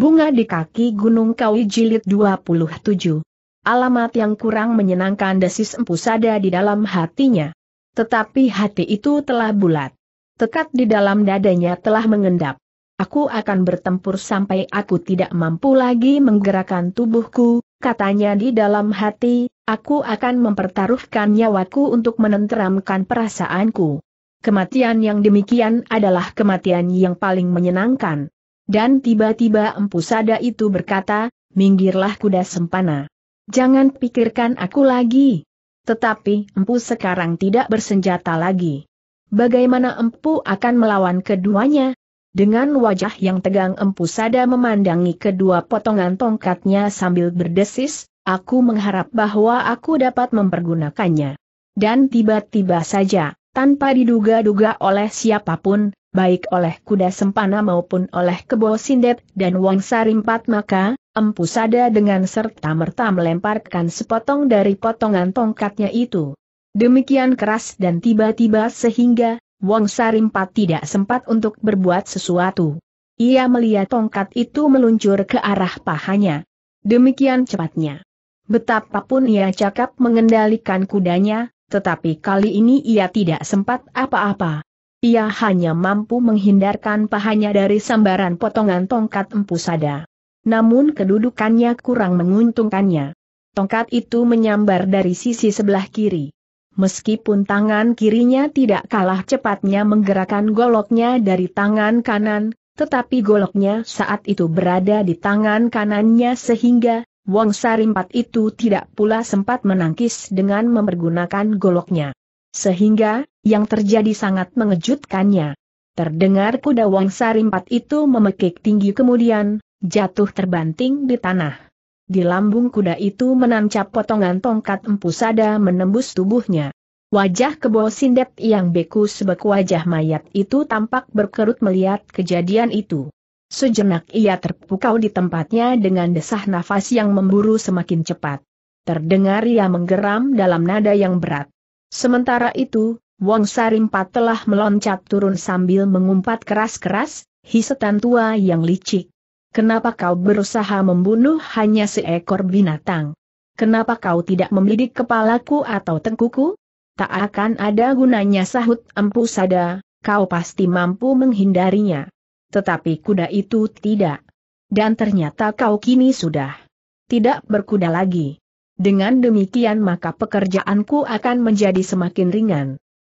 Bunga di kaki Gunung Kawi Jilid 27. Alamat yang kurang menyenangkan desis empusada di dalam hatinya. Tetapi hati itu telah bulat. Tekad di dalam dadanya telah mengendap. Aku akan bertempur sampai aku tidak mampu lagi menggerakkan tubuhku, katanya di dalam hati, aku akan mempertaruhkan nyawaku untuk menenteramkan perasaanku. Kematian yang demikian adalah kematian yang paling menyenangkan. Dan tiba-tiba Empu Sada itu berkata, minggirlah kuda sempana. Jangan pikirkan aku lagi. Tetapi Empu sekarang tidak bersenjata lagi. Bagaimana Empu akan melawan keduanya? Dengan wajah yang tegang Empu Sada memandangi kedua potongan tongkatnya sambil berdesis, aku mengharap bahwa aku dapat mempergunakannya. Dan tiba-tiba saja, tanpa diduga-duga oleh siapapun, baik oleh kuda sempana maupun oleh kebo sindet dan wang sarimpat maka, empu sada dengan serta-merta melemparkan sepotong dari potongan tongkatnya itu. Demikian keras dan tiba-tiba sehingga, Wang Sarimpat tidak sempat untuk berbuat sesuatu. Ia melihat tongkat itu meluncur ke arah pahanya. Demikian cepatnya. Betapapun ia cakap mengendalikan kudanya, tetapi kali ini ia tidak sempat apa-apa. Ia hanya mampu menghindarkan pahanya dari sambaran potongan tongkat empu sada. Namun kedudukannya kurang menguntungkannya. Tongkat itu menyambar dari sisi sebelah kiri. Meskipun tangan kirinya tidak kalah cepatnya menggerakkan goloknya dari tangan kanan, tetapi goloknya saat itu berada di tangan kanannya sehingga Wong Sarimpat itu tidak pula sempat menangkis dengan mempergunakan goloknya. Sehingga, yang terjadi sangat mengejutkannya. Terdengar kuda Wang Sarimpat itu memekik tinggi kemudian, jatuh terbanting di tanah. Di lambung kuda itu menancap potongan tongkat empu sada menembus tubuhnya. Wajah kebo sindet yang beku sebeku wajah mayat itu tampak berkerut melihat kejadian itu. Sejenak ia terpukau di tempatnya dengan desah nafas yang memburu semakin cepat. Terdengar ia menggeram dalam nada yang berat. Sementara itu, Wong Sarimpat telah meloncat turun sambil mengumpat keras-keras, hisetan tua yang licik. Kenapa kau berusaha membunuh hanya seekor binatang? Kenapa kau tidak membidik kepalaku atau tengkuku? Tak akan ada gunanya sahut empu sada, kau pasti mampu menghindarinya. Tetapi kuda itu tidak. Dan ternyata kau kini sudah tidak berkuda lagi. Dengan demikian maka pekerjaanku akan menjadi semakin ringan.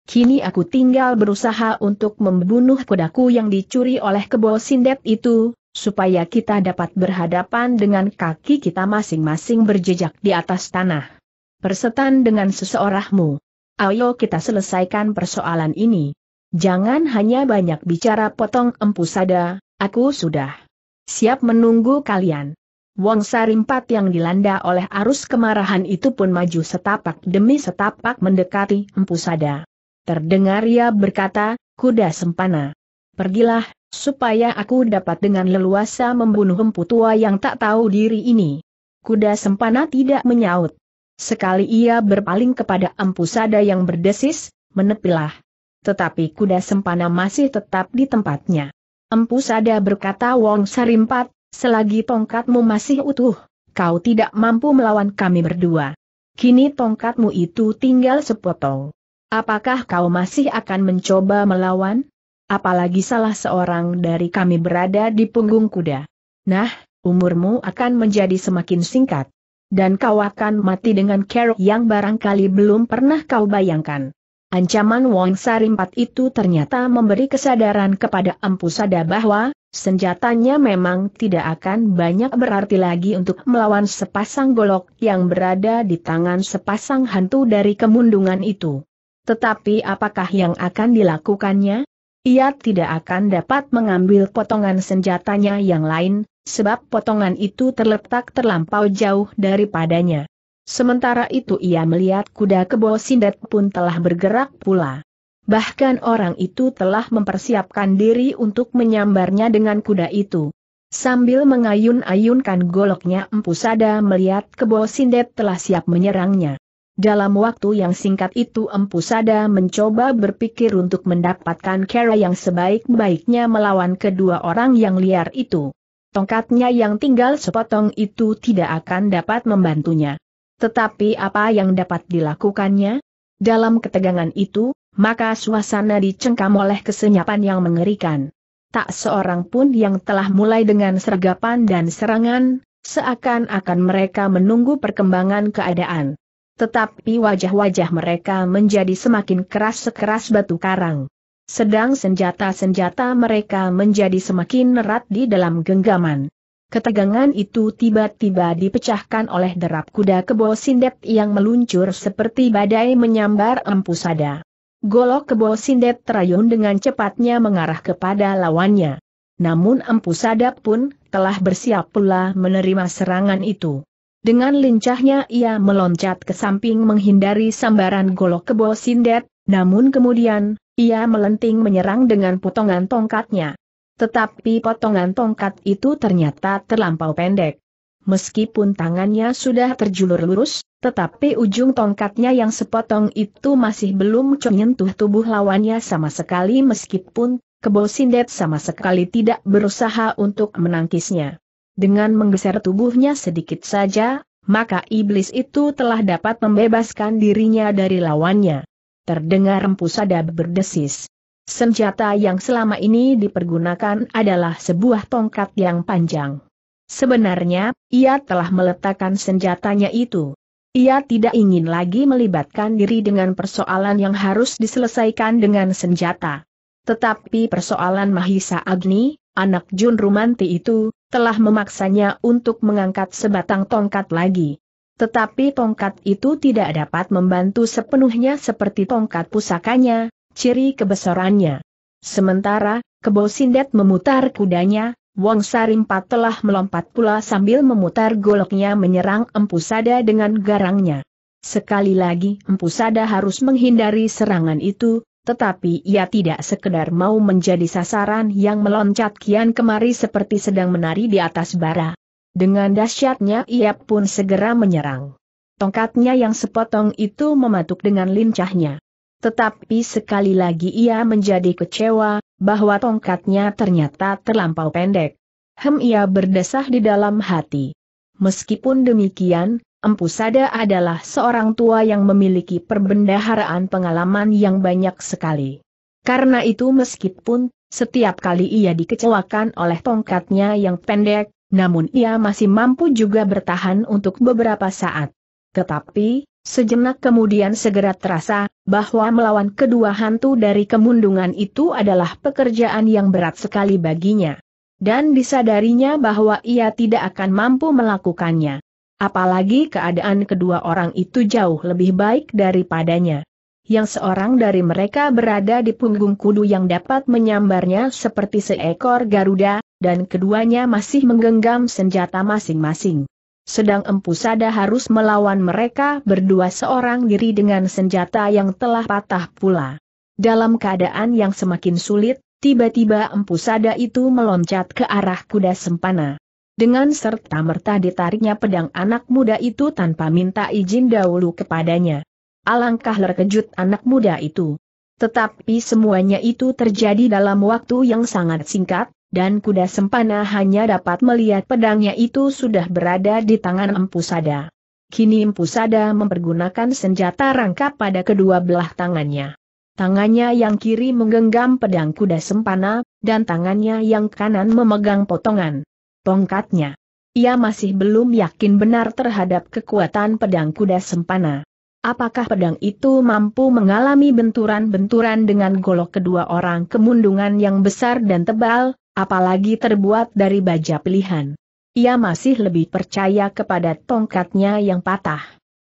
Kini aku tinggal berusaha untuk membunuh kudaku yang dicuri oleh kebo sindet itu, supaya kita dapat berhadapan dengan kaki kita masing-masing berjejak di atas tanah. Persetan dengan seseorangmu, Ayo kita selesaikan persoalan ini. Jangan hanya banyak bicara potong empu sada, aku sudah siap menunggu kalian. Wong Sarimpat yang dilanda oleh arus kemarahan itu pun maju setapak demi setapak mendekati empu sada. Terdengar ia berkata, kuda sempana. Pergilah, supaya aku dapat dengan leluasa membunuh empu tua yang tak tahu diri ini. Kuda sempana tidak menyaut. Sekali ia berpaling kepada empu sada yang berdesis, menepilah. Tetapi kuda sempana masih tetap di tempatnya. Empu sada berkata Wong Sarimpat, selagi tongkatmu masih utuh, kau tidak mampu melawan kami berdua. Kini tongkatmu itu tinggal sepotong. Apakah kau masih akan mencoba melawan? Apalagi salah seorang dari kami berada di punggung kuda. Nah, umurmu akan menjadi semakin singkat. Dan kau akan mati dengan kerok yang barangkali belum pernah kau bayangkan. Ancaman Wong Sarimpat itu ternyata memberi kesadaran kepada Empu Sada bahwa, senjatanya memang tidak akan banyak berarti lagi untuk melawan sepasang golok yang berada di tangan sepasang hantu dari kemundungan itu. Tetapi apakah yang akan dilakukannya? Ia tidak akan dapat mengambil potongan senjatanya yang lain, sebab potongan itu terletak terlampau jauh daripadanya. Sementara itu ia melihat kuda kebo sindet pun telah bergerak pula. Bahkan orang itu telah mempersiapkan diri untuk menyambarnya dengan kuda itu. Sambil mengayun-ayunkan goloknya Empu Sada melihat kebo sindet telah siap menyerangnya. Dalam waktu yang singkat itu Empu Sada mencoba berpikir untuk mendapatkan cara yang sebaik-baiknya melawan kedua orang yang liar itu. Tongkatnya yang tinggal sepotong itu tidak akan dapat membantunya. Tetapi apa yang dapat dilakukannya? Dalam ketegangan itu, maka suasana dicengkam oleh kesenyapan yang mengerikan. Tak seorang pun yang telah mulai dengan sergapan dan serangan, seakan-akan mereka menunggu perkembangan keadaan tetapi wajah-wajah mereka menjadi semakin keras sekeras batu karang. Sedang senjata-senjata mereka menjadi semakin erat di dalam genggaman. Ketegangan itu tiba-tiba dipecahkan oleh derap kuda kebo sindet yang meluncur seperti badai menyambar empusada. Golok kebo sindet terayun dengan cepatnya mengarah kepada lawannya. Namun Empu sada pun telah bersiap pula menerima serangan itu. Dengan lincahnya ia meloncat ke samping menghindari sambaran golok kebo sindet, namun kemudian, ia melenting menyerang dengan potongan tongkatnya. Tetapi potongan tongkat itu ternyata terlampau pendek. Meskipun tangannya sudah terjulur lurus, tetapi ujung tongkatnya yang sepotong itu masih belum menyentuh tubuh lawannya sama sekali meskipun Kebo Sindet sama sekali tidak berusaha untuk menangkisnya. Dengan menggeser tubuhnya sedikit saja, maka iblis itu telah dapat membebaskan dirinya dari lawannya. Terdengar empusada berdesis. Senjata yang selama ini dipergunakan adalah sebuah tongkat yang panjang. Sebenarnya, ia telah meletakkan senjatanya itu. Ia tidak ingin lagi melibatkan diri dengan persoalan yang harus diselesaikan dengan senjata. Tetapi persoalan Mahisa Agni, anak Jun Rumanti itu, telah memaksanya untuk mengangkat sebatang tongkat lagi. Tetapi tongkat itu tidak dapat membantu sepenuhnya seperti tongkat pusakanya, ciri kebesarannya. Sementara, Kebo Sindet memutar kudanya, Wong Sarimpat telah melompat pula sambil memutar goloknya menyerang Empusada dengan garangnya. Sekali lagi Empusada harus menghindari serangan itu, tetapi ia tidak sekedar mau menjadi sasaran yang meloncat kian kemari seperti sedang menari di atas bara. Dengan dahsyatnya ia pun segera menyerang. Tongkatnya yang sepotong itu mematuk dengan lincahnya. Tetapi sekali lagi ia menjadi kecewa, bahwa tongkatnya ternyata terlampau pendek. Hem ia berdesah di dalam hati. Meskipun demikian, Empu Sada adalah seorang tua yang memiliki perbendaharaan pengalaman yang banyak sekali. Karena itu meskipun setiap kali ia dikecewakan oleh tongkatnya yang pendek, namun ia masih mampu juga bertahan untuk beberapa saat. Tetapi, sejenak kemudian segera terasa, bahwa melawan kedua hantu dari kemundungan itu adalah pekerjaan yang berat sekali baginya. Dan disadarinya bahwa ia tidak akan mampu melakukannya. Apalagi keadaan kedua orang itu jauh lebih baik daripadanya. Yang seorang dari mereka berada di punggung kudu yang dapat menyambarnya seperti seekor garuda, dan keduanya masih menggenggam senjata masing-masing. Sedang Empu Sada harus melawan mereka berdua seorang diri dengan senjata yang telah patah pula. Dalam keadaan yang semakin sulit, tiba-tiba Empu Sada itu meloncat ke arah kuda sempana. Dengan serta-merta ditariknya pedang anak muda itu tanpa minta izin dahulu kepadanya. Alangkah terkejut anak muda itu. Tetapi semuanya itu terjadi dalam waktu yang sangat singkat, dan kuda sempana hanya dapat melihat pedangnya itu sudah berada di tangan Empu Sada. Kini Empu Sada mempergunakan senjata rangkap pada kedua belah tangannya. Tangannya yang kiri menggenggam pedang kuda sempana, dan tangannya yang kanan memegang potongan tongkatnya. Ia masih belum yakin benar terhadap kekuatan pedang kuda sempana. Apakah pedang itu mampu mengalami benturan-benturan dengan golok kedua orang kemundungan yang besar dan tebal, apalagi terbuat dari baja pilihan. Ia masih lebih percaya kepada tongkatnya yang patah.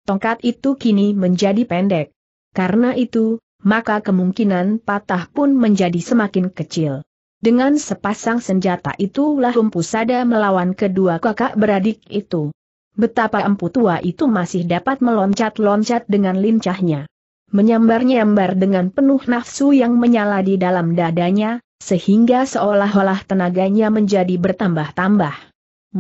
Tongkat itu kini menjadi pendek. Karena itu, maka kemungkinan patah pun menjadi semakin kecil. Dengan sepasang senjata itulah Umpusada melawan kedua kakak beradik itu. Betapa empu tua itu masih dapat meloncat-loncat dengan lincahnya. Menyambar-nyambar dengan penuh nafsu yang menyala di dalam dadanya, sehingga seolah-olah tenaganya menjadi bertambah-tambah.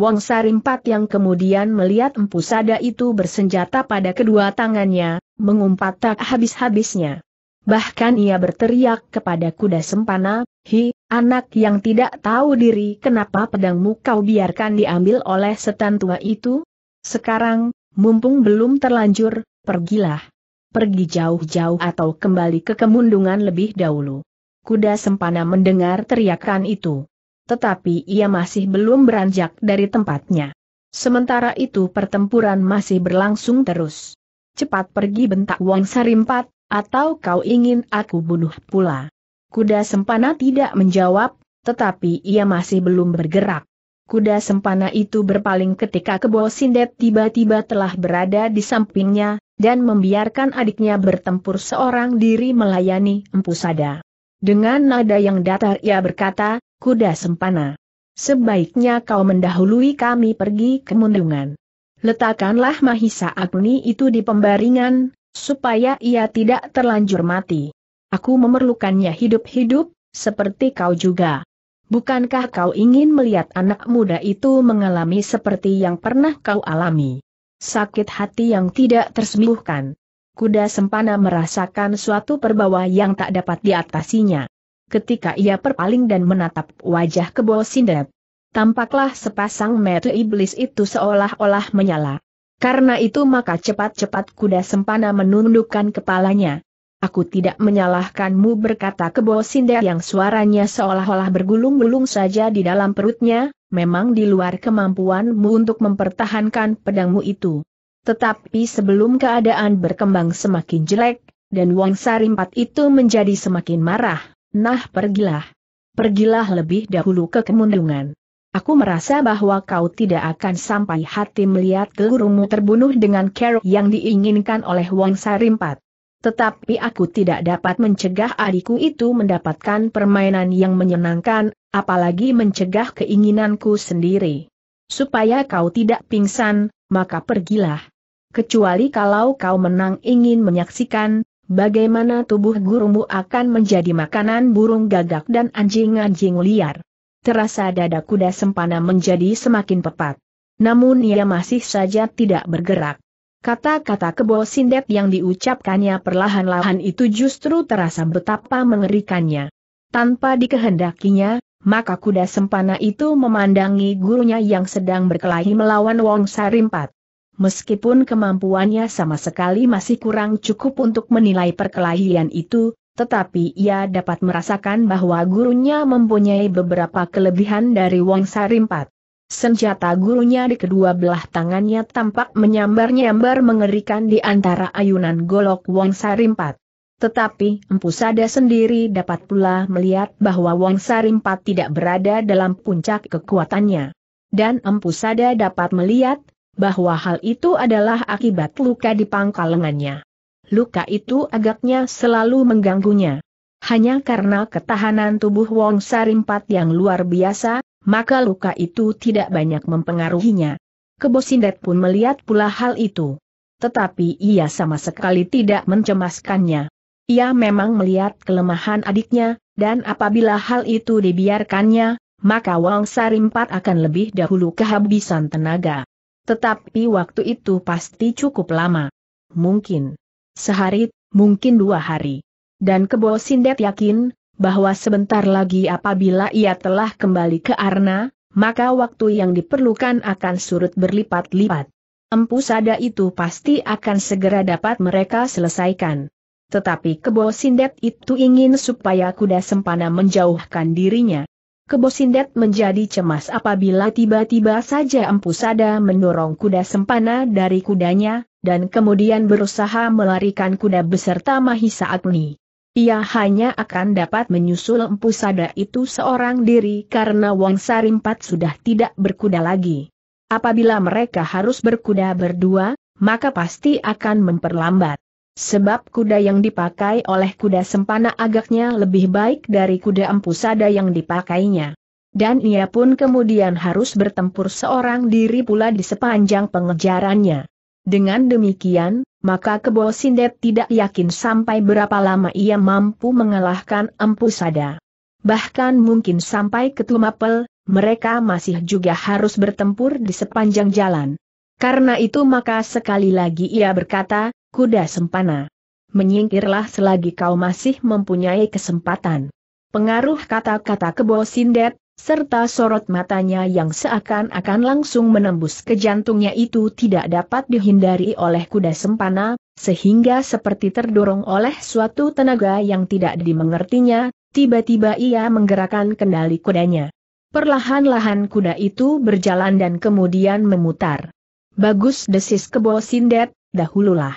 Wong Sarimpat yang kemudian melihat Empu Sada itu bersenjata pada kedua tangannya, mengumpat tak habis-habisnya. Bahkan ia berteriak kepada kuda sempana, Hi, Anak yang tidak tahu diri kenapa pedangmu kau biarkan diambil oleh setan tua itu? Sekarang, mumpung belum terlanjur, pergilah. Pergi jauh-jauh atau kembali ke kemundungan lebih dahulu. Kuda sempana mendengar teriakan itu. Tetapi ia masih belum beranjak dari tempatnya. Sementara itu pertempuran masih berlangsung terus. Cepat pergi bentak Wang Sarimpat, atau kau ingin aku bunuh pula. Kuda sempana tidak menjawab, tetapi ia masih belum bergerak. Kuda sempana itu berpaling ketika kebo sindet tiba-tiba telah berada di sampingnya, dan membiarkan adiknya bertempur seorang diri melayani Empu Sada. Dengan nada yang datar ia berkata, kuda sempana. Sebaiknya kau mendahului kami pergi ke mundungan. Letakkanlah Mahisa Agni itu di pembaringan, supaya ia tidak terlanjur mati. Aku memerlukannya hidup-hidup, seperti kau juga. Bukankah kau ingin melihat anak muda itu mengalami seperti yang pernah kau alami? Sakit hati yang tidak tersembuhkan. Kuda Sempana merasakan suatu perbawa yang tak dapat diatasinya. Ketika ia berpaling dan menatap wajah kebo Sindep, tampaklah sepasang mata iblis itu seolah-olah menyala. Karena itu maka cepat-cepat kuda Sempana menundukkan kepalanya Aku tidak menyalahkanmu berkata kebo Sinda yang suaranya seolah-olah bergulung-gulung saja di dalam perutnya, memang di luar kemampuanmu untuk mempertahankan pedangmu itu. Tetapi sebelum keadaan berkembang semakin jelek, dan Wang Sarimpat itu menjadi semakin marah, nah pergilah. Pergilah lebih dahulu ke kemundungan. Aku merasa bahwa kau tidak akan sampai hati melihat gelurumu terbunuh dengan cara yang diinginkan oleh Wang Sarimpat. Tetapi aku tidak dapat mencegah adikku itu mendapatkan permainan yang menyenangkan, apalagi mencegah keinginanku sendiri. Supaya kau tidak pingsan, maka pergilah. Kecuali kalau kau menang ingin menyaksikan, bagaimana tubuh gurumu akan menjadi makanan burung gagak dan anjing-anjing liar. Terasa dada kuda sempana menjadi semakin pepat. Namun ia masih saja tidak bergerak. Kata-kata kebo sindet yang diucapkannya perlahan-lahan itu justru terasa betapa mengerikannya. Tanpa dikehendakinya, maka kuda sempana itu memandangi gurunya yang sedang berkelahi melawan Wong Sarimpat. Meskipun kemampuannya sama sekali masih kurang cukup untuk menilai perkelahian itu, tetapi ia dapat merasakan bahwa gurunya mempunyai beberapa kelebihan dari Wong Sarimpat. Senjata gurunya di kedua belah tangannya tampak menyambar-nyambar mengerikan di antara ayunan golok Wong Sarimpat. Tetapi Empu Sada sendiri dapat pula melihat bahwa Wong Sarimpat tidak berada dalam puncak kekuatannya. Dan Empu Sada dapat melihat bahwa hal itu adalah akibat luka di pangkal lengannya. Luka itu agaknya selalu mengganggunya. Hanya karena ketahanan tubuh Wong Sarimpat yang luar biasa, maka luka itu tidak banyak mempengaruhinya. Kebo Sindet pun melihat pula hal itu. Tetapi ia sama sekali tidak mencemaskannya. Ia memang melihat kelemahan adiknya, dan apabila hal itu dibiarkannya, maka Wang Sarimpat akan lebih dahulu kehabisan tenaga. Tetapi waktu itu pasti cukup lama. Mungkin sehari, mungkin dua hari. Dan Kebo Sindet yakin, bahwa sebentar lagi apabila ia telah kembali ke Arna, maka waktu yang diperlukan akan surut berlipat-lipat. Empu sada itu pasti akan segera dapat mereka selesaikan. Tetapi Kebo Sindet itu ingin supaya kuda sempana menjauhkan dirinya. Kebo Sindet menjadi cemas apabila tiba-tiba saja Empu Sada mendorong kuda sempana dari kudanya, dan kemudian berusaha melarikan kuda beserta Mahisa Agni. Ia hanya akan dapat menyusul Empu Sada itu seorang diri karena Wang Sarimpat sudah tidak berkuda lagi. Apabila mereka harus berkuda berdua, maka pasti akan memperlambat. Sebab kuda yang dipakai oleh kuda sempana agaknya lebih baik dari kuda Empu Sada yang dipakainya. Dan ia pun kemudian harus bertempur seorang diri pula di sepanjang pengejarannya. Dengan demikian, maka Kebo Sindet tidak yakin sampai berapa lama ia mampu mengalahkan Empu Sada. Bahkan mungkin sampai ke Tumapel, mereka masih juga harus bertempur di sepanjang jalan. Karena itu maka sekali lagi ia berkata, kuda sempana. Menyingkirlah selagi kau masih mempunyai kesempatan. Pengaruh kata-kata Kebo Sindet serta sorot matanya yang seakan-akan langsung menembus ke jantungnya itu tidak dapat dihindari oleh kuda sempana, sehingga seperti terdorong oleh suatu tenaga yang tidak dimengertinya, tiba-tiba ia menggerakkan kendali kudanya. Perlahan-lahan kuda itu berjalan dan kemudian memutar. Bagus desis kebo sindet, dahululah.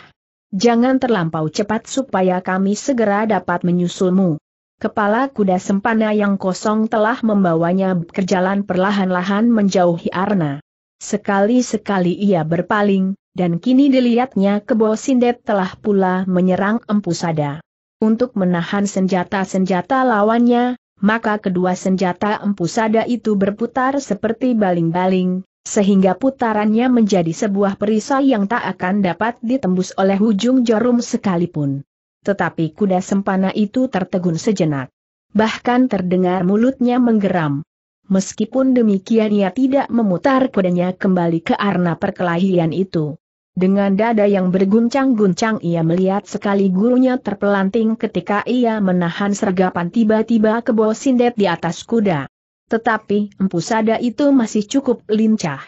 Jangan terlampau cepat supaya kami segera dapat menyusulmu. Kepala kuda sempana yang kosong telah membawanya berjalan perlahan-lahan menjauhi Arna. Sekali-sekali ia berpaling, dan kini dilihatnya kebo sindet telah pula menyerang empusada. Untuk menahan senjata-senjata lawannya, maka kedua senjata empusada itu berputar seperti baling-baling, sehingga putarannya menjadi sebuah perisai yang tak akan dapat ditembus oleh ujung jarum sekalipun tetapi kuda sempana itu tertegun sejenak. Bahkan terdengar mulutnya menggeram. Meskipun demikian ia tidak memutar kudanya kembali ke arena perkelahian itu. Dengan dada yang berguncang-guncang ia melihat sekali gurunya terpelanting ketika ia menahan sergapan tiba-tiba ke kebo sindet di atas kuda. Tetapi empu sada itu masih cukup lincah.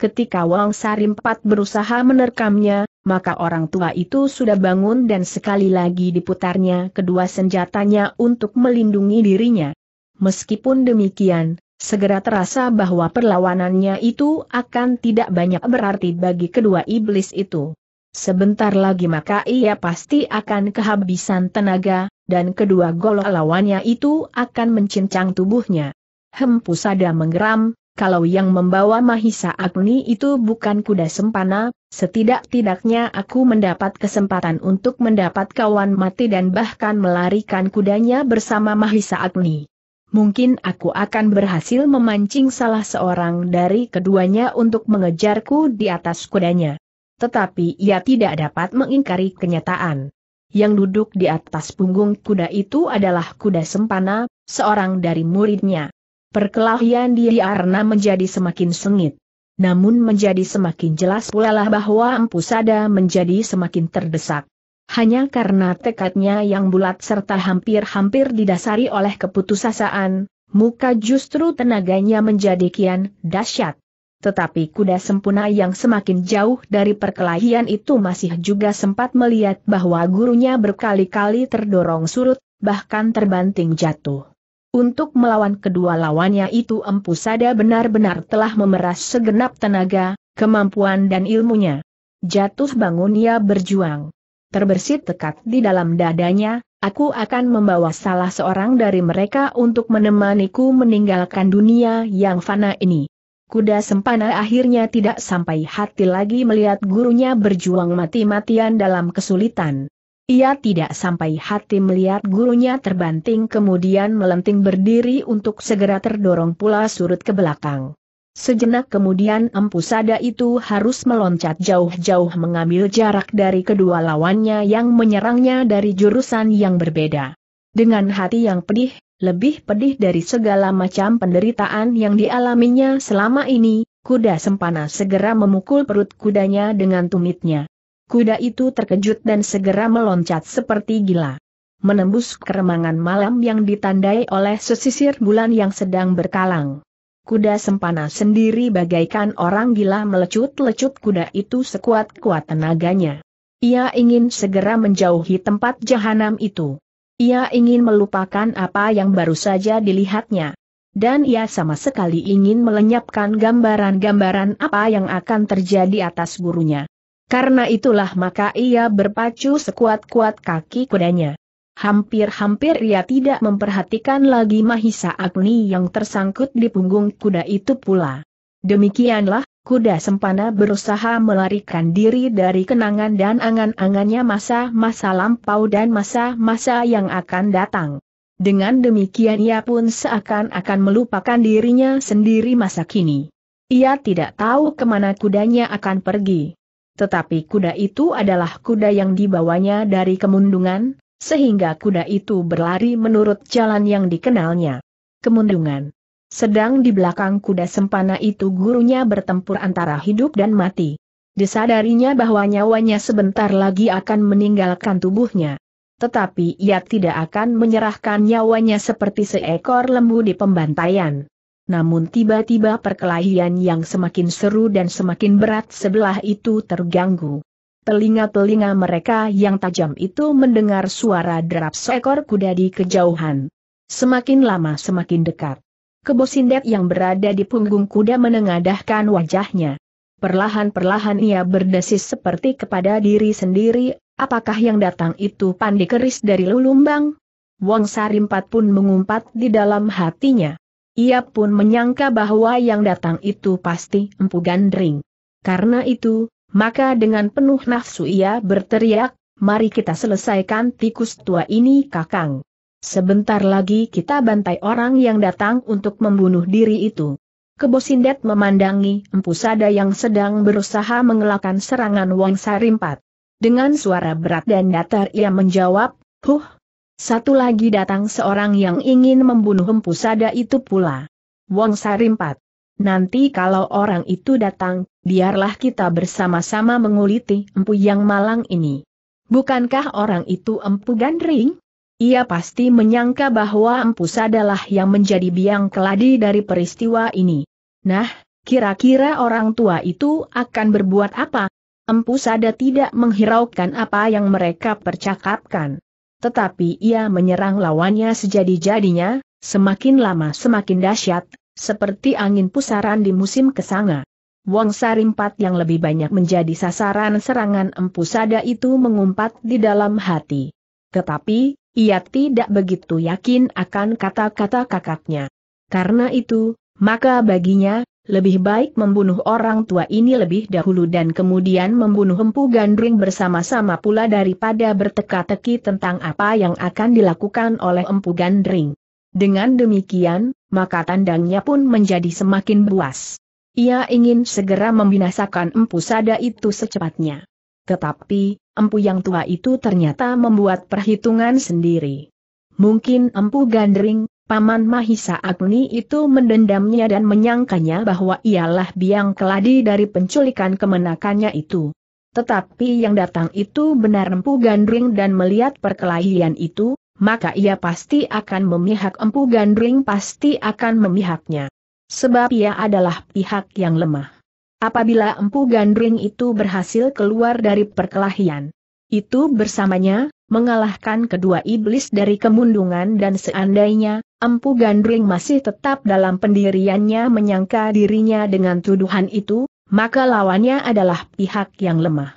Ketika Wang Sarimpat berusaha menerkamnya, maka orang tua itu sudah bangun dan sekali lagi diputarnya kedua senjatanya untuk melindungi dirinya. Meskipun demikian, segera terasa bahwa perlawanannya itu akan tidak banyak berarti bagi kedua iblis itu. Sebentar lagi maka ia pasti akan kehabisan tenaga, dan kedua golok lawannya itu akan mencincang tubuhnya. Hempusada menggeram, kalau yang membawa Mahisa Agni itu bukan kuda sempana, setidak-tidaknya aku mendapat kesempatan untuk mendapat kawan mati dan bahkan melarikan kudanya bersama Mahisa Agni. Mungkin aku akan berhasil memancing salah seorang dari keduanya untuk mengejarku di atas kudanya. Tetapi ia tidak dapat mengingkari kenyataan. Yang duduk di atas punggung kuda itu adalah kuda sempana, seorang dari muridnya. Perkelahian di Arna menjadi semakin sengit. Namun menjadi semakin jelas pula lah bahwa Empu Sada menjadi semakin terdesak. Hanya karena tekadnya yang bulat serta hampir-hampir didasari oleh keputusasaan, muka justru tenaganya menjadi kian dahsyat. Tetapi kuda sempurna yang semakin jauh dari perkelahian itu masih juga sempat melihat bahwa gurunya berkali-kali terdorong surut, bahkan terbanting jatuh. Untuk melawan kedua lawannya itu Empu Sada benar-benar telah memeras segenap tenaga, kemampuan dan ilmunya. Jatuh bangun ia berjuang. Terbersit tekad di dalam dadanya, aku akan membawa salah seorang dari mereka untuk menemaniku meninggalkan dunia yang fana ini. Kuda sempana akhirnya tidak sampai hati lagi melihat gurunya berjuang mati-matian dalam kesulitan. Ia tidak sampai hati melihat gurunya terbanting kemudian melenting berdiri untuk segera terdorong pula surut ke belakang. Sejenak kemudian empu sada itu harus meloncat jauh-jauh mengambil jarak dari kedua lawannya yang menyerangnya dari jurusan yang berbeda. Dengan hati yang pedih, lebih pedih dari segala macam penderitaan yang dialaminya selama ini, kuda sempana segera memukul perut kudanya dengan tumitnya. Kuda itu terkejut dan segera meloncat seperti gila. Menembus keremangan malam yang ditandai oleh sesisir bulan yang sedang berkalang. Kuda sempana sendiri bagaikan orang gila melecut-lecut kuda itu sekuat-kuat tenaganya. Ia ingin segera menjauhi tempat jahanam itu. Ia ingin melupakan apa yang baru saja dilihatnya. Dan ia sama sekali ingin melenyapkan gambaran-gambaran apa yang akan terjadi atas gurunya. Karena itulah maka ia berpacu sekuat-kuat kaki kudanya. Hampir-hampir ia tidak memperhatikan lagi Mahisa Agni yang tersangkut di punggung kuda itu pula. Demikianlah, kuda sempana berusaha melarikan diri dari kenangan dan angan-angannya masa-masa lampau dan masa-masa yang akan datang. Dengan demikian ia pun seakan-akan melupakan dirinya sendiri masa kini. Ia tidak tahu kemana kudanya akan pergi tetapi kuda itu adalah kuda yang dibawanya dari kemundungan, sehingga kuda itu berlari menurut jalan yang dikenalnya. Kemundungan. Sedang di belakang kuda sempana itu gurunya bertempur antara hidup dan mati. Disadarinya bahwa nyawanya sebentar lagi akan meninggalkan tubuhnya. Tetapi ia tidak akan menyerahkan nyawanya seperti seekor lembu di pembantaian. Namun tiba-tiba perkelahian yang semakin seru dan semakin berat sebelah itu terganggu. Telinga-telinga mereka yang tajam itu mendengar suara derap seekor kuda di kejauhan. Semakin lama semakin dekat. Kebosindet yang berada di punggung kuda menengadahkan wajahnya. Perlahan-perlahan ia berdesis seperti kepada diri sendiri, apakah yang datang itu pandi keris dari lulumbang? Wong Sarimpat pun mengumpat di dalam hatinya. Ia pun menyangka bahwa yang datang itu pasti Empu Gandring. Karena itu, maka dengan penuh nafsu ia berteriak, mari kita selesaikan tikus tua ini kakang. Sebentar lagi kita bantai orang yang datang untuk membunuh diri itu. Kebosindet memandangi Empu Sada yang sedang berusaha mengelakkan serangan Wang Sarimpat. Dengan suara berat dan datar ia menjawab, Huh, satu lagi datang seorang yang ingin membunuh Empu Sada itu pula. Wong Sarimpat. Nanti kalau orang itu datang, biarlah kita bersama-sama menguliti empu yang malang ini. Bukankah orang itu empu gandring? Ia pasti menyangka bahwa Empu lah yang menjadi biang keladi dari peristiwa ini. Nah, kira-kira orang tua itu akan berbuat apa? Empu Sada tidak menghiraukan apa yang mereka percakapkan. Tetapi ia menyerang lawannya sejadi-jadinya, semakin lama semakin dahsyat, seperti angin pusaran di musim kesanga. Wong Sarimpat yang lebih banyak menjadi sasaran serangan empu sada itu mengumpat di dalam hati. Tetapi, ia tidak begitu yakin akan kata-kata kakaknya. Karena itu, maka baginya, lebih baik membunuh orang tua ini lebih dahulu dan kemudian membunuh Empu Gandring bersama-sama pula daripada berteka-teki tentang apa yang akan dilakukan oleh Empu Gandring. Dengan demikian, maka tandangnya pun menjadi semakin buas. Ia ingin segera membinasakan Empu Sada itu secepatnya. Tetapi, Empu yang tua itu ternyata membuat perhitungan sendiri. Mungkin Empu Gandring, Paman Mahisa Agni itu mendendamnya dan menyangkanya bahwa ialah biang keladi dari penculikan kemenakannya itu. Tetapi yang datang itu benar Empu Gandring dan melihat perkelahian itu, maka ia pasti akan memihak Empu Gandring pasti akan memihaknya. Sebab ia adalah pihak yang lemah. Apabila Empu Gandring itu berhasil keluar dari perkelahian, itu bersamanya, mengalahkan kedua iblis dari kemundungan dan seandainya, Empu Gandring masih tetap dalam pendiriannya menyangka dirinya dengan tuduhan itu, maka lawannya adalah pihak yang lemah.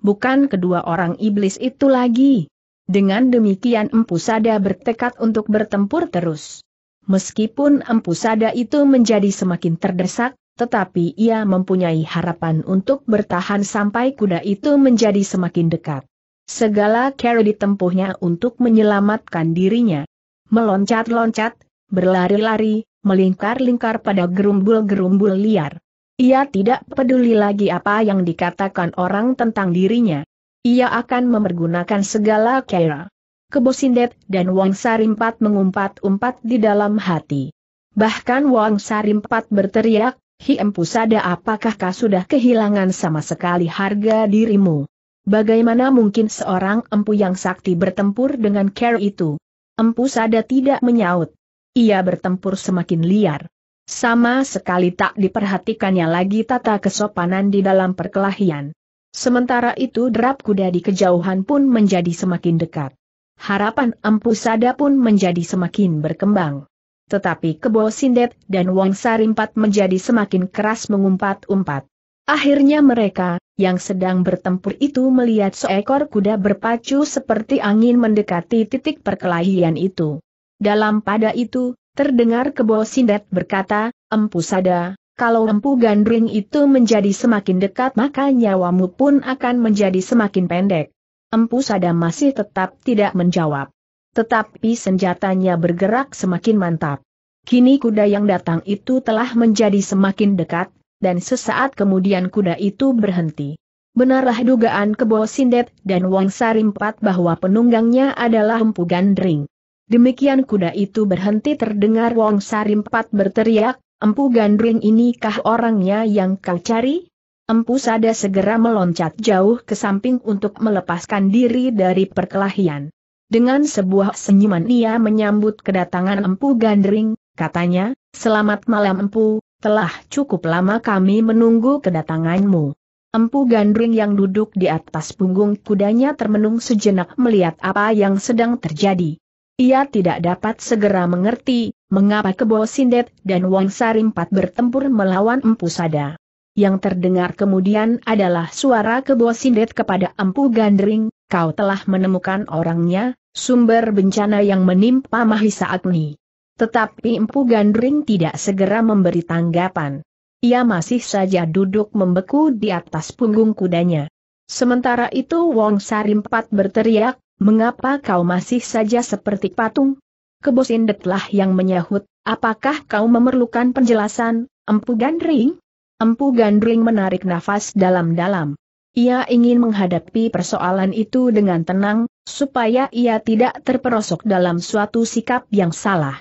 Bukan kedua orang iblis itu lagi. Dengan demikian Empu Sada bertekad untuk bertempur terus. Meskipun Empu Sada itu menjadi semakin terdesak, tetapi ia mempunyai harapan untuk bertahan sampai kuda itu menjadi semakin dekat. Segala cara ditempuhnya untuk menyelamatkan dirinya meloncat-loncat, berlari-lari, melingkar-lingkar pada gerumbul-gerumbul liar. Ia tidak peduli lagi apa yang dikatakan orang tentang dirinya. Ia akan mempergunakan segala cara. Kebosindet dan Wang Sarimpat mengumpat-umpat di dalam hati. Bahkan Wang Sarimpat berteriak, Empu Pusada apakah kau sudah kehilangan sama sekali harga dirimu? Bagaimana mungkin seorang empu yang sakti bertempur dengan care itu? Empu Sada tidak menyaut. Ia bertempur semakin liar. Sama sekali tak diperhatikannya lagi tata kesopanan di dalam perkelahian. Sementara itu derap kuda di kejauhan pun menjadi semakin dekat. Harapan Empu Sada pun menjadi semakin berkembang. Tetapi Kebo Sindet dan Wong Sarimpat menjadi semakin keras mengumpat-umpat. Akhirnya mereka, yang sedang bertempur itu melihat seekor kuda berpacu seperti angin mendekati titik perkelahian itu. Dalam pada itu, terdengar kebo sindet berkata, Empu Sada, kalau empu gandring itu menjadi semakin dekat maka nyawamu pun akan menjadi semakin pendek. Empu Sada masih tetap tidak menjawab. Tetapi senjatanya bergerak semakin mantap. Kini kuda yang datang itu telah menjadi semakin dekat, dan sesaat kemudian kuda itu berhenti. Benarlah dugaan Kebo Sindet dan Wong Sarimpat bahwa penunggangnya adalah Empu Gandring. Demikian kuda itu berhenti terdengar Wong Sarimpat berteriak, Empu Gandring inikah orangnya yang kau cari? Empu Sada segera meloncat jauh ke samping untuk melepaskan diri dari perkelahian. Dengan sebuah senyuman ia menyambut kedatangan Empu Gandring, katanya, Selamat malam Empu, telah cukup lama kami menunggu kedatanganmu. Empu Gandring yang duduk di atas punggung kudanya termenung sejenak melihat apa yang sedang terjadi. Ia tidak dapat segera mengerti, mengapa Kebo Sindet dan Wang Sarimpat bertempur melawan Empu Sada. Yang terdengar kemudian adalah suara Kebo Sindet kepada Empu Gandring, kau telah menemukan orangnya, sumber bencana yang menimpa Mahisa Agni. Tetapi Empu Gandring tidak segera memberi tanggapan. Ia masih saja duduk membeku di atas punggung kudanya. Sementara itu Wong Sarimpat berteriak, mengapa kau masih saja seperti patung? Kebosindetlah yang menyahut, apakah kau memerlukan penjelasan, Empu Gandring? Empu Gandring menarik nafas dalam-dalam. Ia ingin menghadapi persoalan itu dengan tenang, supaya ia tidak terperosok dalam suatu sikap yang salah.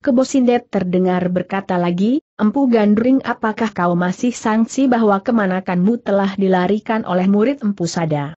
Kebosindet terdengar berkata lagi, Empu Gandring apakah kau masih sangsi bahwa kemanakanmu telah dilarikan oleh murid Empu Sada?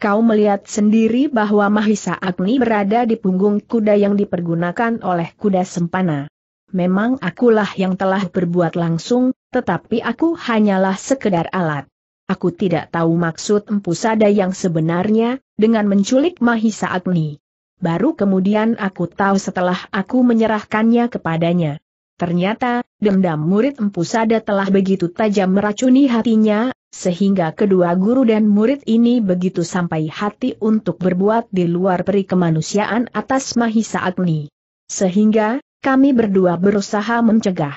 Kau melihat sendiri bahwa Mahisa Agni berada di punggung kuda yang dipergunakan oleh kuda sempana. Memang akulah yang telah berbuat langsung, tetapi aku hanyalah sekedar alat. Aku tidak tahu maksud Empu Sada yang sebenarnya, dengan menculik Mahisa Agni baru kemudian aku tahu setelah aku menyerahkannya kepadanya. Ternyata, dendam murid Empu Sada telah begitu tajam meracuni hatinya, sehingga kedua guru dan murid ini begitu sampai hati untuk berbuat di luar peri kemanusiaan atas Mahisa Agni. Sehingga, kami berdua berusaha mencegah.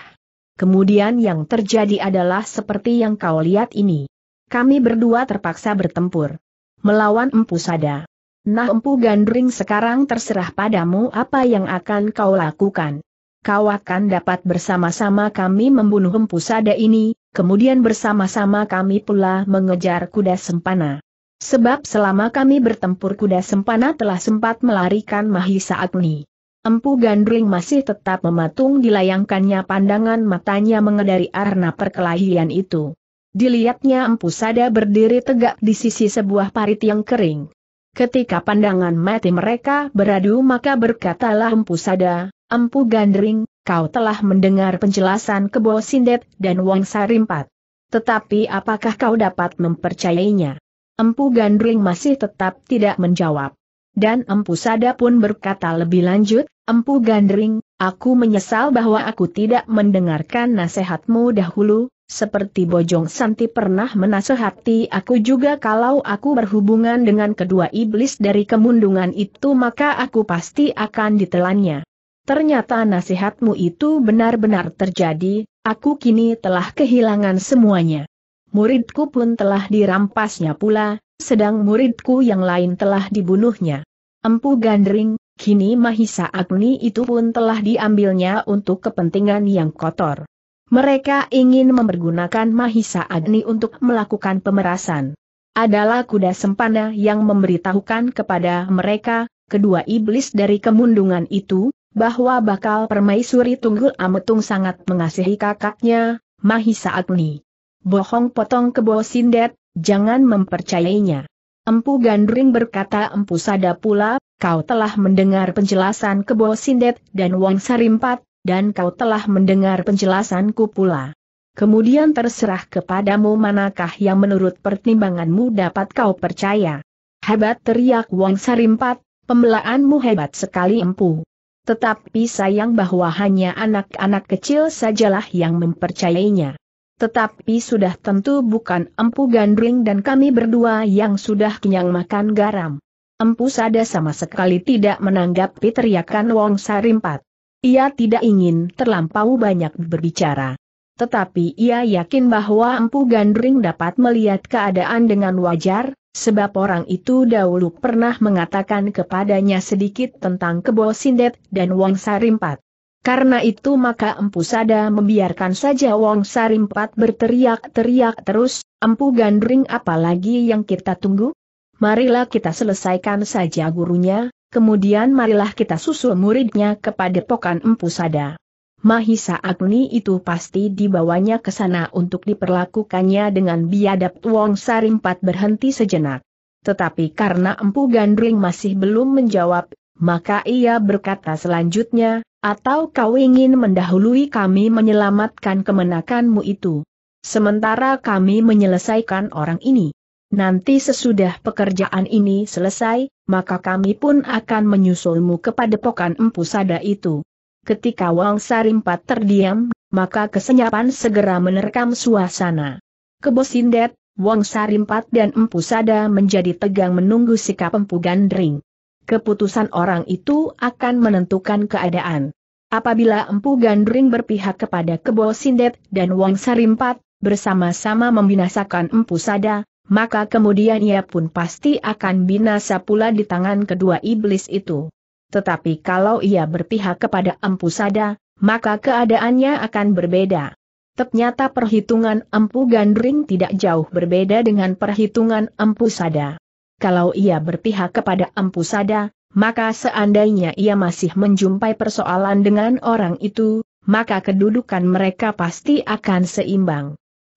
Kemudian yang terjadi adalah seperti yang kau lihat ini. Kami berdua terpaksa bertempur. Melawan Empu Sada. Nah empu gandring sekarang terserah padamu apa yang akan kau lakukan. Kau akan dapat bersama-sama kami membunuh empu sada ini, kemudian bersama-sama kami pula mengejar kuda sempana. Sebab selama kami bertempur kuda sempana telah sempat melarikan Mahisa Agni. Empu Gandring masih tetap mematung dilayangkannya pandangan matanya mengedari arna perkelahian itu. Dilihatnya Empu Sada berdiri tegak di sisi sebuah parit yang kering. Ketika pandangan mati mereka beradu maka berkatalah Empu Sada, Empu Gandring, kau telah mendengar penjelasan Kebo Sindet dan Wong Sarimpat. Tetapi apakah kau dapat mempercayainya? Empu Gandring masih tetap tidak menjawab. Dan Empu Sada pun berkata lebih lanjut, Empu Gandring, aku menyesal bahwa aku tidak mendengarkan nasihatmu dahulu, seperti Bojong Santi pernah menasehati aku juga kalau aku berhubungan dengan kedua iblis dari kemundungan itu maka aku pasti akan ditelannya. Ternyata nasihatmu itu benar-benar terjadi, aku kini telah kehilangan semuanya. Muridku pun telah dirampasnya pula, sedang muridku yang lain telah dibunuhnya. Empu Gandring, kini Mahisa Agni itu pun telah diambilnya untuk kepentingan yang kotor. Mereka ingin mempergunakan Mahisa Agni untuk melakukan pemerasan. Adalah kuda sempana yang memberitahukan kepada mereka, kedua iblis dari kemundungan itu, bahwa bakal permaisuri Tunggul Ametung sangat mengasihi kakaknya, Mahisa Agni. Bohong potong kebo sindet, jangan mempercayainya. Empu Gandring berkata Empu Sada pula, kau telah mendengar penjelasan kebo sindet dan Wang Sarimpat, dan kau telah mendengar penjelasanku pula. Kemudian terserah kepadamu manakah yang menurut pertimbanganmu dapat kau percaya. Hebat teriak Wong Sarimpat, pembelaanmu hebat sekali empu. Tetapi sayang bahwa hanya anak-anak kecil sajalah yang mempercayainya. Tetapi sudah tentu bukan empu gandring dan kami berdua yang sudah kenyang makan garam. Empu Sada sama sekali tidak menanggapi teriakan Wong Sarimpat. Ia tidak ingin terlampau banyak berbicara. Tetapi ia yakin bahwa Empu Gandring dapat melihat keadaan dengan wajar, sebab orang itu dahulu pernah mengatakan kepadanya sedikit tentang Kebo Sindet dan Wong Sarimpat. Karena itu maka Empu Sada membiarkan saja Wong Sarimpat berteriak-teriak terus, Empu Gandring apalagi yang kita tunggu? Marilah kita selesaikan saja gurunya, Kemudian marilah kita susul muridnya kepada pokan Empu Sada. Mahisa Agni itu pasti dibawanya ke sana untuk diperlakukannya dengan biadab Wong Sarimpat berhenti sejenak. Tetapi karena Empu Gandring masih belum menjawab, maka ia berkata selanjutnya, atau kau ingin mendahului kami menyelamatkan kemenakanmu itu. Sementara kami menyelesaikan orang ini. Nanti sesudah pekerjaan ini selesai, maka kami pun akan menyusulmu kepada pokan Empu Sada itu. Ketika Wang Sarimpat terdiam, maka kesenyapan segera menerkam suasana. Kebosindet, Wang Sarimpat dan Empu Sada menjadi tegang menunggu sikap Empu Gandring. Keputusan orang itu akan menentukan keadaan. Apabila Empu Gandring berpihak kepada Kebo Kebosindet dan Wang Sarimpat, bersama-sama membinasakan Empu Sada, maka kemudian ia pun pasti akan binasa pula di tangan kedua iblis itu. Tetapi kalau ia berpihak kepada Empu Sada, maka keadaannya akan berbeda. Ternyata perhitungan Empu Gandring tidak jauh berbeda dengan perhitungan Empu Sada. Kalau ia berpihak kepada Empu Sada, maka seandainya ia masih menjumpai persoalan dengan orang itu, maka kedudukan mereka pasti akan seimbang.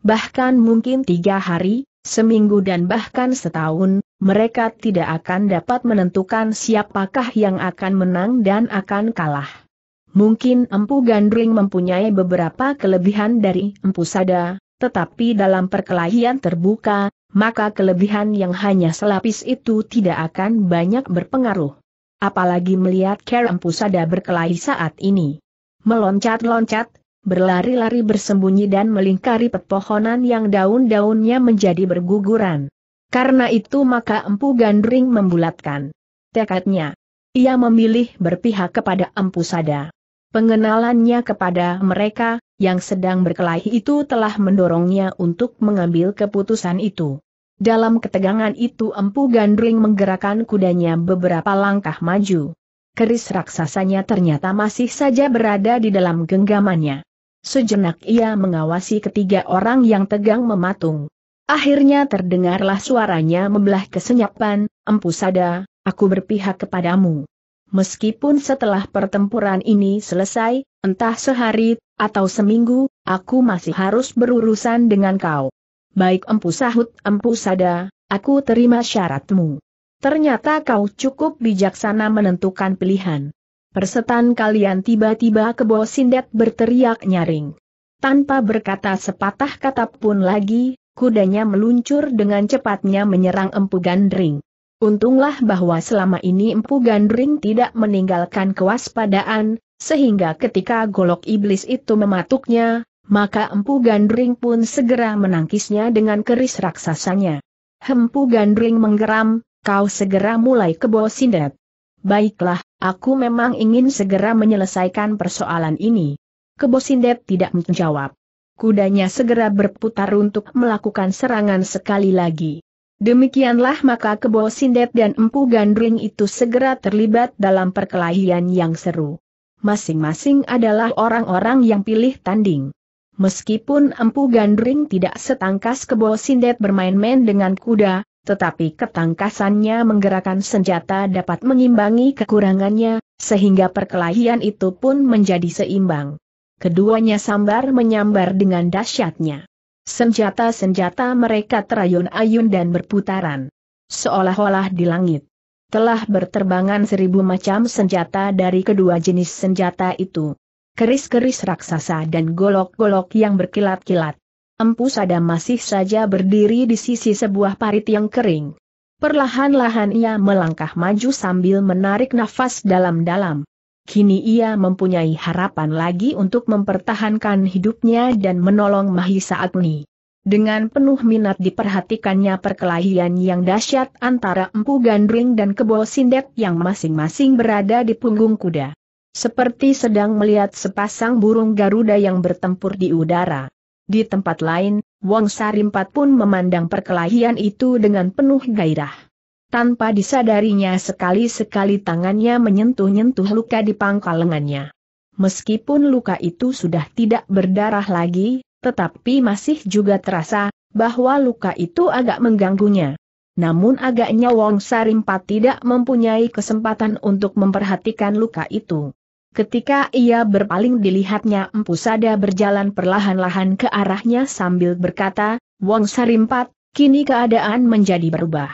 Bahkan mungkin tiga hari, seminggu dan bahkan setahun, mereka tidak akan dapat menentukan siapakah yang akan menang dan akan kalah. Mungkin Empu Gandring mempunyai beberapa kelebihan dari Empu Sada, tetapi dalam perkelahian terbuka, maka kelebihan yang hanya selapis itu tidak akan banyak berpengaruh. Apalagi melihat Kerempu Sada berkelahi saat ini. Meloncat-loncat, berlari-lari bersembunyi dan melingkari pepohonan yang daun-daunnya menjadi berguguran. Karena itu maka Empu Gandring membulatkan tekadnya. Ia memilih berpihak kepada Empu Sada. Pengenalannya kepada mereka, yang sedang berkelahi itu telah mendorongnya untuk mengambil keputusan itu. Dalam ketegangan itu Empu Gandring menggerakkan kudanya beberapa langkah maju. Keris raksasanya ternyata masih saja berada di dalam genggamannya. Sejenak ia mengawasi ketiga orang yang tegang mematung. Akhirnya terdengarlah suaranya membelah kesenyapan, Empu Sada, aku berpihak kepadamu. Meskipun setelah pertempuran ini selesai, entah sehari atau seminggu, aku masih harus berurusan dengan kau. Baik Empu Sahut Empu Sada, aku terima syaratmu. Ternyata kau cukup bijaksana menentukan pilihan. Persetan kalian tiba-tiba kebo sindet berteriak nyaring. Tanpa berkata sepatah kata pun lagi, kudanya meluncur dengan cepatnya menyerang Empu Gandring. Untunglah bahwa selama ini Empu Gandring tidak meninggalkan kewaspadaan, sehingga ketika golok iblis itu mematuknya, maka Empu Gandring pun segera menangkisnya dengan keris raksasanya. Empu Gandring menggeram, kau segera mulai kebo sindet. Baiklah, Aku memang ingin segera menyelesaikan persoalan ini. Kebosindet tidak menjawab. Kudanya segera berputar untuk melakukan serangan sekali lagi. Demikianlah maka Kebo Sindet dan Empu Gandring itu segera terlibat dalam perkelahian yang seru. Masing-masing adalah orang-orang yang pilih tanding. Meskipun Empu Gandring tidak setangkas Kebo Sindet bermain-main dengan kuda, tetapi ketangkasannya menggerakkan senjata dapat mengimbangi kekurangannya, sehingga perkelahian itu pun menjadi seimbang. Keduanya sambar menyambar dengan dahsyatnya. Senjata-senjata mereka terayun-ayun dan berputaran. Seolah-olah di langit. Telah berterbangan seribu macam senjata dari kedua jenis senjata itu. Keris-keris raksasa dan golok-golok yang berkilat-kilat. Empu Sada masih saja berdiri di sisi sebuah parit yang kering. Perlahan-lahan ia melangkah maju sambil menarik nafas dalam-dalam. Kini ia mempunyai harapan lagi untuk mempertahankan hidupnya dan menolong Mahisa Agni. Dengan penuh minat diperhatikannya perkelahian yang dahsyat antara Empu Gandring dan Kebo Sindet yang masing-masing berada di punggung kuda. Seperti sedang melihat sepasang burung Garuda yang bertempur di udara. Di tempat lain, Wong Sarimpat pun memandang perkelahian itu dengan penuh gairah. Tanpa disadarinya sekali-sekali tangannya menyentuh-nyentuh luka di pangkal lengannya. Meskipun luka itu sudah tidak berdarah lagi, tetapi masih juga terasa bahwa luka itu agak mengganggunya. Namun agaknya Wong Sarimpat tidak mempunyai kesempatan untuk memperhatikan luka itu. Ketika ia berpaling dilihatnya Empu Sada berjalan perlahan-lahan ke arahnya sambil berkata, Wong Sarimpat, kini keadaan menjadi berubah.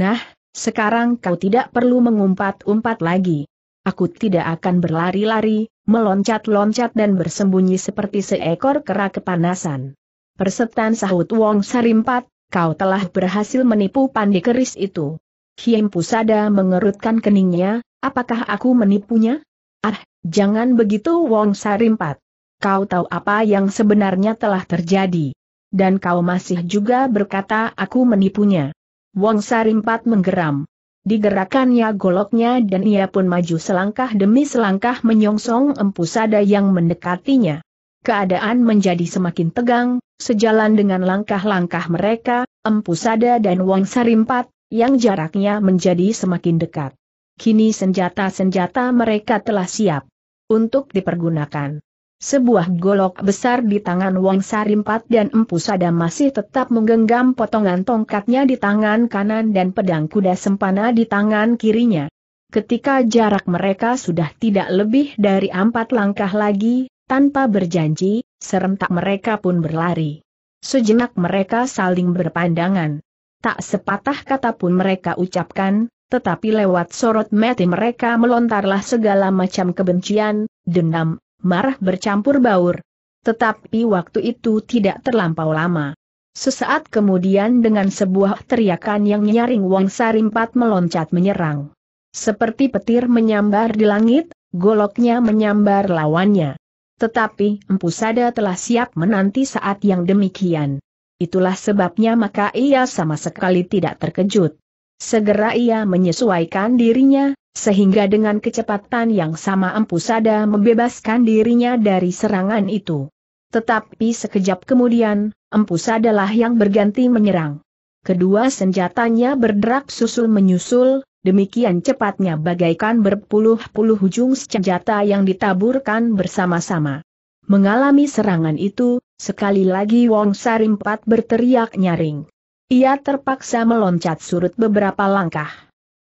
Nah, sekarang kau tidak perlu mengumpat-umpat lagi. Aku tidak akan berlari-lari, meloncat-loncat dan bersembunyi seperti seekor kera kepanasan. Persetan sahut Wong Sarimpat, kau telah berhasil menipu pandi keris itu. Hiem Pusada mengerutkan keningnya, apakah aku menipunya? Ah, jangan begitu Wong Sarimpat. Kau tahu apa yang sebenarnya telah terjadi. Dan kau masih juga berkata aku menipunya. Wong Sarimpat menggeram. Digerakannya goloknya dan ia pun maju selangkah demi selangkah menyongsong empu sada yang mendekatinya. Keadaan menjadi semakin tegang, sejalan dengan langkah-langkah mereka, Empu Sada dan Wong Sarimpat, yang jaraknya menjadi semakin dekat. Kini senjata-senjata mereka telah siap untuk dipergunakan. Sebuah golok besar di tangan Wang Sarimpat dan Empu Sada masih tetap menggenggam potongan tongkatnya di tangan kanan dan pedang kuda sempana di tangan kirinya. Ketika jarak mereka sudah tidak lebih dari empat langkah lagi, tanpa berjanji, serentak mereka pun berlari. Sejenak mereka saling berpandangan. Tak sepatah kata pun mereka ucapkan, tetapi lewat sorot mati mereka melontarlah segala macam kebencian, dendam, marah bercampur baur. Tetapi waktu itu tidak terlampau lama. Sesaat kemudian dengan sebuah teriakan yang nyaring Wang Sarimpat meloncat menyerang. Seperti petir menyambar di langit, goloknya menyambar lawannya. Tetapi Empu Sada telah siap menanti saat yang demikian. Itulah sebabnya maka ia sama sekali tidak terkejut. Segera ia menyesuaikan dirinya, sehingga dengan kecepatan yang sama Empu Sada membebaskan dirinya dari serangan itu. Tetapi sekejap kemudian, Empu lah yang berganti menyerang. Kedua senjatanya berderak susul menyusul, demikian cepatnya bagaikan berpuluh-puluh ujung senjata yang ditaburkan bersama-sama. Mengalami serangan itu, sekali lagi Wong Sarimpat berteriak nyaring. Ia terpaksa meloncat surut beberapa langkah.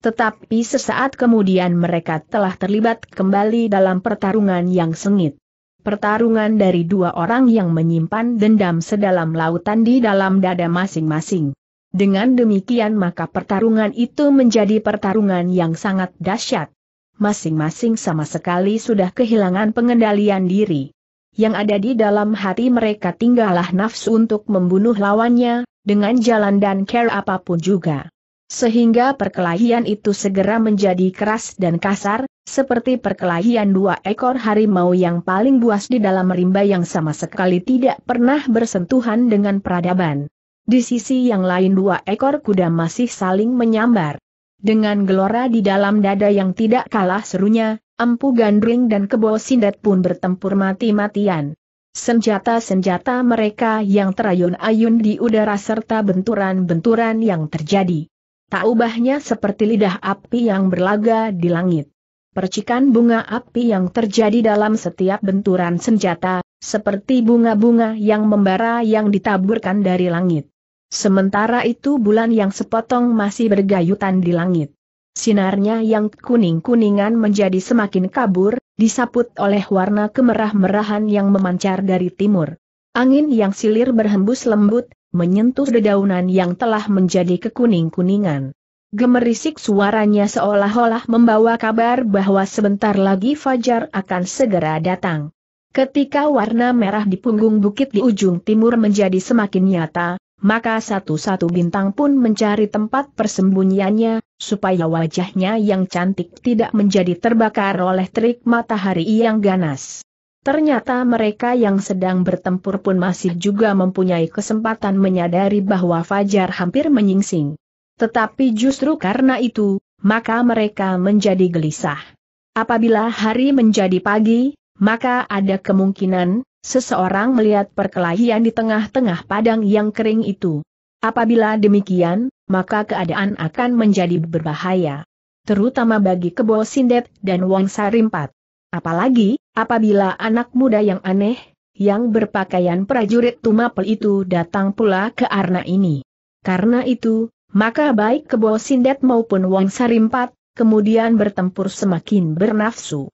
Tetapi sesaat kemudian mereka telah terlibat kembali dalam pertarungan yang sengit. Pertarungan dari dua orang yang menyimpan dendam sedalam lautan di dalam dada masing-masing. Dengan demikian maka pertarungan itu menjadi pertarungan yang sangat dahsyat. Masing-masing sama sekali sudah kehilangan pengendalian diri. Yang ada di dalam hati mereka tinggallah nafsu untuk membunuh lawannya, dengan jalan dan care apapun juga. Sehingga perkelahian itu segera menjadi keras dan kasar, seperti perkelahian dua ekor harimau yang paling buas di dalam rimba yang sama sekali tidak pernah bersentuhan dengan peradaban. Di sisi yang lain dua ekor kuda masih saling menyambar. Dengan gelora di dalam dada yang tidak kalah serunya, Empu Gandring dan Kebo Sindet pun bertempur mati-matian senjata-senjata mereka yang terayun-ayun di udara serta benturan-benturan yang terjadi. Tak ubahnya seperti lidah api yang berlaga di langit. Percikan bunga api yang terjadi dalam setiap benturan senjata, seperti bunga-bunga yang membara yang ditaburkan dari langit. Sementara itu bulan yang sepotong masih bergayutan di langit. Sinarnya yang kuning-kuningan menjadi semakin kabur, disaput oleh warna kemerah-merahan yang memancar dari timur. Angin yang silir berhembus lembut, menyentuh dedaunan yang telah menjadi kekuning-kuningan. Gemerisik suaranya seolah-olah membawa kabar bahwa sebentar lagi Fajar akan segera datang. Ketika warna merah di punggung bukit di ujung timur menjadi semakin nyata, maka satu-satu bintang pun mencari tempat persembunyiannya, supaya wajahnya yang cantik tidak menjadi terbakar oleh terik matahari yang ganas. Ternyata mereka yang sedang bertempur pun masih juga mempunyai kesempatan menyadari bahwa Fajar hampir menyingsing. Tetapi justru karena itu, maka mereka menjadi gelisah. Apabila hari menjadi pagi, maka ada kemungkinan, Seseorang melihat perkelahian di tengah-tengah padang yang kering itu. Apabila demikian, maka keadaan akan menjadi berbahaya. Terutama bagi Kebo Sindet dan Wang Sarimpat. Apalagi, apabila anak muda yang aneh, yang berpakaian prajurit tumapel itu datang pula ke arna ini. Karena itu, maka baik Kebo Sindet maupun Wang Sarimpat, kemudian bertempur semakin bernafsu.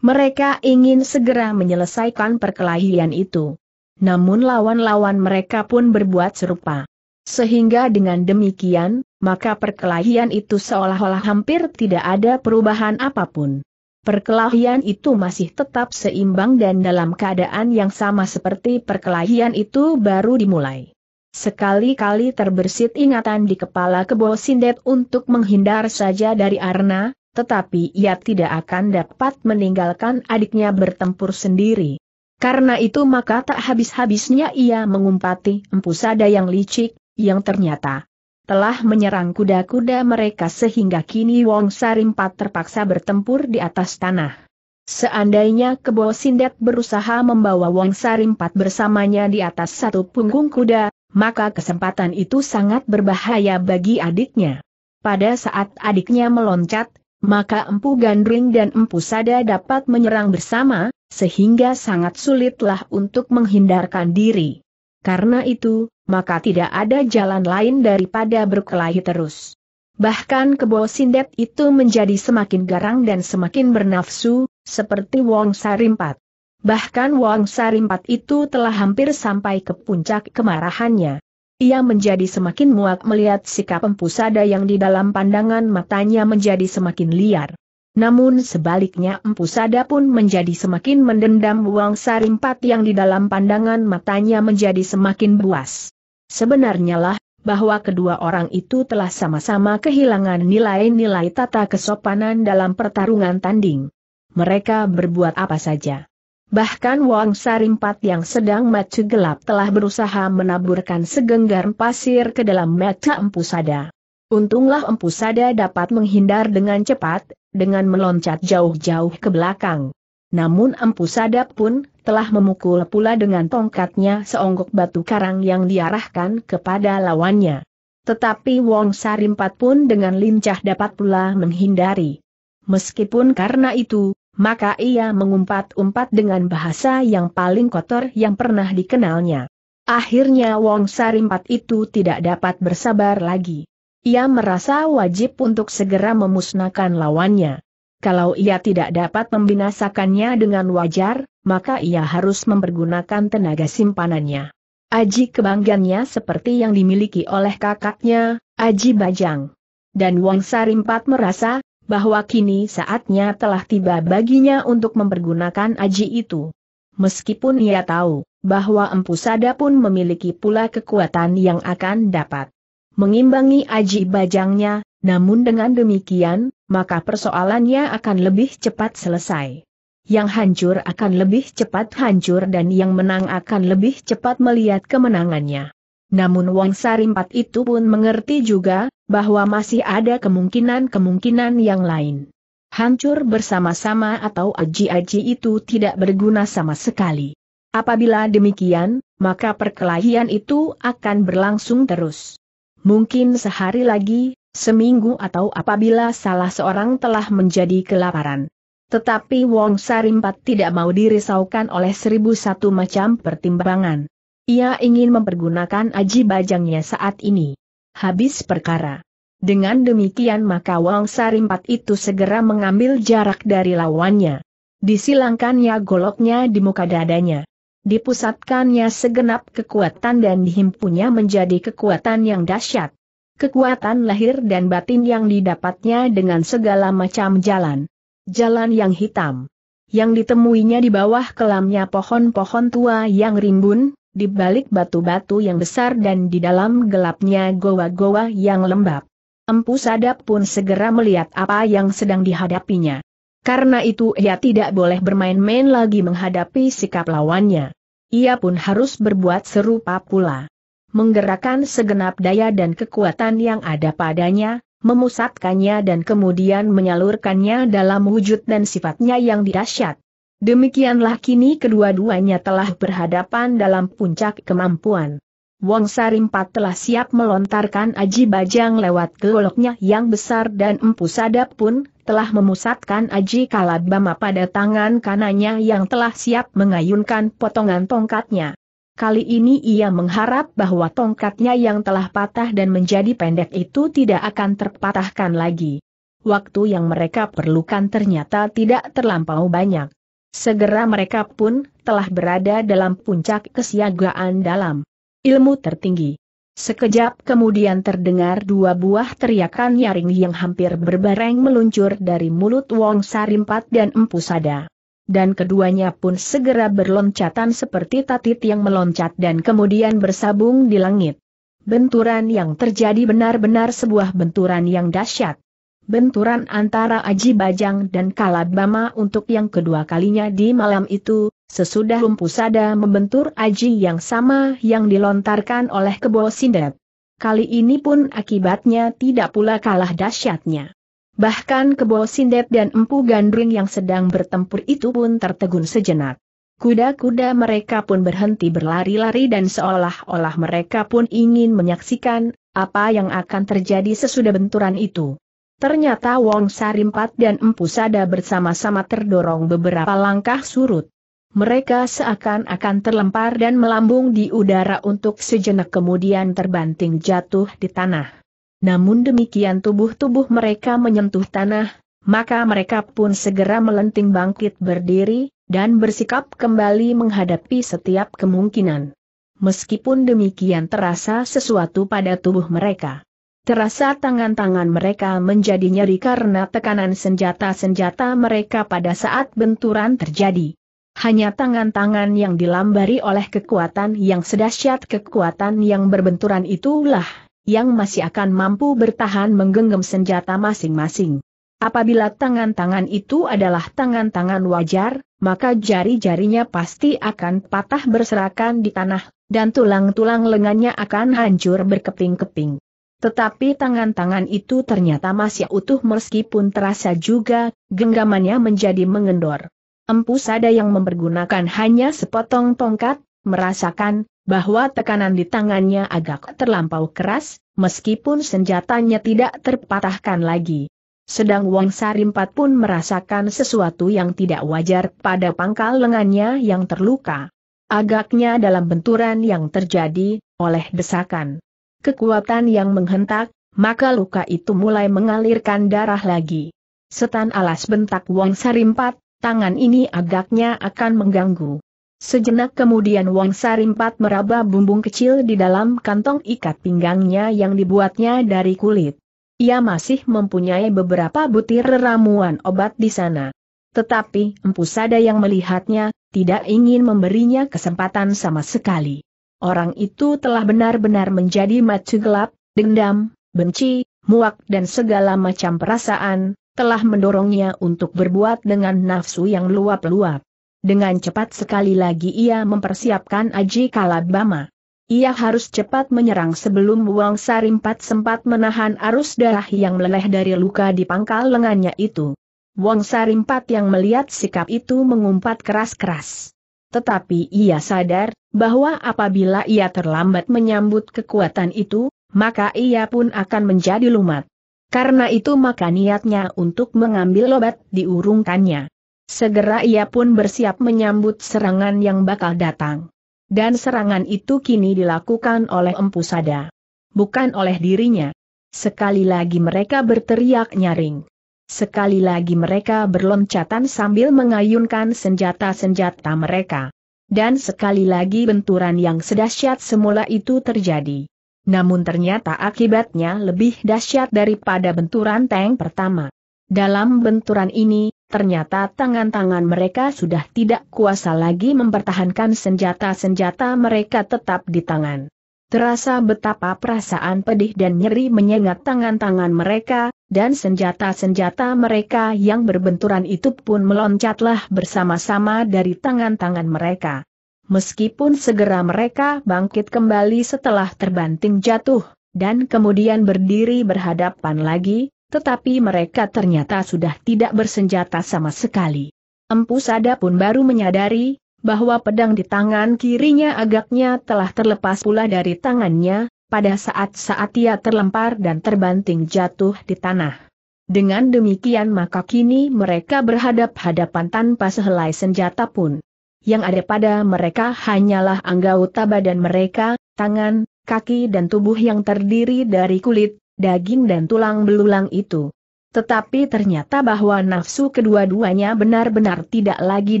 Mereka ingin segera menyelesaikan perkelahian itu. Namun lawan-lawan mereka pun berbuat serupa. Sehingga dengan demikian, maka perkelahian itu seolah-olah hampir tidak ada perubahan apapun. Perkelahian itu masih tetap seimbang dan dalam keadaan yang sama seperti perkelahian itu baru dimulai. Sekali-kali terbersit ingatan di kepala Kebo Sindet untuk menghindar saja dari Arna, tetapi ia tidak akan dapat meninggalkan adiknya bertempur sendiri. Karena itu maka tak habis-habisnya ia mengumpati empu sada yang licik, yang ternyata telah menyerang kuda-kuda mereka sehingga kini Wong Sarimpat terpaksa bertempur di atas tanah. Seandainya Kebo Sindet berusaha membawa Wong Sarimpat bersamanya di atas satu punggung kuda, maka kesempatan itu sangat berbahaya bagi adiknya. Pada saat adiknya meloncat, maka Empu Gandring dan Empu Sada dapat menyerang bersama, sehingga sangat sulitlah untuk menghindarkan diri. Karena itu, maka tidak ada jalan lain daripada berkelahi terus. Bahkan kebo sindet itu menjadi semakin garang dan semakin bernafsu, seperti Wong Sarimpat. Bahkan Wong Sarimpat itu telah hampir sampai ke puncak kemarahannya. Ia menjadi semakin muak melihat sikap empu sada yang di dalam pandangan matanya menjadi semakin liar. Namun sebaliknya Empu Sada pun menjadi semakin mendendam Wang Sarimpat yang di dalam pandangan matanya menjadi semakin buas. Sebenarnya lah, bahwa kedua orang itu telah sama-sama kehilangan nilai-nilai tata kesopanan dalam pertarungan tanding. Mereka berbuat apa saja. Bahkan Wang Sarimpat yang sedang macu gelap telah berusaha menaburkan segenggam pasir ke dalam mata Empu Sada. Untunglah Empu Sada dapat menghindar dengan cepat, dengan meloncat jauh-jauh ke belakang. Namun Empu Sada pun telah memukul pula dengan tongkatnya seonggok batu karang yang diarahkan kepada lawannya. Tetapi Wong Sarimpat pun dengan lincah dapat pula menghindari. Meskipun karena itu, maka ia mengumpat-umpat dengan bahasa yang paling kotor yang pernah dikenalnya. Akhirnya Wong Sarimpat itu tidak dapat bersabar lagi. Ia merasa wajib untuk segera memusnahkan lawannya. Kalau ia tidak dapat membinasakannya dengan wajar, maka ia harus mempergunakan tenaga simpanannya. Aji kebanggannya seperti yang dimiliki oleh kakaknya, Aji Bajang. Dan Wong Sarimpat merasa, bahwa kini saatnya telah tiba baginya untuk mempergunakan aji itu. Meskipun ia tahu bahwa Empu Sada pun memiliki pula kekuatan yang akan dapat mengimbangi aji bajangnya, namun dengan demikian, maka persoalannya akan lebih cepat selesai. Yang hancur akan lebih cepat hancur dan yang menang akan lebih cepat melihat kemenangannya. Namun Wong Sarimpat itu pun mengerti juga, bahwa masih ada kemungkinan-kemungkinan yang lain. Hancur bersama-sama atau aji-aji itu tidak berguna sama sekali. Apabila demikian, maka perkelahian itu akan berlangsung terus. Mungkin sehari lagi, seminggu atau apabila salah seorang telah menjadi kelaparan. Tetapi Wong Sarimpat tidak mau dirisaukan oleh seribu satu macam pertimbangan. Ia ingin mempergunakan aji bajangnya saat ini. Habis perkara. Dengan demikian maka Wang Sarimpat itu segera mengambil jarak dari lawannya. Disilangkannya goloknya di muka dadanya. Dipusatkannya segenap kekuatan dan dihimpunnya menjadi kekuatan yang dahsyat. Kekuatan lahir dan batin yang didapatnya dengan segala macam jalan. Jalan yang hitam. Yang ditemuinya di bawah kelamnya pohon-pohon tua yang rimbun, di balik batu-batu yang besar dan di dalam gelapnya goa-goa yang lembab. Empu Sadap pun segera melihat apa yang sedang dihadapinya. Karena itu ia tidak boleh bermain-main lagi menghadapi sikap lawannya. Ia pun harus berbuat serupa pula. Menggerakkan segenap daya dan kekuatan yang ada padanya, memusatkannya dan kemudian menyalurkannya dalam wujud dan sifatnya yang dahsyat. Demikianlah kini kedua-duanya telah berhadapan dalam puncak kemampuan. Wong Sarimpat telah siap melontarkan Aji Bajang lewat goloknya yang besar dan Empu Sadap pun telah memusatkan Aji Kalabama pada tangan kanannya yang telah siap mengayunkan potongan tongkatnya. Kali ini ia mengharap bahwa tongkatnya yang telah patah dan menjadi pendek itu tidak akan terpatahkan lagi. Waktu yang mereka perlukan ternyata tidak terlampau banyak. Segera mereka pun telah berada dalam puncak kesiagaan dalam ilmu tertinggi. Sekejap kemudian terdengar dua buah teriakan nyaring yang hampir berbareng meluncur dari mulut Wong Sarimpat dan Empu Sada. Dan keduanya pun segera berloncatan seperti tatit yang meloncat dan kemudian bersabung di langit. Benturan yang terjadi benar-benar sebuah benturan yang dahsyat. Benturan antara Aji Bajang dan Kalabama untuk yang kedua kalinya di malam itu, sesudah Rumpusada membentur Aji yang sama yang dilontarkan oleh Kebo Sindet. Kali ini pun akibatnya tidak pula kalah dahsyatnya. Bahkan Kebo Sindet dan Empu Gandring yang sedang bertempur itu pun tertegun sejenak. Kuda-kuda mereka pun berhenti berlari-lari dan seolah-olah mereka pun ingin menyaksikan apa yang akan terjadi sesudah benturan itu. Ternyata Wong Sarimpat dan Empu Sada bersama-sama terdorong beberapa langkah surut. Mereka seakan-akan terlempar dan melambung di udara untuk sejenak kemudian terbanting jatuh di tanah. Namun demikian tubuh-tubuh mereka menyentuh tanah, maka mereka pun segera melenting bangkit berdiri, dan bersikap kembali menghadapi setiap kemungkinan. Meskipun demikian terasa sesuatu pada tubuh mereka. Terasa tangan-tangan mereka menjadi nyeri karena tekanan senjata-senjata mereka pada saat benturan terjadi. Hanya tangan-tangan yang dilambari oleh kekuatan yang sedahsyat kekuatan yang berbenturan itulah, yang masih akan mampu bertahan menggenggam senjata masing-masing. Apabila tangan-tangan itu adalah tangan-tangan wajar, maka jari-jarinya pasti akan patah berserakan di tanah, dan tulang-tulang lengannya akan hancur berkeping-keping. Tetapi tangan-tangan itu ternyata masih utuh meskipun terasa juga, genggamannya menjadi mengendor. Empu Sada yang mempergunakan hanya sepotong tongkat, merasakan bahwa tekanan di tangannya agak terlampau keras, meskipun senjatanya tidak terpatahkan lagi. Sedang Wang Sarimpat pun merasakan sesuatu yang tidak wajar pada pangkal lengannya yang terluka. Agaknya dalam benturan yang terjadi, oleh desakan kekuatan yang menghentak, maka luka itu mulai mengalirkan darah lagi. Setan alas bentak Wang Sarimpat, tangan ini agaknya akan mengganggu. Sejenak kemudian Wang Sarimpat meraba bumbung kecil di dalam kantong ikat pinggangnya yang dibuatnya dari kulit. Ia masih mempunyai beberapa butir ramuan obat di sana. Tetapi Empu Sada yang melihatnya, tidak ingin memberinya kesempatan sama sekali orang itu telah benar-benar menjadi matu gelap, dendam, benci, muak dan segala macam perasaan, telah mendorongnya untuk berbuat dengan nafsu yang luap-luap. Dengan cepat sekali lagi ia mempersiapkan Aji Kalabama. Ia harus cepat menyerang sebelum Wang Sarimpat sempat menahan arus darah yang meleleh dari luka di pangkal lengannya itu. Wang Sarimpat yang melihat sikap itu mengumpat keras-keras. Tetapi ia sadar, bahwa apabila ia terlambat menyambut kekuatan itu, maka ia pun akan menjadi lumat. Karena itu maka niatnya untuk mengambil obat diurungkannya. Segera ia pun bersiap menyambut serangan yang bakal datang. Dan serangan itu kini dilakukan oleh Empu Sada. Bukan oleh dirinya. Sekali lagi mereka berteriak nyaring. Sekali lagi mereka berloncatan sambil mengayunkan senjata-senjata mereka. Dan sekali lagi benturan yang sedahsyat semula itu terjadi. Namun ternyata akibatnya lebih dahsyat daripada benturan tank pertama. Dalam benturan ini, ternyata tangan-tangan mereka sudah tidak kuasa lagi mempertahankan senjata-senjata mereka tetap di tangan. Terasa betapa perasaan pedih dan nyeri menyengat tangan-tangan mereka, dan senjata-senjata mereka yang berbenturan itu pun meloncatlah bersama-sama dari tangan-tangan mereka. Meskipun segera mereka bangkit kembali setelah terbanting jatuh, dan kemudian berdiri berhadapan lagi, tetapi mereka ternyata sudah tidak bersenjata sama sekali. Empu Sada pun baru menyadari, bahwa pedang di tangan kirinya agaknya telah terlepas pula dari tangannya, pada saat-saat ia terlempar dan terbanting jatuh di tanah. Dengan demikian maka kini mereka berhadap-hadapan tanpa sehelai senjata pun. Yang ada pada mereka hanyalah anggau anggota dan mereka, tangan, kaki dan tubuh yang terdiri dari kulit, daging dan tulang belulang itu. Tetapi ternyata bahwa nafsu kedua-duanya benar-benar tidak lagi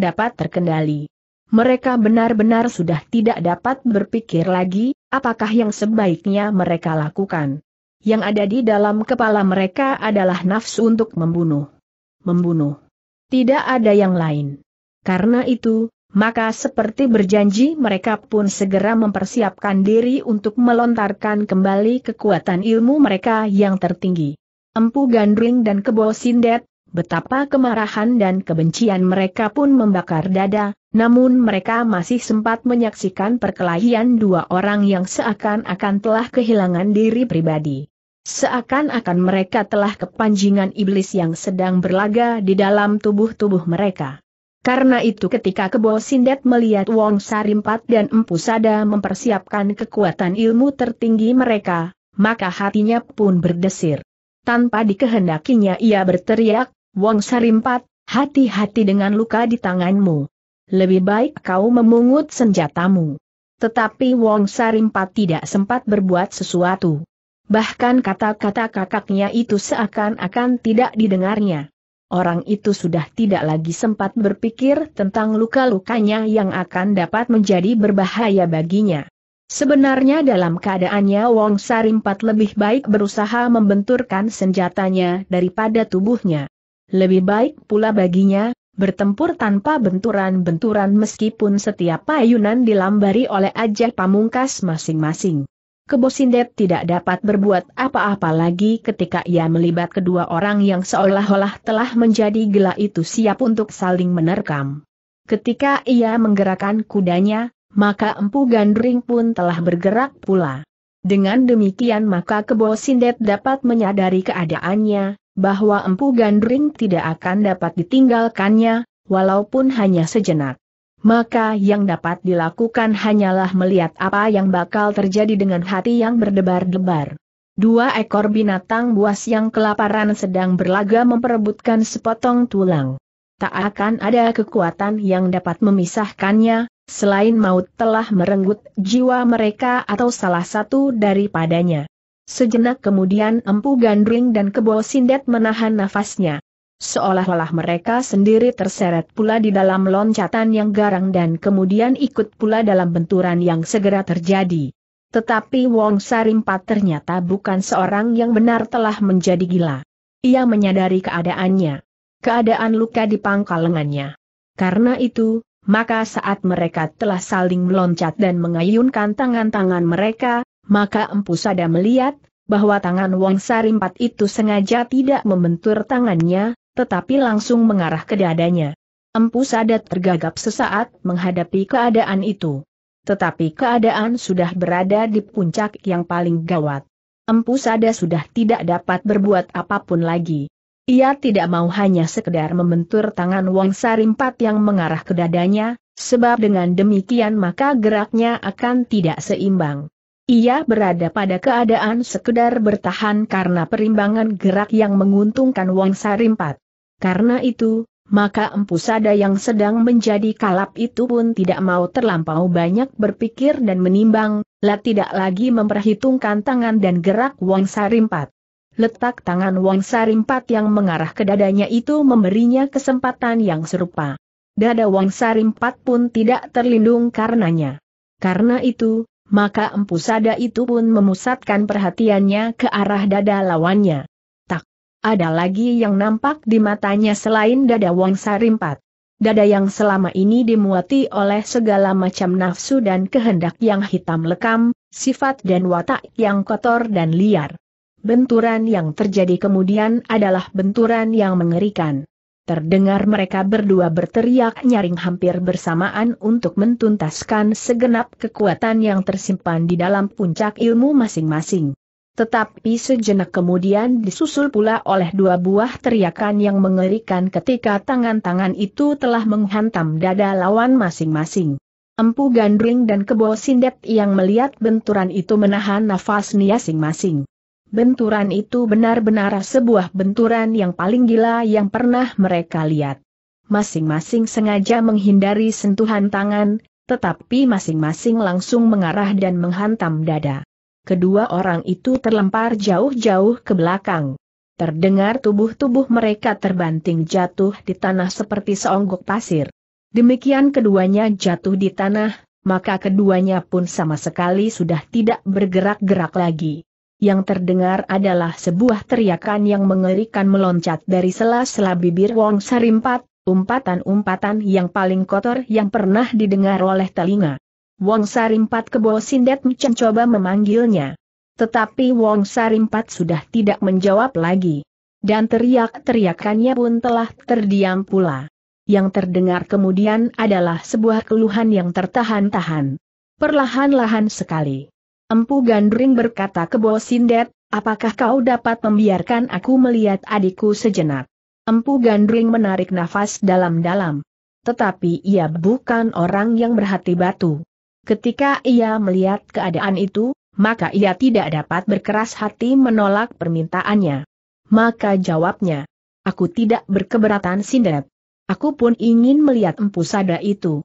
dapat terkendali. Mereka benar-benar sudah tidak dapat berpikir lagi, apakah yang sebaiknya mereka lakukan. Yang ada di dalam kepala mereka adalah nafsu untuk membunuh. Membunuh. Tidak ada yang lain. Karena itu, maka seperti berjanji mereka pun segera mempersiapkan diri untuk melontarkan kembali kekuatan ilmu mereka yang tertinggi. Empu Gandring dan Kebo Sindet, betapa kemarahan dan kebencian mereka pun membakar dada, namun mereka masih sempat menyaksikan perkelahian dua orang yang seakan-akan telah kehilangan diri pribadi. Seakan-akan mereka telah kepanjingan iblis yang sedang berlaga di dalam tubuh-tubuh mereka. Karena itu ketika Kebo Sindet melihat Wong Sarimpat dan Empu Sada mempersiapkan kekuatan ilmu tertinggi mereka, maka hatinya pun berdesir. Tanpa dikehendakinya ia berteriak, Wong Sarimpat, hati-hati dengan luka di tanganmu lebih baik kau memungut senjatamu. Tetapi Wong Sarimpat tidak sempat berbuat sesuatu. Bahkan kata-kata kakaknya itu seakan-akan tidak didengarnya. Orang itu sudah tidak lagi sempat berpikir tentang luka-lukanya yang akan dapat menjadi berbahaya baginya. Sebenarnya dalam keadaannya Wong Sarimpat lebih baik berusaha membenturkan senjatanya daripada tubuhnya. Lebih baik pula baginya, bertempur tanpa benturan-benturan meskipun setiap payunan dilambari oleh ajah pamungkas masing-masing. Kebosindet tidak dapat berbuat apa-apa lagi ketika ia melibat kedua orang yang seolah-olah telah menjadi gila itu siap untuk saling menerkam. Ketika ia menggerakkan kudanya, maka Empu Gandring pun telah bergerak pula. Dengan demikian maka Kebo Sindet dapat menyadari keadaannya, bahwa Empu Gandring tidak akan dapat ditinggalkannya, walaupun hanya sejenak. Maka yang dapat dilakukan hanyalah melihat apa yang bakal terjadi dengan hati yang berdebar-debar. Dua ekor binatang buas yang kelaparan sedang berlaga memperebutkan sepotong tulang. Tak akan ada kekuatan yang dapat memisahkannya, selain maut telah merenggut jiwa mereka atau salah satu daripadanya. Sejenak kemudian Empu Gandring dan Kebo Sindet menahan nafasnya. Seolah-olah mereka sendiri terseret pula di dalam loncatan yang garang dan kemudian ikut pula dalam benturan yang segera terjadi. Tetapi Wong Sarimpat ternyata bukan seorang yang benar telah menjadi gila. Ia menyadari keadaannya. Keadaan luka di pangkal lengannya. Karena itu, maka saat mereka telah saling meloncat dan mengayunkan tangan-tangan mereka, maka Empu Sada melihat, bahwa tangan Wong Sarimpat itu sengaja tidak membentur tangannya, tetapi langsung mengarah ke dadanya. Empu Sada tergagap sesaat menghadapi keadaan itu. Tetapi keadaan sudah berada di puncak yang paling gawat. Empu Sada sudah tidak dapat berbuat apapun lagi. Ia tidak mau hanya sekedar membentur tangan Wong Sarimpat yang mengarah ke dadanya, sebab dengan demikian maka geraknya akan tidak seimbang. Ia berada pada keadaan sekedar bertahan karena perimbangan gerak yang menguntungkan Wang Sarimpat. Karena itu, maka empu sada yang sedang menjadi kalap itu pun tidak mau terlampau banyak berpikir dan menimbang, lah tidak lagi memperhitungkan tangan dan gerak Wang Sarimpat. Letak tangan Wang Sarimpat yang mengarah ke dadanya itu memberinya kesempatan yang serupa. Dada Wang Sarimpat pun tidak terlindung karenanya. Karena itu, maka empu sada itu pun memusatkan perhatiannya ke arah dada lawannya. Tak, ada lagi yang nampak di matanya selain dada Wang Sarimpat. Dada yang selama ini dimuati oleh segala macam nafsu dan kehendak yang hitam lekam, sifat dan watak yang kotor dan liar. Benturan yang terjadi kemudian adalah benturan yang mengerikan. Terdengar mereka berdua berteriak nyaring hampir bersamaan untuk mentuntaskan segenap kekuatan yang tersimpan di dalam puncak ilmu masing-masing. Tetapi sejenak kemudian disusul pula oleh dua buah teriakan yang mengerikan ketika tangan-tangan itu telah menghantam dada lawan masing-masing. Empu Gandring dan Kebo Sindet yang melihat benturan itu menahan nafas niasing masing Benturan itu benar-benar sebuah benturan yang paling gila yang pernah mereka lihat. Masing-masing sengaja menghindari sentuhan tangan, tetapi masing-masing langsung mengarah dan menghantam dada. Kedua orang itu terlempar jauh-jauh ke belakang. Terdengar tubuh-tubuh mereka terbanting jatuh di tanah seperti seonggok pasir. Demikian keduanya jatuh di tanah, maka keduanya pun sama sekali sudah tidak bergerak-gerak lagi. Yang terdengar adalah sebuah teriakan yang mengerikan meloncat dari sela-sela bibir Wong Sarimpat, umpatan-umpatan yang paling kotor yang pernah didengar oleh telinga. Wong Sarimpat kebo Sindet mencoba memanggilnya. Tetapi Wong Sarimpat sudah tidak menjawab lagi. Dan teriak-teriakannya pun telah terdiam pula. Yang terdengar kemudian adalah sebuah keluhan yang tertahan-tahan. Perlahan-lahan sekali. Empu Gandring berkata ke Sindet, apakah kau dapat membiarkan aku melihat adikku sejenak? Empu Gandring menarik nafas dalam-dalam. Tetapi ia bukan orang yang berhati batu. Ketika ia melihat keadaan itu, maka ia tidak dapat berkeras hati menolak permintaannya. Maka jawabnya, aku tidak berkeberatan Sindet. Aku pun ingin melihat empu sada itu.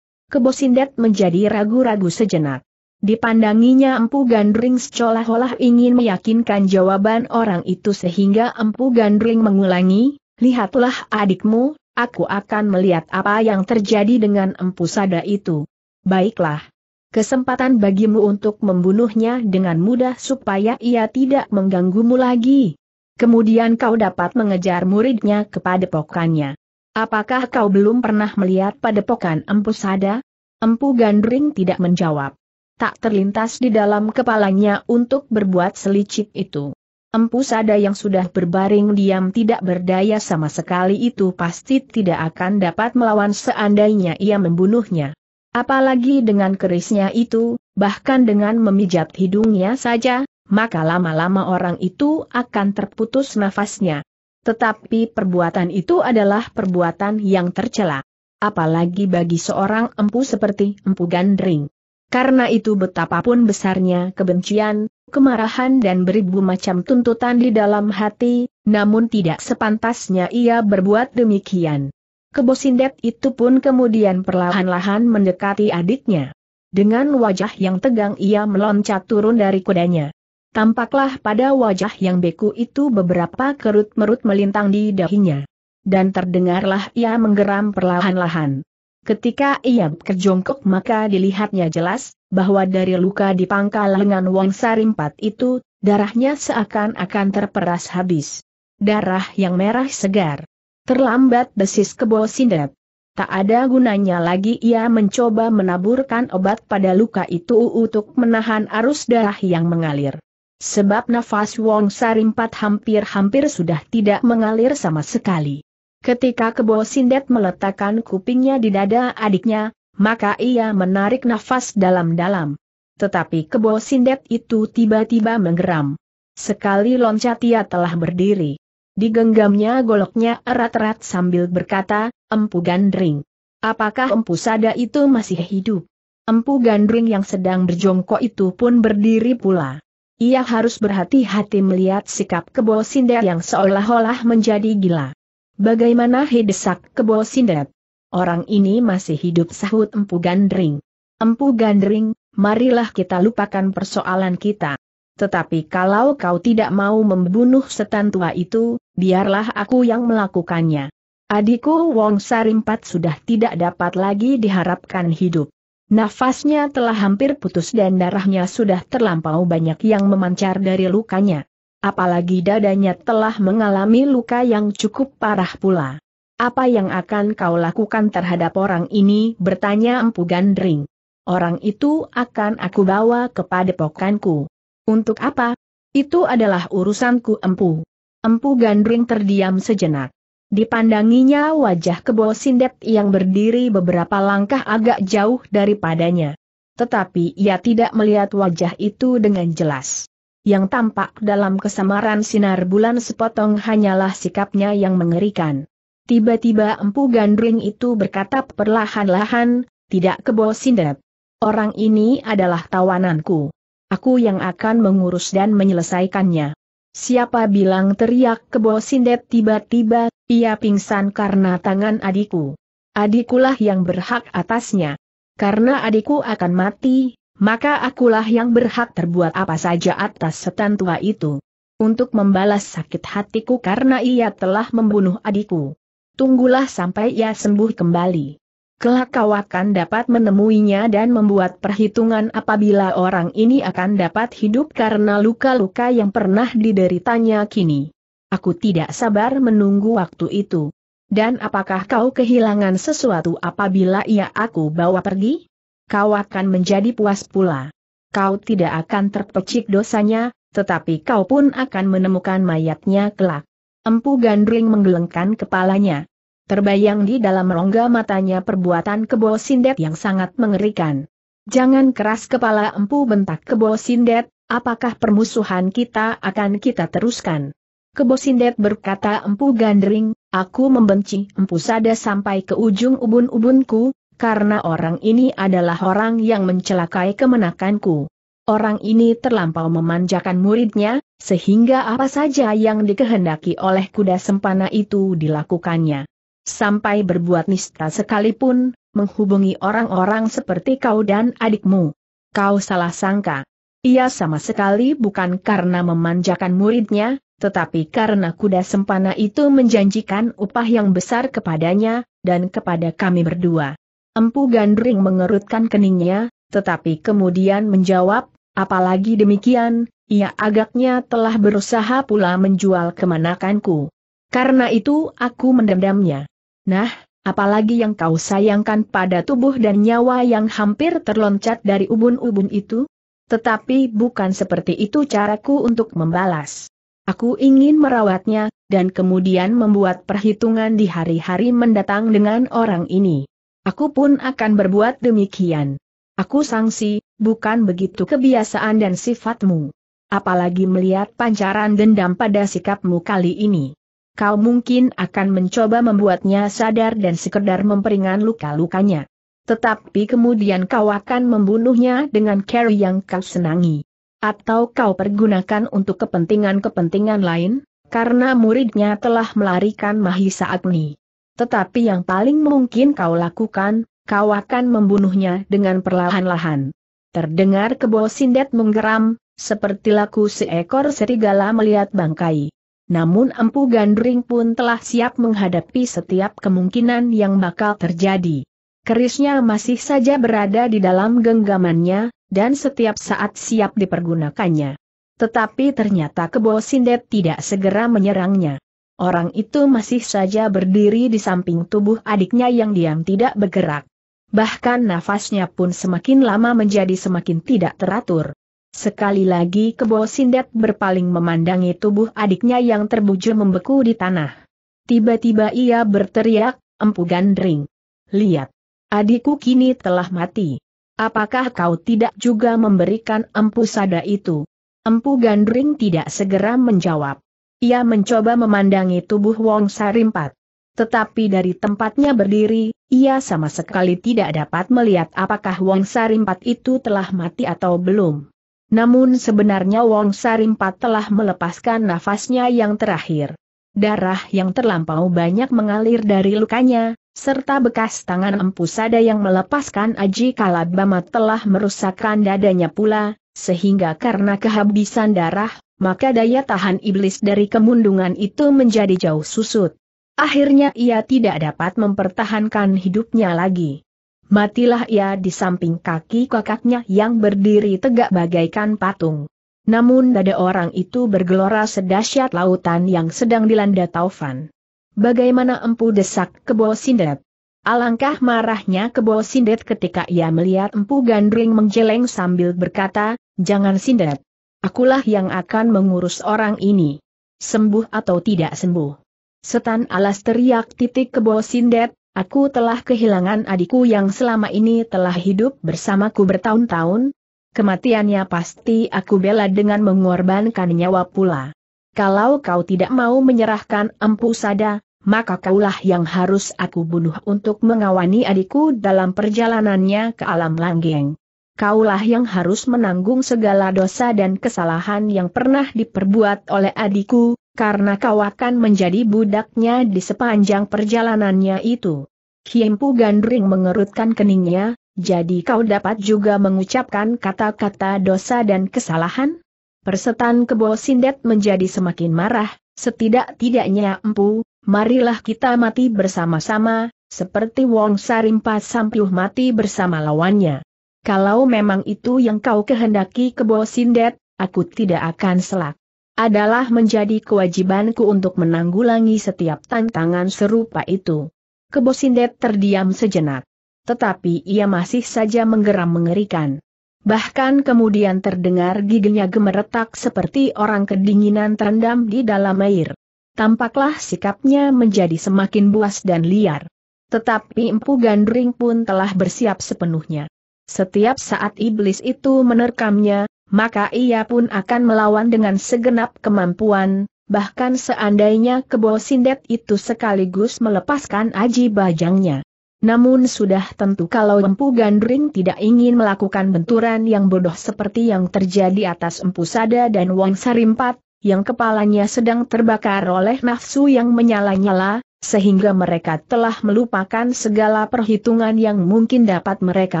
Sindet menjadi ragu-ragu sejenak. Dipandanginya Empu Gandring seolah-olah ingin meyakinkan jawaban orang itu sehingga Empu Gandring mengulangi, lihatlah adikmu, aku akan melihat apa yang terjadi dengan Empu Sada itu. Baiklah. Kesempatan bagimu untuk membunuhnya dengan mudah supaya ia tidak mengganggumu lagi. Kemudian kau dapat mengejar muridnya kepada pokannya. Apakah kau belum pernah melihat padepokan Empu Sada? Empu Gandring tidak menjawab tak terlintas di dalam kepalanya untuk berbuat selicik itu. Empu Sada yang sudah berbaring diam tidak berdaya sama sekali itu pasti tidak akan dapat melawan seandainya ia membunuhnya. Apalagi dengan kerisnya itu, bahkan dengan memijat hidungnya saja, maka lama-lama orang itu akan terputus nafasnya. Tetapi perbuatan itu adalah perbuatan yang tercela. Apalagi bagi seorang empu seperti empu gandring. Karena itu betapapun besarnya kebencian, kemarahan dan beribu macam tuntutan di dalam hati, namun tidak sepantasnya ia berbuat demikian. Kebosindet itu pun kemudian perlahan-lahan mendekati adiknya. Dengan wajah yang tegang ia meloncat turun dari kudanya. Tampaklah pada wajah yang beku itu beberapa kerut-merut melintang di dahinya. Dan terdengarlah ia menggeram perlahan-lahan. Ketika ia berjongkok maka dilihatnya jelas, bahwa dari luka di pangkal lengan Wang Sarimpat itu, darahnya seakan-akan terperas habis. Darah yang merah segar. Terlambat desis kebo sindet. Tak ada gunanya lagi ia mencoba menaburkan obat pada luka itu untuk menahan arus darah yang mengalir. Sebab nafas Wong Sarimpat hampir-hampir sudah tidak mengalir sama sekali. Ketika Kebo Sindet meletakkan kupingnya di dada adiknya, maka ia menarik nafas dalam-dalam. Tetapi Kebo Sindet itu tiba-tiba menggeram. Sekali loncat ia telah berdiri. Digenggamnya goloknya erat-erat sambil berkata, Empu Gandring. Apakah Empu Sada itu masih hidup? Empu Gandring yang sedang berjongkok itu pun berdiri pula. Ia harus berhati-hati melihat sikap Kebo Sindet yang seolah-olah menjadi gila. Bagaimana hidesak kebo sindet? Orang ini masih hidup sahut Empu Gandring. Empu Gandring, marilah kita lupakan persoalan kita. Tetapi kalau kau tidak mau membunuh setan tua itu, biarlah aku yang melakukannya. Adikku Wong Sarimpat sudah tidak dapat lagi diharapkan hidup. Nafasnya telah hampir putus dan darahnya sudah terlampau banyak yang memancar dari lukanya apalagi dadanya telah mengalami luka yang cukup parah pula. Apa yang akan kau lakukan terhadap orang ini? bertanya Empu Gandring. Orang itu akan aku bawa kepada pokanku. Untuk apa? Itu adalah urusanku Empu. Empu Gandring terdiam sejenak. Dipandanginya wajah kebo sindet yang berdiri beberapa langkah agak jauh daripadanya. Tetapi ia tidak melihat wajah itu dengan jelas yang tampak dalam kesamaran sinar bulan sepotong hanyalah sikapnya yang mengerikan. Tiba-tiba empu gandring itu berkata perlahan-lahan, tidak kebo sindet. Orang ini adalah tawananku. Aku yang akan mengurus dan menyelesaikannya. Siapa bilang teriak kebo sindet tiba-tiba, ia pingsan karena tangan adikku. Adikulah yang berhak atasnya. Karena adikku akan mati, maka akulah yang berhak terbuat apa saja atas setan tua itu. Untuk membalas sakit hatiku karena ia telah membunuh adikku. Tunggulah sampai ia sembuh kembali. Kelak kau akan dapat menemuinya dan membuat perhitungan apabila orang ini akan dapat hidup karena luka-luka yang pernah dideritanya kini. Aku tidak sabar menunggu waktu itu. Dan apakah kau kehilangan sesuatu apabila ia aku bawa pergi? kau akan menjadi puas pula. Kau tidak akan terpecik dosanya, tetapi kau pun akan menemukan mayatnya kelak. Empu Gandring menggelengkan kepalanya. Terbayang di dalam rongga matanya perbuatan kebo sindet yang sangat mengerikan. Jangan keras kepala empu bentak kebo sindet, apakah permusuhan kita akan kita teruskan? Kebo sindet berkata empu Gandring, aku membenci empu sada sampai ke ujung ubun-ubunku, karena orang ini adalah orang yang mencelakai kemenakanku. Orang ini terlampau memanjakan muridnya, sehingga apa saja yang dikehendaki oleh kuda sempana itu dilakukannya. Sampai berbuat nista sekalipun, menghubungi orang-orang seperti kau dan adikmu. Kau salah sangka. Ia sama sekali bukan karena memanjakan muridnya, tetapi karena kuda sempana itu menjanjikan upah yang besar kepadanya, dan kepada kami berdua. Empu Gandring mengerutkan keningnya, tetapi kemudian menjawab, apalagi demikian, ia agaknya telah berusaha pula menjual kemanakanku. Karena itu aku mendendamnya. Nah, apalagi yang kau sayangkan pada tubuh dan nyawa yang hampir terloncat dari ubun-ubun itu? Tetapi bukan seperti itu caraku untuk membalas. Aku ingin merawatnya, dan kemudian membuat perhitungan di hari-hari mendatang dengan orang ini aku pun akan berbuat demikian. Aku sangsi, bukan begitu kebiasaan dan sifatmu. Apalagi melihat pancaran dendam pada sikapmu kali ini. Kau mungkin akan mencoba membuatnya sadar dan sekedar memperingan luka-lukanya. Tetapi kemudian kau akan membunuhnya dengan carry yang kau senangi. Atau kau pergunakan untuk kepentingan-kepentingan lain, karena muridnya telah melarikan Mahisa Agni. Tetapi yang paling mungkin kau lakukan, kau akan membunuhnya dengan perlahan-lahan. Terdengar kebo sindet menggeram, seperti laku seekor serigala melihat bangkai. Namun Empu Gandring pun telah siap menghadapi setiap kemungkinan yang bakal terjadi. Kerisnya masih saja berada di dalam genggamannya, dan setiap saat siap dipergunakannya. Tetapi ternyata Kebo Sindet tidak segera menyerangnya. Orang itu masih saja berdiri di samping tubuh adiknya yang diam tidak bergerak. Bahkan nafasnya pun semakin lama menjadi semakin tidak teratur. Sekali lagi Kebo Sindet berpaling memandangi tubuh adiknya yang terbujur membeku di tanah. Tiba-tiba ia berteriak, Empu Gandring. Lihat. Adikku kini telah mati. Apakah kau tidak juga memberikan empu sada itu? Empu Gandring tidak segera menjawab. Ia mencoba memandangi tubuh Wong Sarimpat. Tetapi dari tempatnya berdiri, ia sama sekali tidak dapat melihat apakah Wong Sarimpat itu telah mati atau belum. Namun sebenarnya Wong Sarimpat telah melepaskan nafasnya yang terakhir. Darah yang terlampau banyak mengalir dari lukanya, serta bekas tangan empu sada yang melepaskan Aji Kalabama telah merusakkan dadanya pula, sehingga karena kehabisan darah, maka daya tahan iblis dari kemundungan itu menjadi jauh susut. Akhirnya ia tidak dapat mempertahankan hidupnya lagi. Matilah ia di samping kaki kakaknya yang berdiri tegak bagaikan patung. Namun dada orang itu bergelora sedahsyat lautan yang sedang dilanda taufan. Bagaimana empu desak kebo sindet? Alangkah marahnya kebo sindet ketika ia melihat empu gandring menjeleng sambil berkata, jangan sindet. Akulah yang akan mengurus orang ini. Sembuh atau tidak sembuh. Setan alas teriak titik ke bawah sindet, aku telah kehilangan adikku yang selama ini telah hidup bersamaku bertahun-tahun. Kematiannya pasti aku bela dengan mengorbankan nyawa pula. Kalau kau tidak mau menyerahkan empu sada, maka kaulah yang harus aku bunuh untuk mengawani adikku dalam perjalanannya ke alam langgeng kaulah yang harus menanggung segala dosa dan kesalahan yang pernah diperbuat oleh adikku, karena kau akan menjadi budaknya di sepanjang perjalanannya itu. Kiempu Gandring mengerutkan keningnya, jadi kau dapat juga mengucapkan kata-kata dosa dan kesalahan? Persetan Kebo Sindet menjadi semakin marah, setidak-tidaknya empu, marilah kita mati bersama-sama, seperti Wong Sarimpa Sampiuh mati bersama lawannya. Kalau memang itu yang kau kehendaki kebo Sindet, aku tidak akan selak. Adalah menjadi kewajibanku untuk menanggulangi setiap tantangan serupa itu. Kebo Sindet terdiam sejenak. Tetapi ia masih saja menggeram mengerikan. Bahkan kemudian terdengar giginya gemeretak seperti orang kedinginan terendam di dalam air. Tampaklah sikapnya menjadi semakin buas dan liar. Tetapi Empu Gandring pun telah bersiap sepenuhnya. Setiap saat iblis itu menerkamnya, maka ia pun akan melawan dengan segenap kemampuan, bahkan seandainya kebo sindet itu sekaligus melepaskan aji bajangnya. Namun sudah tentu kalau Empu Gandring tidak ingin melakukan benturan yang bodoh seperti yang terjadi atas Empu Sada dan Wang Sarimpat, yang kepalanya sedang terbakar oleh nafsu yang menyala-nyala, sehingga mereka telah melupakan segala perhitungan yang mungkin dapat mereka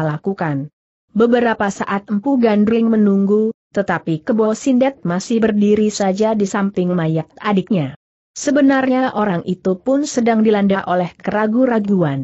lakukan. Beberapa saat Empu Gandring menunggu, tetapi Kebo Sindet masih berdiri saja di samping mayat adiknya. Sebenarnya orang itu pun sedang dilanda oleh keraguan raguan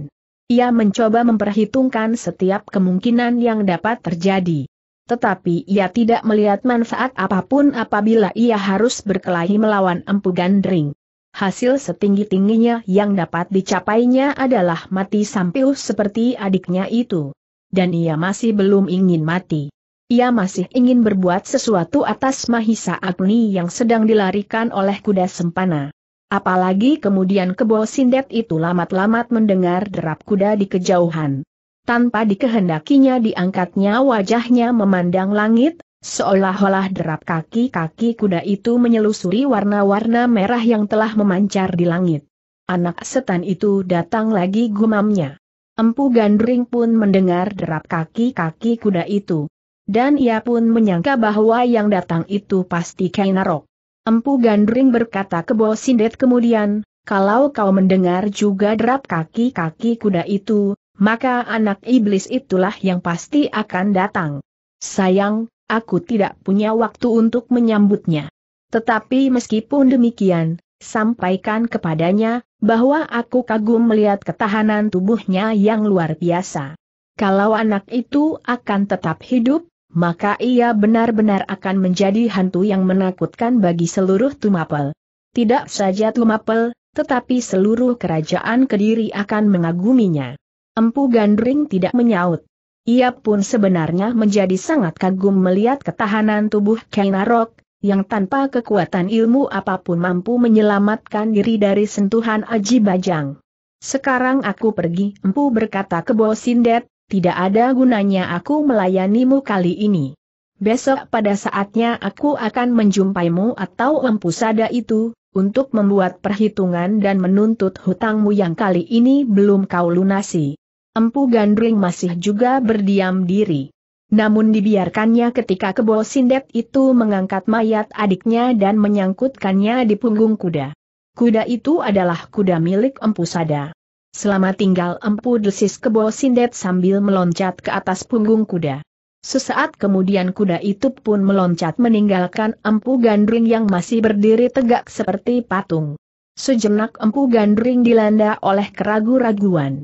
Ia mencoba memperhitungkan setiap kemungkinan yang dapat terjadi. Tetapi ia tidak melihat manfaat apapun apabila ia harus berkelahi melawan Empu Gandring hasil setinggi-tingginya yang dapat dicapainya adalah mati sampiuh seperti adiknya itu. Dan ia masih belum ingin mati. Ia masih ingin berbuat sesuatu atas Mahisa Agni yang sedang dilarikan oleh kuda sempana. Apalagi kemudian kebo sindet itu lamat-lamat mendengar derap kuda di kejauhan. Tanpa dikehendakinya diangkatnya wajahnya memandang langit, Seolah-olah derap kaki-kaki kuda itu menyelusuri warna-warna merah yang telah memancar di langit. Anak setan itu datang lagi gumamnya. Empu Gandring pun mendengar derap kaki-kaki kuda itu. Dan ia pun menyangka bahwa yang datang itu pasti Kainarok. Empu Gandring berkata ke Bo Sindet kemudian, kalau kau mendengar juga derap kaki-kaki kuda itu, maka anak iblis itulah yang pasti akan datang. Sayang, aku tidak punya waktu untuk menyambutnya. Tetapi meskipun demikian, sampaikan kepadanya, bahwa aku kagum melihat ketahanan tubuhnya yang luar biasa. Kalau anak itu akan tetap hidup, maka ia benar-benar akan menjadi hantu yang menakutkan bagi seluruh Tumapel. Tidak saja Tumapel, tetapi seluruh kerajaan Kediri akan mengaguminya. Empu Gandring tidak menyaut. Ia pun sebenarnya menjadi sangat kagum melihat ketahanan tubuh Kainarok, yang tanpa kekuatan ilmu apapun mampu menyelamatkan diri dari sentuhan Aji Bajang. Sekarang aku pergi, empu berkata ke Sindet, tidak ada gunanya aku melayanimu kali ini. Besok pada saatnya aku akan menjumpaimu atau empu sada itu, untuk membuat perhitungan dan menuntut hutangmu yang kali ini belum kau lunasi. Empu Gandring masih juga berdiam diri. Namun dibiarkannya ketika kebo sindet itu mengangkat mayat adiknya dan menyangkutkannya di punggung kuda. Kuda itu adalah kuda milik Empu Sada. Selama tinggal Empu Desis kebo sindet sambil meloncat ke atas punggung kuda. Sesaat kemudian kuda itu pun meloncat meninggalkan Empu Gandring yang masih berdiri tegak seperti patung. Sejenak Empu Gandring dilanda oleh keraguan raguan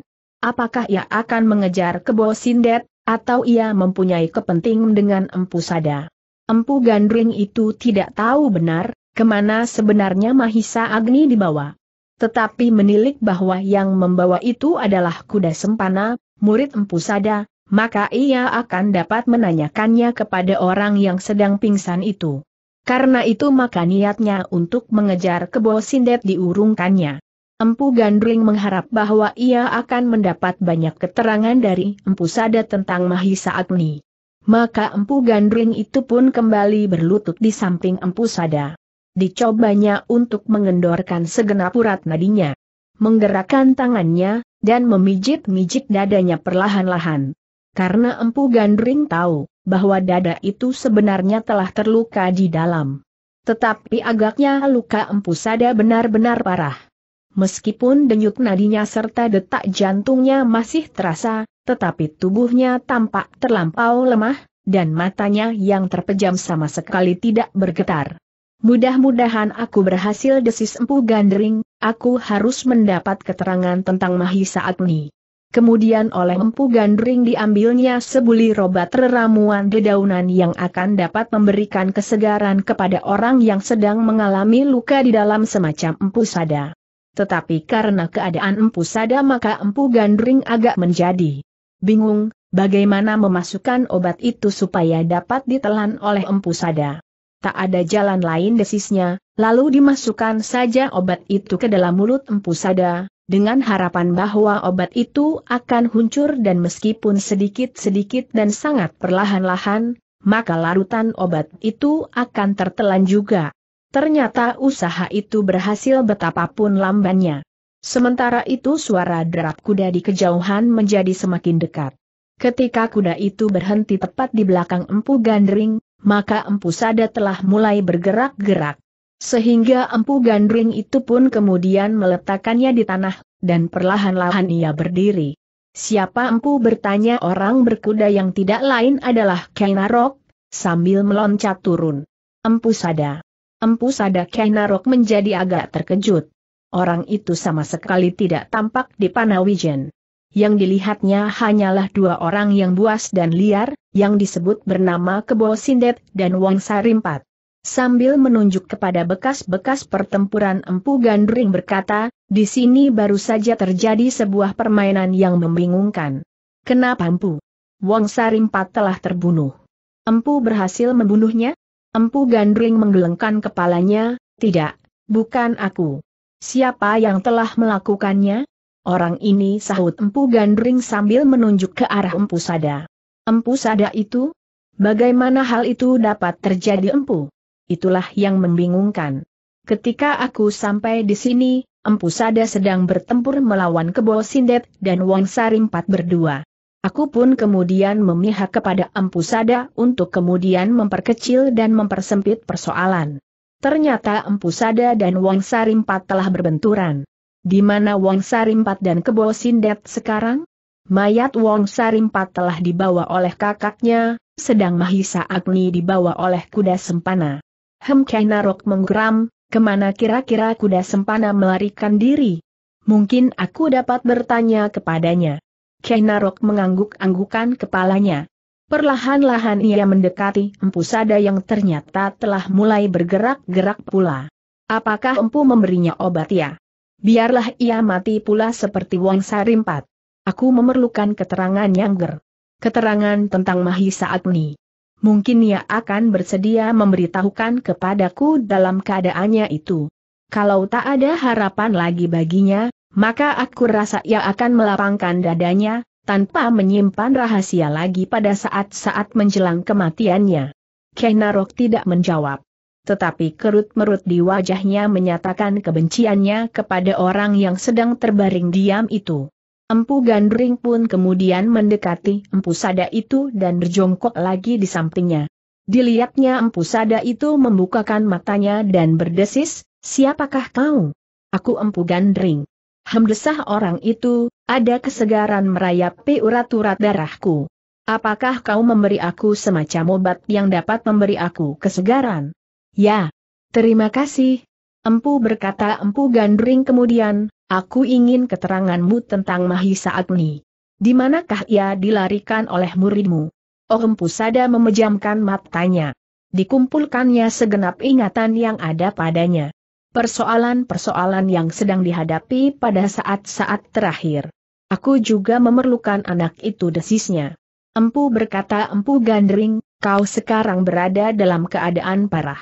Apakah ia akan mengejar kebo sindet, atau ia mempunyai kepentingan dengan empu sada? Empu gandring itu tidak tahu benar, kemana sebenarnya Mahisa Agni dibawa. Tetapi menilik bahwa yang membawa itu adalah kuda sempana, murid empu sada, maka ia akan dapat menanyakannya kepada orang yang sedang pingsan itu. Karena itu maka niatnya untuk mengejar kebo sindet diurungkannya. Empu Gandring mengharap bahwa ia akan mendapat banyak keterangan dari Empu Sada tentang Mahisa Agni. Maka Empu Gandring itu pun kembali berlutut di samping Empu Sada. Dicobanya untuk mengendorkan segenap urat nadinya. Menggerakkan tangannya, dan memijit-mijit dadanya perlahan-lahan. Karena Empu Gandring tahu, bahwa dada itu sebenarnya telah terluka di dalam. Tetapi agaknya luka Empu Sada benar-benar parah. Meskipun denyut nadinya serta detak jantungnya masih terasa, tetapi tubuhnya tampak terlampau lemah, dan matanya yang terpejam sama sekali tidak bergetar. Mudah-mudahan aku berhasil desis empu gandering, aku harus mendapat keterangan tentang Mahisa Agni. Kemudian oleh empu gandring diambilnya sebuli robat reramuan dedaunan yang akan dapat memberikan kesegaran kepada orang yang sedang mengalami luka di dalam semacam empu sada. Tetapi karena keadaan empu sada maka empu gandring agak menjadi bingung, bagaimana memasukkan obat itu supaya dapat ditelan oleh empu sada. Tak ada jalan lain desisnya, lalu dimasukkan saja obat itu ke dalam mulut empu sada, dengan harapan bahwa obat itu akan huncur dan meskipun sedikit-sedikit dan sangat perlahan-lahan, maka larutan obat itu akan tertelan juga. Ternyata usaha itu berhasil betapapun lambannya. Sementara itu suara derap kuda di kejauhan menjadi semakin dekat. Ketika kuda itu berhenti tepat di belakang Empu Gandring, maka Empu Sada telah mulai bergerak-gerak. Sehingga Empu Gandring itu pun kemudian meletakkannya di tanah, dan perlahan-lahan ia berdiri. Siapa Empu bertanya orang berkuda yang tidak lain adalah Kainarok, sambil meloncat turun. Empu Sada. Empu Sadakai Narok menjadi agak terkejut. Orang itu sama sekali tidak tampak di Panawijen. Yang dilihatnya hanyalah dua orang yang buas dan liar, yang disebut bernama Kebo Sindet dan Wong Sarimpat. Sambil menunjuk kepada bekas-bekas pertempuran Empu Gandring berkata, di sini baru saja terjadi sebuah permainan yang membingungkan. Kenapa Empu? Wong Sarimpat telah terbunuh. Empu berhasil membunuhnya? Empu Gandring menggelengkan kepalanya, tidak, bukan aku. Siapa yang telah melakukannya? Orang ini sahut Empu Gandring sambil menunjuk ke arah Empu Sada. Empu Sada itu? Bagaimana hal itu dapat terjadi Empu? Itulah yang membingungkan. Ketika aku sampai di sini, Empu Sada sedang bertempur melawan Kebo Sindet dan Wang Sarimpat berdua. Aku pun kemudian memihak kepada Empu Sada untuk kemudian memperkecil dan mempersempit persoalan. Ternyata Empu Sada dan Wong Sarimpat telah berbenturan. Di mana Wong Sarimpat dan Kebo Sindet sekarang? Mayat Wong Sarimpat telah dibawa oleh kakaknya, sedang Mahisa Agni dibawa oleh kuda sempana. Hem Kainarok menggeram, kemana kira-kira kuda sempana melarikan diri? Mungkin aku dapat bertanya kepadanya. Kenarok mengangguk-anggukan kepalanya. Perlahan-lahan ia mendekati empu sada yang ternyata telah mulai bergerak-gerak pula. Apakah empu memberinya obat ya? Biarlah ia mati pula seperti Wong Sarimpat. Aku memerlukan keterangan yang ger. Keterangan tentang Mahisa Agni. Mungkin ia akan bersedia memberitahukan kepadaku dalam keadaannya itu. Kalau tak ada harapan lagi baginya, maka aku rasa ia akan melapangkan dadanya, tanpa menyimpan rahasia lagi pada saat-saat menjelang kematiannya. Kenarok tidak menjawab. Tetapi kerut-merut di wajahnya menyatakan kebenciannya kepada orang yang sedang terbaring diam itu. Empu Gandring pun kemudian mendekati Empu Sada itu dan berjongkok lagi di sampingnya. Dilihatnya Empu Sada itu membukakan matanya dan berdesis, siapakah kau? Aku Empu Gandring. Hemdesah orang itu, ada kesegaran merayap urat-urat darahku. Apakah kau memberi aku semacam obat yang dapat memberi aku kesegaran? Ya. Terima kasih. Empu berkata Empu Gandring kemudian, aku ingin keteranganmu tentang Mahisa Agni. Di manakah ia dilarikan oleh muridmu? Oh Empu Sada memejamkan matanya. Dikumpulkannya segenap ingatan yang ada padanya persoalan-persoalan yang sedang dihadapi pada saat-saat terakhir. Aku juga memerlukan anak itu desisnya. Empu berkata Empu Gandring, kau sekarang berada dalam keadaan parah.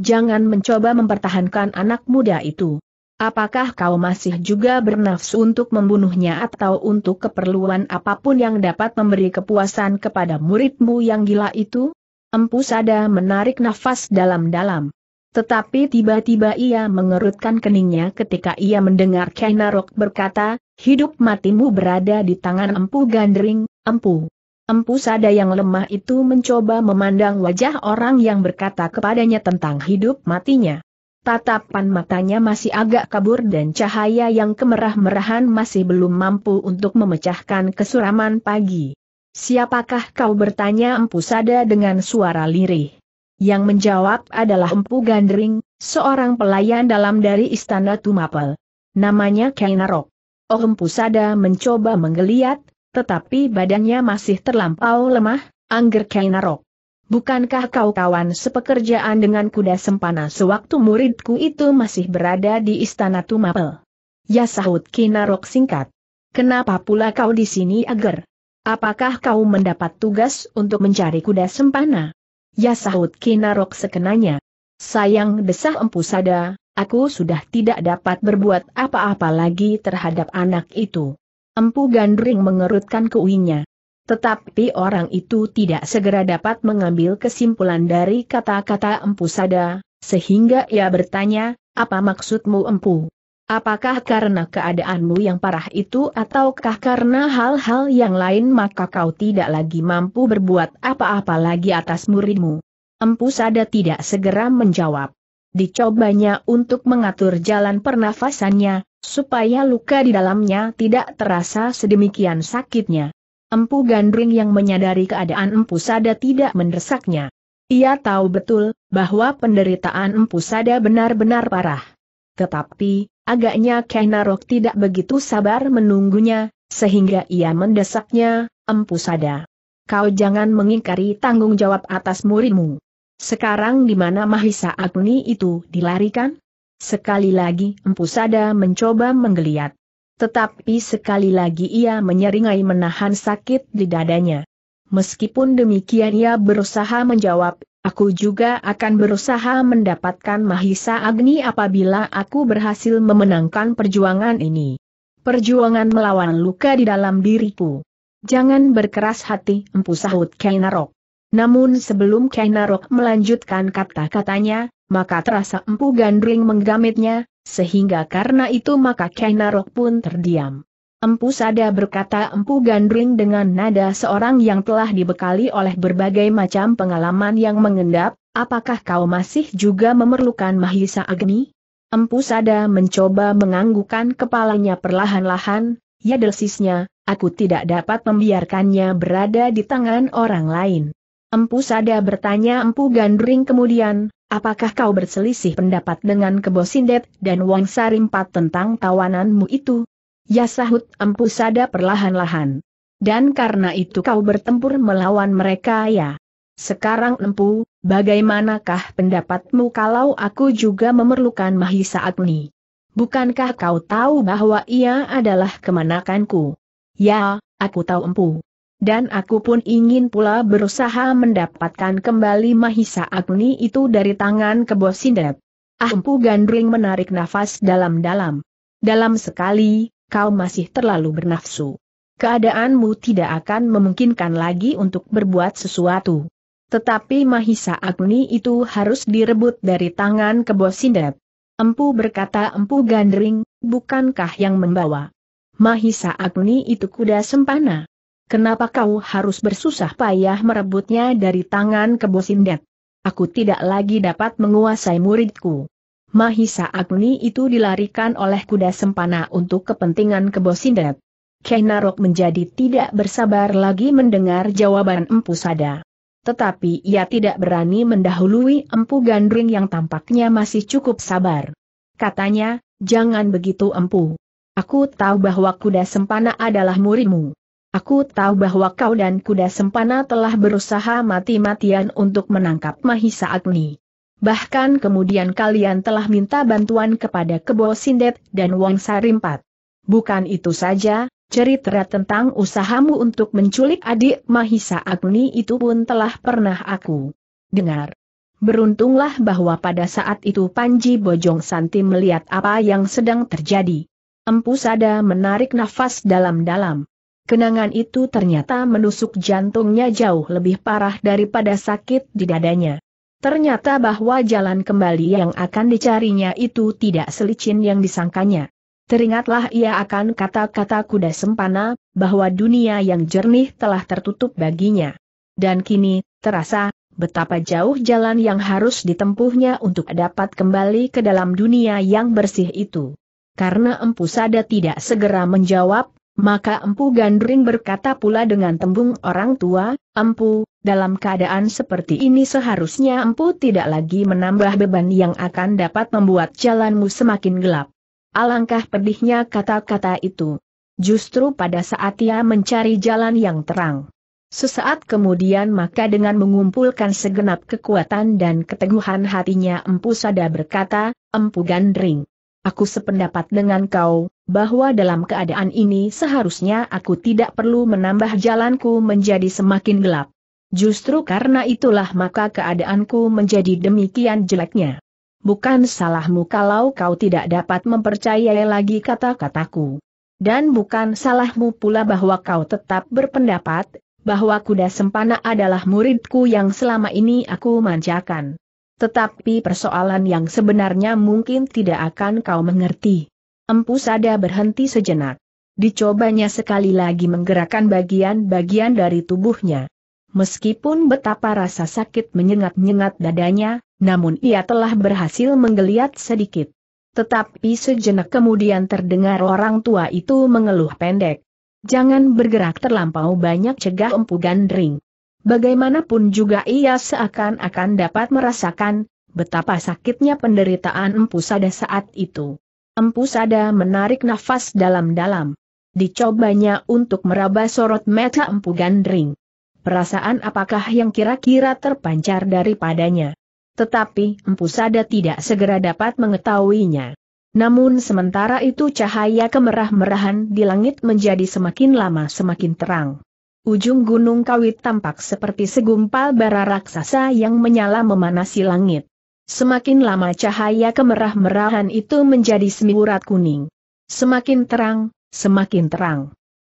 Jangan mencoba mempertahankan anak muda itu. Apakah kau masih juga bernafsu untuk membunuhnya atau untuk keperluan apapun yang dapat memberi kepuasan kepada muridmu yang gila itu? Empu Sada menarik nafas dalam-dalam. Tetapi tiba-tiba ia mengerutkan keningnya ketika ia mendengar Kainarok berkata, hidup matimu berada di tangan empu gandring, empu. Empu sada yang lemah itu mencoba memandang wajah orang yang berkata kepadanya tentang hidup matinya. Tatapan matanya masih agak kabur dan cahaya yang kemerah-merahan masih belum mampu untuk memecahkan kesuraman pagi. Siapakah kau bertanya Empu Sada dengan suara lirih? Yang menjawab adalah Empu Gandring, seorang pelayan dalam dari Istana Tumapel. Namanya Kainarok. Oh Empu Sada mencoba menggeliat, tetapi badannya masih terlampau lemah, angger Kainarok. Bukankah kau kawan sepekerjaan dengan kuda sempana sewaktu muridku itu masih berada di Istana Tumapel? Ya sahut Kainarok singkat. Kenapa pula kau di sini agar? Apakah kau mendapat tugas untuk mencari kuda sempana? Ya sahut Kinarok sekenanya. Sayang desah empu sada, aku sudah tidak dapat berbuat apa-apa lagi terhadap anak itu. Empu Gandring mengerutkan kuinya. Tetapi orang itu tidak segera dapat mengambil kesimpulan dari kata-kata empu sada, sehingga ia bertanya, apa maksudmu empu? Apakah karena keadaanmu yang parah itu ataukah karena hal-hal yang lain maka kau tidak lagi mampu berbuat apa-apa lagi atas muridmu? Empu Sada tidak segera menjawab. Dicobanya untuk mengatur jalan pernafasannya, supaya luka di dalamnya tidak terasa sedemikian sakitnya. Empu Gandring yang menyadari keadaan Empu Sada tidak mendesaknya. Ia tahu betul, bahwa penderitaan Empu Sada benar-benar parah. Tetapi, Agaknya Kenarok tidak begitu sabar menunggunya, sehingga ia mendesaknya, Empu Sada. Kau jangan mengingkari tanggung jawab atas muridmu. Sekarang di mana Mahisa Agni itu dilarikan? Sekali lagi Empu Sada mencoba menggeliat. Tetapi sekali lagi ia menyeringai menahan sakit di dadanya. Meskipun demikian ia berusaha menjawab, Aku juga akan berusaha mendapatkan Mahisa Agni apabila aku berhasil memenangkan perjuangan ini. Perjuangan melawan luka di dalam diriku. Jangan berkeras hati, empu sahut Kainarok. Namun sebelum Kainarok melanjutkan kata-katanya, maka terasa empu gandring menggamitnya, sehingga karena itu maka Kainarok pun terdiam. Empu Sada berkata Empu Gandring dengan nada seorang yang telah dibekali oleh berbagai macam pengalaman yang mengendap, apakah kau masih juga memerlukan Mahisa Agni? Empu Sada mencoba menganggukkan kepalanya perlahan-lahan, ya delsisnya, aku tidak dapat membiarkannya berada di tangan orang lain. Empu Sada bertanya Empu Gandring kemudian, apakah kau berselisih pendapat dengan Kebosindet dan Wang Sarimpat tentang tawananmu itu? Ya sahut empu sada perlahan-lahan. Dan karena itu kau bertempur melawan mereka ya. Sekarang empu, bagaimanakah pendapatmu kalau aku juga memerlukan Mahisa Agni? Bukankah kau tahu bahwa ia adalah kemanakanku? Ya, aku tahu empu. Dan aku pun ingin pula berusaha mendapatkan kembali Mahisa Agni itu dari tangan kebosindep. Ah empu gandring menarik nafas dalam-dalam. Dalam sekali, kau masih terlalu bernafsu. Keadaanmu tidak akan memungkinkan lagi untuk berbuat sesuatu. Tetapi Mahisa Agni itu harus direbut dari tangan kebo Sindet. Empu berkata Empu Gandring, bukankah yang membawa? Mahisa Agni itu kuda sempana. Kenapa kau harus bersusah payah merebutnya dari tangan kebo Sindet? Aku tidak lagi dapat menguasai muridku. Mahisa Agni itu dilarikan oleh kuda sempana untuk kepentingan kebosindet. Kenarok menjadi tidak bersabar lagi mendengar jawaban Empu Sada. Tetapi ia tidak berani mendahului Empu Gandring yang tampaknya masih cukup sabar. Katanya, jangan begitu Empu. Aku tahu bahwa kuda sempana adalah murimu. Aku tahu bahwa kau dan kuda sempana telah berusaha mati-matian untuk menangkap Mahisa Agni. Bahkan kemudian kalian telah minta bantuan kepada Kebo Sindet dan Wong Sarimpat. Bukan itu saja, cerita tentang usahamu untuk menculik adik Mahisa Agni itu pun telah pernah aku dengar. Beruntunglah bahwa pada saat itu Panji Bojong Santi melihat apa yang sedang terjadi. Empu Sada menarik nafas dalam-dalam. Kenangan itu ternyata menusuk jantungnya jauh lebih parah daripada sakit di dadanya. Ternyata bahwa jalan kembali yang akan dicarinya itu tidak selicin yang disangkanya. Teringatlah ia akan kata-kata kuda sempana, bahwa dunia yang jernih telah tertutup baginya. Dan kini, terasa, betapa jauh jalan yang harus ditempuhnya untuk dapat kembali ke dalam dunia yang bersih itu. Karena Empu Sada tidak segera menjawab, maka Empu Gandring berkata pula dengan tembung orang tua, Empu, dalam keadaan seperti ini seharusnya empu tidak lagi menambah beban yang akan dapat membuat jalanmu semakin gelap. Alangkah pedihnya kata-kata itu. Justru pada saat ia mencari jalan yang terang. Sesaat kemudian maka dengan mengumpulkan segenap kekuatan dan keteguhan hatinya Empu Sada berkata, Empu Gandring. Aku sependapat dengan kau, bahwa dalam keadaan ini seharusnya aku tidak perlu menambah jalanku menjadi semakin gelap. Justru karena itulah maka keadaanku menjadi demikian jeleknya. Bukan salahmu kalau kau tidak dapat mempercayai lagi kata-kataku. Dan bukan salahmu pula bahwa kau tetap berpendapat, bahwa kuda sempana adalah muridku yang selama ini aku manjakan. Tetapi persoalan yang sebenarnya mungkin tidak akan kau mengerti. Empu Sada berhenti sejenak. Dicobanya sekali lagi menggerakkan bagian-bagian dari tubuhnya. Meskipun betapa rasa sakit menyengat-nyengat dadanya, namun ia telah berhasil menggeliat sedikit. Tetapi sejenak kemudian terdengar orang tua itu mengeluh pendek. Jangan bergerak terlampau banyak cegah empu gandring. Bagaimanapun juga ia seakan-akan dapat merasakan betapa sakitnya penderitaan empu sada saat itu. Empu sada menarik nafas dalam-dalam. Dicobanya untuk meraba sorot mata empu gandring perasaan apakah yang kira-kira terpancar daripadanya. Tetapi Empu Sada tidak segera dapat mengetahuinya. Namun sementara itu cahaya kemerah-merahan di langit menjadi semakin lama semakin terang. Ujung gunung kawit tampak seperti segumpal bara raksasa yang menyala memanasi langit. Semakin lama cahaya kemerah-merahan itu menjadi semiurat kuning. Semakin terang, semakin terang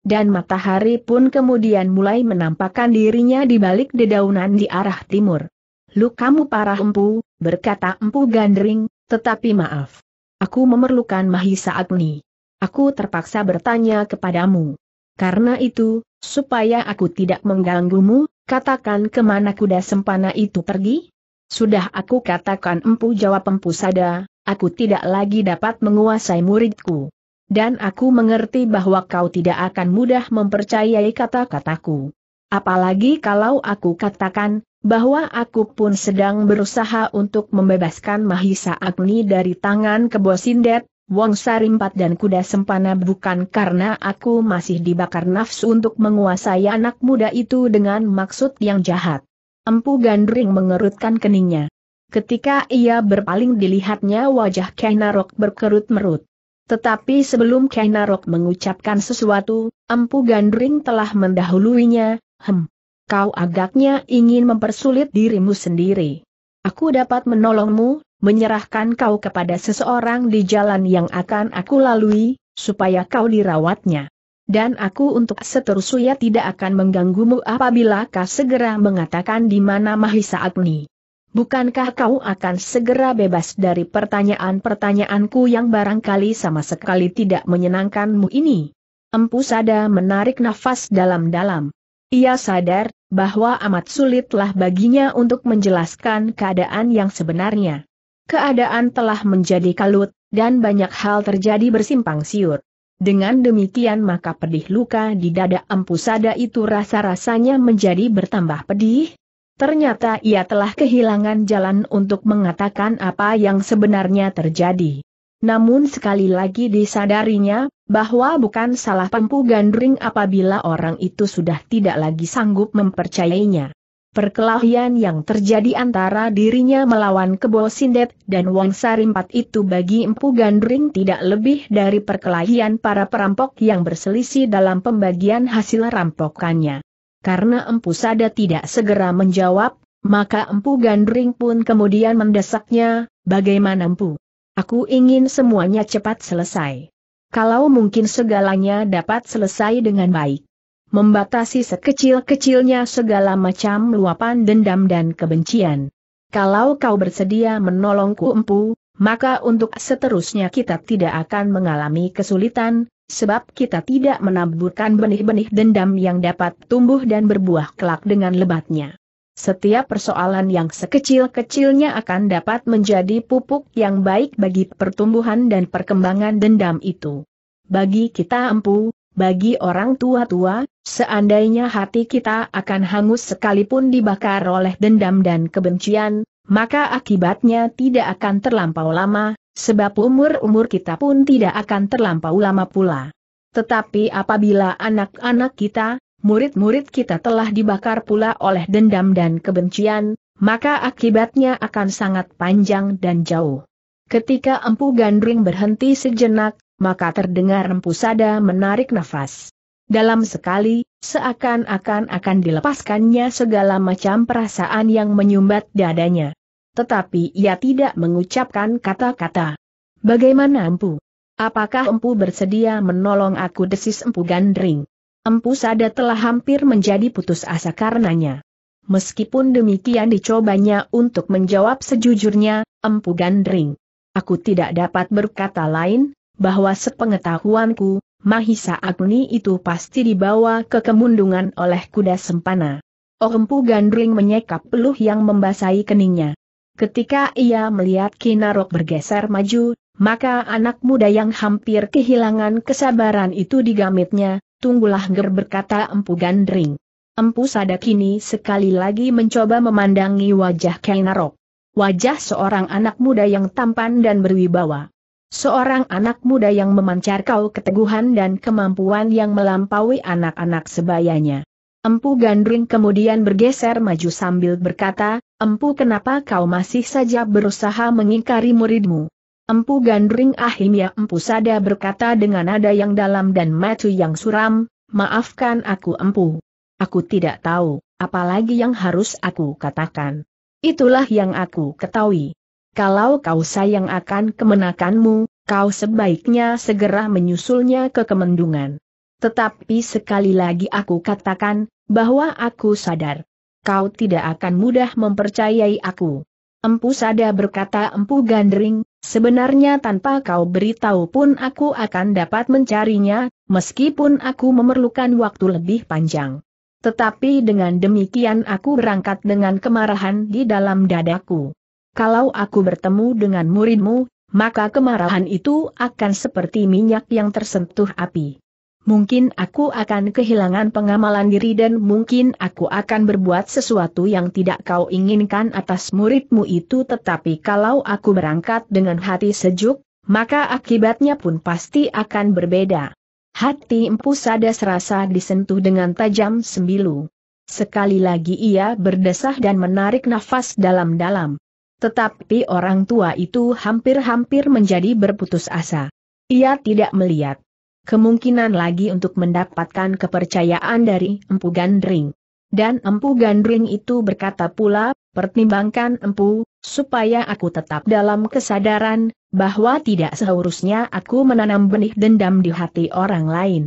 dan matahari pun kemudian mulai menampakkan dirinya di balik dedaunan di arah timur. Lu kamu parah empu, berkata empu gandring, tetapi maaf. Aku memerlukan Mahisa Agni. Aku terpaksa bertanya kepadamu. Karena itu, supaya aku tidak mengganggumu, katakan kemana kuda sempana itu pergi? Sudah aku katakan empu jawab empu sada, aku tidak lagi dapat menguasai muridku. Dan aku mengerti bahwa kau tidak akan mudah mempercayai kata-kataku. Apalagi kalau aku katakan, bahwa aku pun sedang berusaha untuk membebaskan Mahisa Agni dari tangan Sindet, Wong Sarimpat dan Kuda Sempana bukan karena aku masih dibakar nafsu untuk menguasai anak muda itu dengan maksud yang jahat. Empu Gandring mengerutkan keningnya. Ketika ia berpaling dilihatnya wajah Kenarok berkerut merut. Tetapi sebelum Kainarok mengucapkan sesuatu, Empu Gandring telah mendahuluinya, hem. Kau agaknya ingin mempersulit dirimu sendiri. Aku dapat menolongmu, menyerahkan kau kepada seseorang di jalan yang akan aku lalui, supaya kau dirawatnya. Dan aku untuk seterusnya tidak akan mengganggumu apabila kau segera mengatakan di mana Mahisa Agni. Bukankah kau akan segera bebas dari pertanyaan-pertanyaanku yang barangkali sama sekali tidak menyenangkanmu ini? Empu Sada menarik nafas dalam-dalam. Ia sadar bahwa amat sulitlah baginya untuk menjelaskan keadaan yang sebenarnya. Keadaan telah menjadi kalut, dan banyak hal terjadi bersimpang siur. Dengan demikian maka pedih luka di dada Empu Sada itu rasa-rasanya menjadi bertambah pedih, Ternyata ia telah kehilangan jalan untuk mengatakan apa yang sebenarnya terjadi. Namun sekali lagi disadarinya, bahwa bukan salah pempu gandring apabila orang itu sudah tidak lagi sanggup mempercayainya. Perkelahian yang terjadi antara dirinya melawan Kebo Sindet dan Wong Sarimpat itu bagi Empu Gandring tidak lebih dari perkelahian para perampok yang berselisih dalam pembagian hasil rampokannya. Karena Empu Sada tidak segera menjawab, maka Empu Gandring pun kemudian mendesaknya, bagaimana Empu? Aku ingin semuanya cepat selesai. Kalau mungkin segalanya dapat selesai dengan baik. Membatasi sekecil-kecilnya segala macam luapan dendam dan kebencian. Kalau kau bersedia menolongku empu, maka untuk seterusnya kita tidak akan mengalami kesulitan, sebab kita tidak menaburkan benih-benih dendam yang dapat tumbuh dan berbuah kelak dengan lebatnya. Setiap persoalan yang sekecil-kecilnya akan dapat menjadi pupuk yang baik bagi pertumbuhan dan perkembangan dendam itu. Bagi kita empu, bagi orang tua-tua, seandainya hati kita akan hangus sekalipun dibakar oleh dendam dan kebencian, maka akibatnya tidak akan terlampau lama, Sebab umur-umur kita pun tidak akan terlampau lama pula. Tetapi apabila anak-anak kita, murid-murid kita telah dibakar pula oleh dendam dan kebencian, maka akibatnya akan sangat panjang dan jauh. Ketika Empu Gandring berhenti sejenak, maka terdengar Empu Sada menarik nafas. Dalam sekali, seakan-akan akan dilepaskannya segala macam perasaan yang menyumbat dadanya. Tetapi ia tidak mengucapkan kata-kata. Bagaimana empu? Apakah empu bersedia menolong aku desis empu gandring? Empu Sada telah hampir menjadi putus asa karenanya. Meskipun demikian dicobanya untuk menjawab sejujurnya, Empu Gandring. Aku tidak dapat berkata lain, bahwa sepengetahuanku, Mahisa Agni itu pasti dibawa ke kemundungan oleh kuda sempana. Oh Empu Gandring menyekap peluh yang membasahi keningnya. Ketika ia melihat Kinarok bergeser maju, maka anak muda yang hampir kehilangan kesabaran itu digamitnya, tunggulah ger berkata Empu Gandring. Empu Sadakini sekali lagi mencoba memandangi wajah Kinarok. Wajah seorang anak muda yang tampan dan berwibawa. Seorang anak muda yang memancar kau keteguhan dan kemampuan yang melampaui anak-anak sebayanya. Empu Gandring kemudian bergeser maju sambil berkata, Empu kenapa kau masih saja berusaha mengingkari muridmu? Empu Gandring Ahimya Empu Sada berkata dengan nada yang dalam dan matu yang suram, maafkan aku Empu. Aku tidak tahu, apalagi yang harus aku katakan. Itulah yang aku ketahui. Kalau kau sayang akan kemenakanmu, kau sebaiknya segera menyusulnya ke kemendungan. Tetapi sekali lagi aku katakan, bahwa aku sadar, kau tidak akan mudah mempercayai aku. Empu Sada berkata Empu Gandring, sebenarnya tanpa kau beritahu pun aku akan dapat mencarinya, meskipun aku memerlukan waktu lebih panjang. Tetapi dengan demikian aku berangkat dengan kemarahan di dalam dadaku. Kalau aku bertemu dengan muridmu, maka kemarahan itu akan seperti minyak yang tersentuh api. Mungkin aku akan kehilangan pengamalan diri dan mungkin aku akan berbuat sesuatu yang tidak kau inginkan atas muridmu itu tetapi kalau aku berangkat dengan hati sejuk, maka akibatnya pun pasti akan berbeda. Hati empu sada serasa disentuh dengan tajam sembilu. Sekali lagi ia berdesah dan menarik nafas dalam-dalam. Tetapi orang tua itu hampir-hampir menjadi berputus asa. Ia tidak melihat kemungkinan lagi untuk mendapatkan kepercayaan dari Empu Gandring. Dan Empu Gandring itu berkata pula, pertimbangkan Empu, supaya aku tetap dalam kesadaran, bahwa tidak seharusnya aku menanam benih dendam di hati orang lain.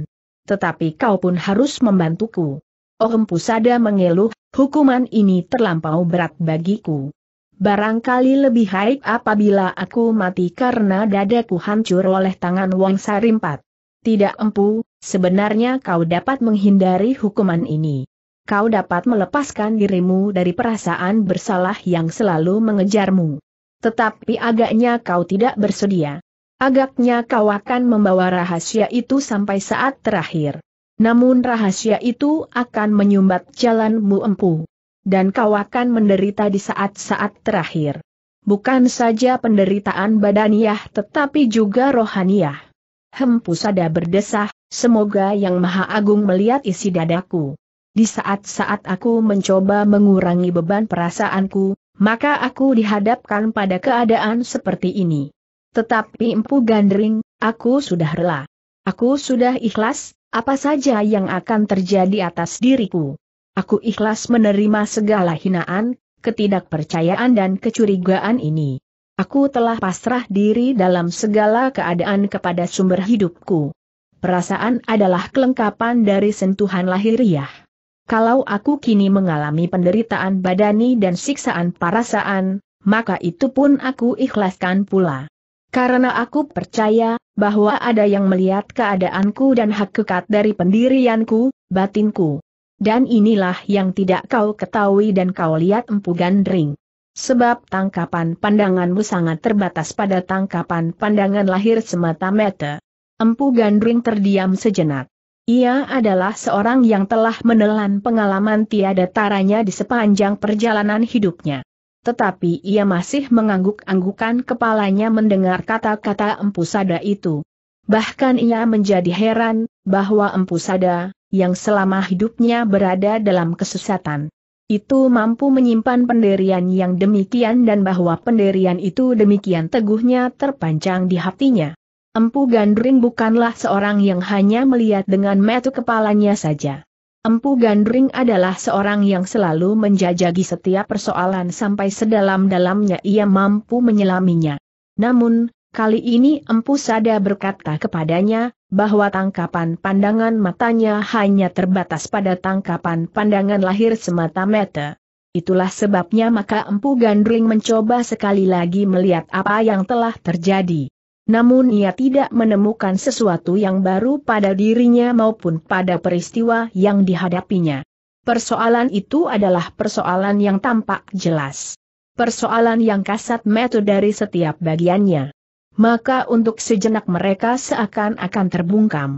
Tetapi kau pun harus membantuku. Oh Empu Sada mengeluh, hukuman ini terlampau berat bagiku. Barangkali lebih baik apabila aku mati karena dadaku hancur oleh tangan Wang Sarimpat. Tidak empu, sebenarnya kau dapat menghindari hukuman ini. Kau dapat melepaskan dirimu dari perasaan bersalah yang selalu mengejarmu. Tetapi agaknya kau tidak bersedia. Agaknya kau akan membawa rahasia itu sampai saat terakhir. Namun rahasia itu akan menyumbat jalanmu empu. Dan kau akan menderita di saat-saat terakhir. Bukan saja penderitaan badaniah tetapi juga rohaniah sadar berdesah, semoga Yang Maha Agung melihat isi dadaku. Di saat-saat aku mencoba mengurangi beban perasaanku, maka aku dihadapkan pada keadaan seperti ini. Tetapi empu gandring, aku sudah rela. Aku sudah ikhlas, apa saja yang akan terjadi atas diriku. Aku ikhlas menerima segala hinaan, ketidakpercayaan dan kecurigaan ini. Aku telah pasrah diri dalam segala keadaan kepada sumber hidupku. Perasaan adalah kelengkapan dari sentuhan lahiriah. Kalau aku kini mengalami penderitaan badani dan siksaan perasaan, maka itu pun aku ikhlaskan pula. Karena aku percaya, bahwa ada yang melihat keadaanku dan hak hakikat dari pendirianku, batinku. Dan inilah yang tidak kau ketahui dan kau lihat empu gandring. Sebab tangkapan pandanganmu sangat terbatas pada tangkapan pandangan lahir semata-mata. Empu Gandring terdiam sejenak. Ia adalah seorang yang telah menelan pengalaman tiada taranya di sepanjang perjalanan hidupnya. Tetapi ia masih mengangguk-anggukan kepalanya mendengar kata-kata Empu Sada itu. Bahkan ia menjadi heran, bahwa Empu Sada, yang selama hidupnya berada dalam kesesatan, itu mampu menyimpan penderian yang demikian dan bahwa penderian itu demikian teguhnya terpancang di hatinya. Empu Gandring bukanlah seorang yang hanya melihat dengan metu kepalanya saja. Empu Gandring adalah seorang yang selalu menjajagi setiap persoalan sampai sedalam-dalamnya ia mampu menyelaminya. Namun, kali ini Empu Sada berkata kepadanya, bahwa tangkapan pandangan matanya hanya terbatas pada tangkapan pandangan lahir semata-mata. Itulah sebabnya maka Empu Gandring mencoba sekali lagi melihat apa yang telah terjadi. Namun ia tidak menemukan sesuatu yang baru pada dirinya maupun pada peristiwa yang dihadapinya. Persoalan itu adalah persoalan yang tampak jelas. Persoalan yang kasat mata dari setiap bagiannya. Maka untuk sejenak mereka seakan-akan terbungkam.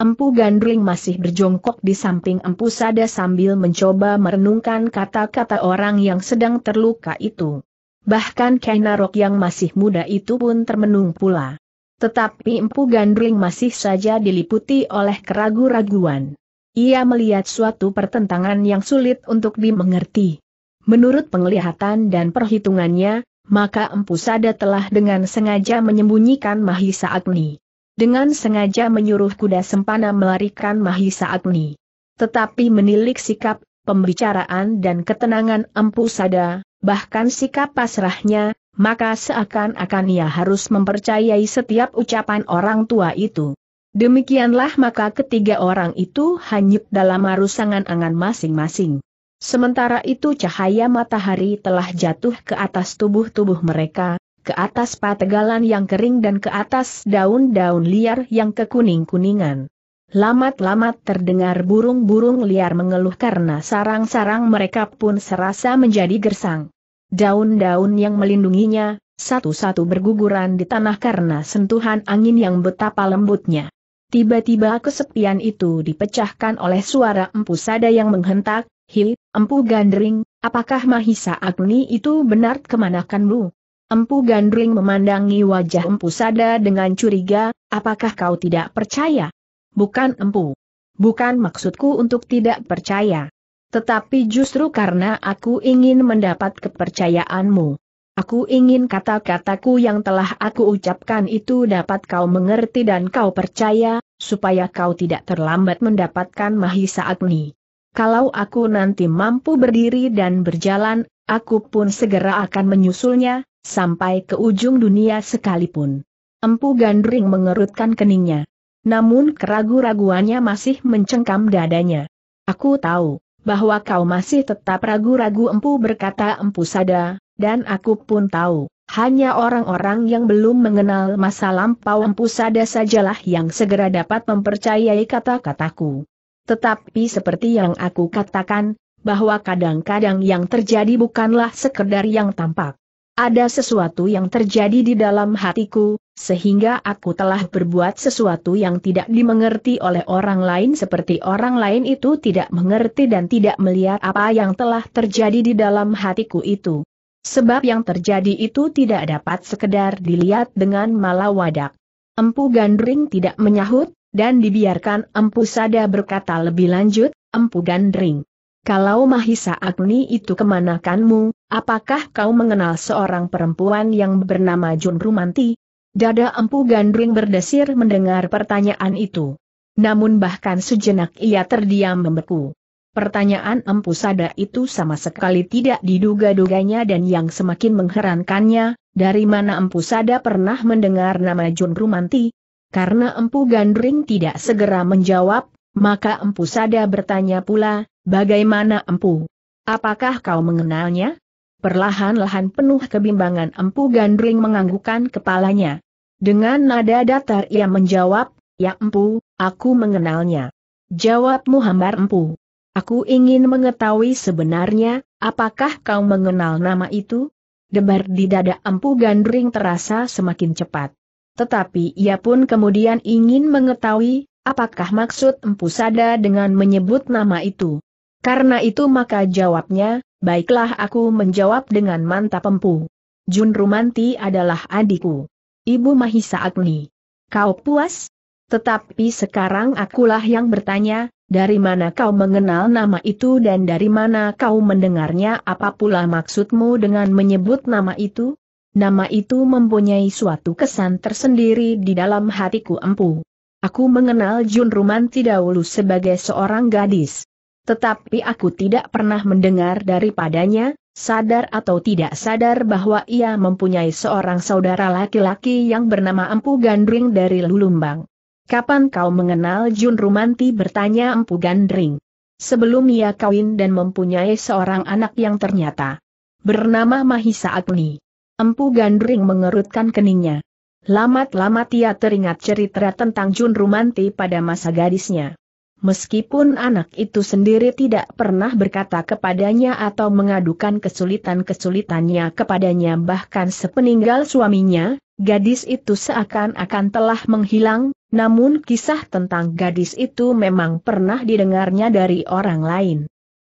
Empu Gandring masih berjongkok di samping Empu Sada sambil mencoba merenungkan kata-kata orang yang sedang terluka itu. Bahkan Kainarok yang masih muda itu pun termenung pula. Tetapi Empu Gandring masih saja diliputi oleh keraguan-raguan. Ia melihat suatu pertentangan yang sulit untuk dimengerti. Menurut penglihatan dan perhitungannya, maka Empu Sada telah dengan sengaja menyembunyikan Mahisa Agni. Dengan sengaja menyuruh kuda sempana melarikan Mahisa Agni. Tetapi menilik sikap, pembicaraan dan ketenangan Empu Sada, bahkan sikap pasrahnya, maka seakan-akan ia harus mempercayai setiap ucapan orang tua itu. Demikianlah maka ketiga orang itu hanyut dalam arus angan-angan masing-masing. Sementara itu cahaya matahari telah jatuh ke atas tubuh-tubuh mereka, ke atas pategalan yang kering dan ke atas daun-daun liar yang kekuning-kuningan. Lamat-lamat terdengar burung-burung liar mengeluh karena sarang-sarang mereka pun serasa menjadi gersang. Daun-daun yang melindunginya, satu-satu berguguran di tanah karena sentuhan angin yang betapa lembutnya. Tiba-tiba kesepian itu dipecahkan oleh suara sada yang menghentak, Hi, Empu Gandring, apakah Mahisa Agni itu benar kemanakanmu? Empu Gandring memandangi wajah Empu Sada dengan curiga, apakah kau tidak percaya? Bukan Empu. Bukan maksudku untuk tidak percaya. Tetapi justru karena aku ingin mendapat kepercayaanmu. Aku ingin kata-kataku yang telah aku ucapkan itu dapat kau mengerti dan kau percaya, supaya kau tidak terlambat mendapatkan Mahisa Agni. Kalau aku nanti mampu berdiri dan berjalan, aku pun segera akan menyusulnya, sampai ke ujung dunia sekalipun. Empu Gandring mengerutkan keningnya. Namun keragu-raguannya masih mencengkam dadanya. Aku tahu, bahwa kau masih tetap ragu-ragu empu berkata empu sada, dan aku pun tahu, hanya orang-orang yang belum mengenal masa lampau empu sada sajalah yang segera dapat mempercayai kata-kataku. Tetapi seperti yang aku katakan, bahwa kadang-kadang yang terjadi bukanlah sekedar yang tampak. Ada sesuatu yang terjadi di dalam hatiku, sehingga aku telah berbuat sesuatu yang tidak dimengerti oleh orang lain seperti orang lain itu tidak mengerti dan tidak melihat apa yang telah terjadi di dalam hatiku itu. Sebab yang terjadi itu tidak dapat sekedar dilihat dengan malawadak. Empu Gandring tidak menyahut, dan dibiarkan Empu Sada berkata lebih lanjut, Empu Gandring. Kalau Mahisa Agni itu kemanakanmu, apakah kau mengenal seorang perempuan yang bernama Jun Rumanti? Dada Empu Gandring berdesir mendengar pertanyaan itu. Namun bahkan sejenak ia terdiam membeku. Pertanyaan Empu Sada itu sama sekali tidak diduga-duganya dan yang semakin mengherankannya, dari mana Empu Sada pernah mendengar nama Jun Rumanti, karena Empu Gandring tidak segera menjawab, maka Empu Sada bertanya pula, bagaimana Empu? Apakah kau mengenalnya? Perlahan-lahan penuh kebimbangan Empu Gandring menganggukkan kepalanya. Dengan nada datar ia menjawab, ya Empu, aku mengenalnya. Jawab Muhammad Empu. Aku ingin mengetahui sebenarnya, apakah kau mengenal nama itu? Debar di dada Empu Gandring terasa semakin cepat. Tetapi ia pun kemudian ingin mengetahui, apakah maksud Empu Sada dengan menyebut nama itu. Karena itu maka jawabnya, baiklah aku menjawab dengan mantap Empu. Jun Rumanti adalah adikku. Ibu Mahisa Agni. Kau puas? Tetapi sekarang akulah yang bertanya, dari mana kau mengenal nama itu dan dari mana kau mendengarnya apa pula maksudmu dengan menyebut nama itu? Nama itu mempunyai suatu kesan tersendiri di dalam hatiku empu. Aku mengenal Jun Rumanti dahulu sebagai seorang gadis. Tetapi aku tidak pernah mendengar daripadanya, sadar atau tidak sadar bahwa ia mempunyai seorang saudara laki-laki yang bernama Empu Gandring dari Lulumbang. Kapan kau mengenal Jun Rumanti bertanya Empu Gandring. Sebelum ia kawin dan mempunyai seorang anak yang ternyata bernama Mahisa Agni. Empu Gandring mengerutkan keningnya. Lamat-lamat ia teringat cerita tentang Jun Rumanti pada masa gadisnya. Meskipun anak itu sendiri tidak pernah berkata kepadanya atau mengadukan kesulitan-kesulitannya kepadanya bahkan sepeninggal suaminya, gadis itu seakan-akan telah menghilang, namun kisah tentang gadis itu memang pernah didengarnya dari orang lain.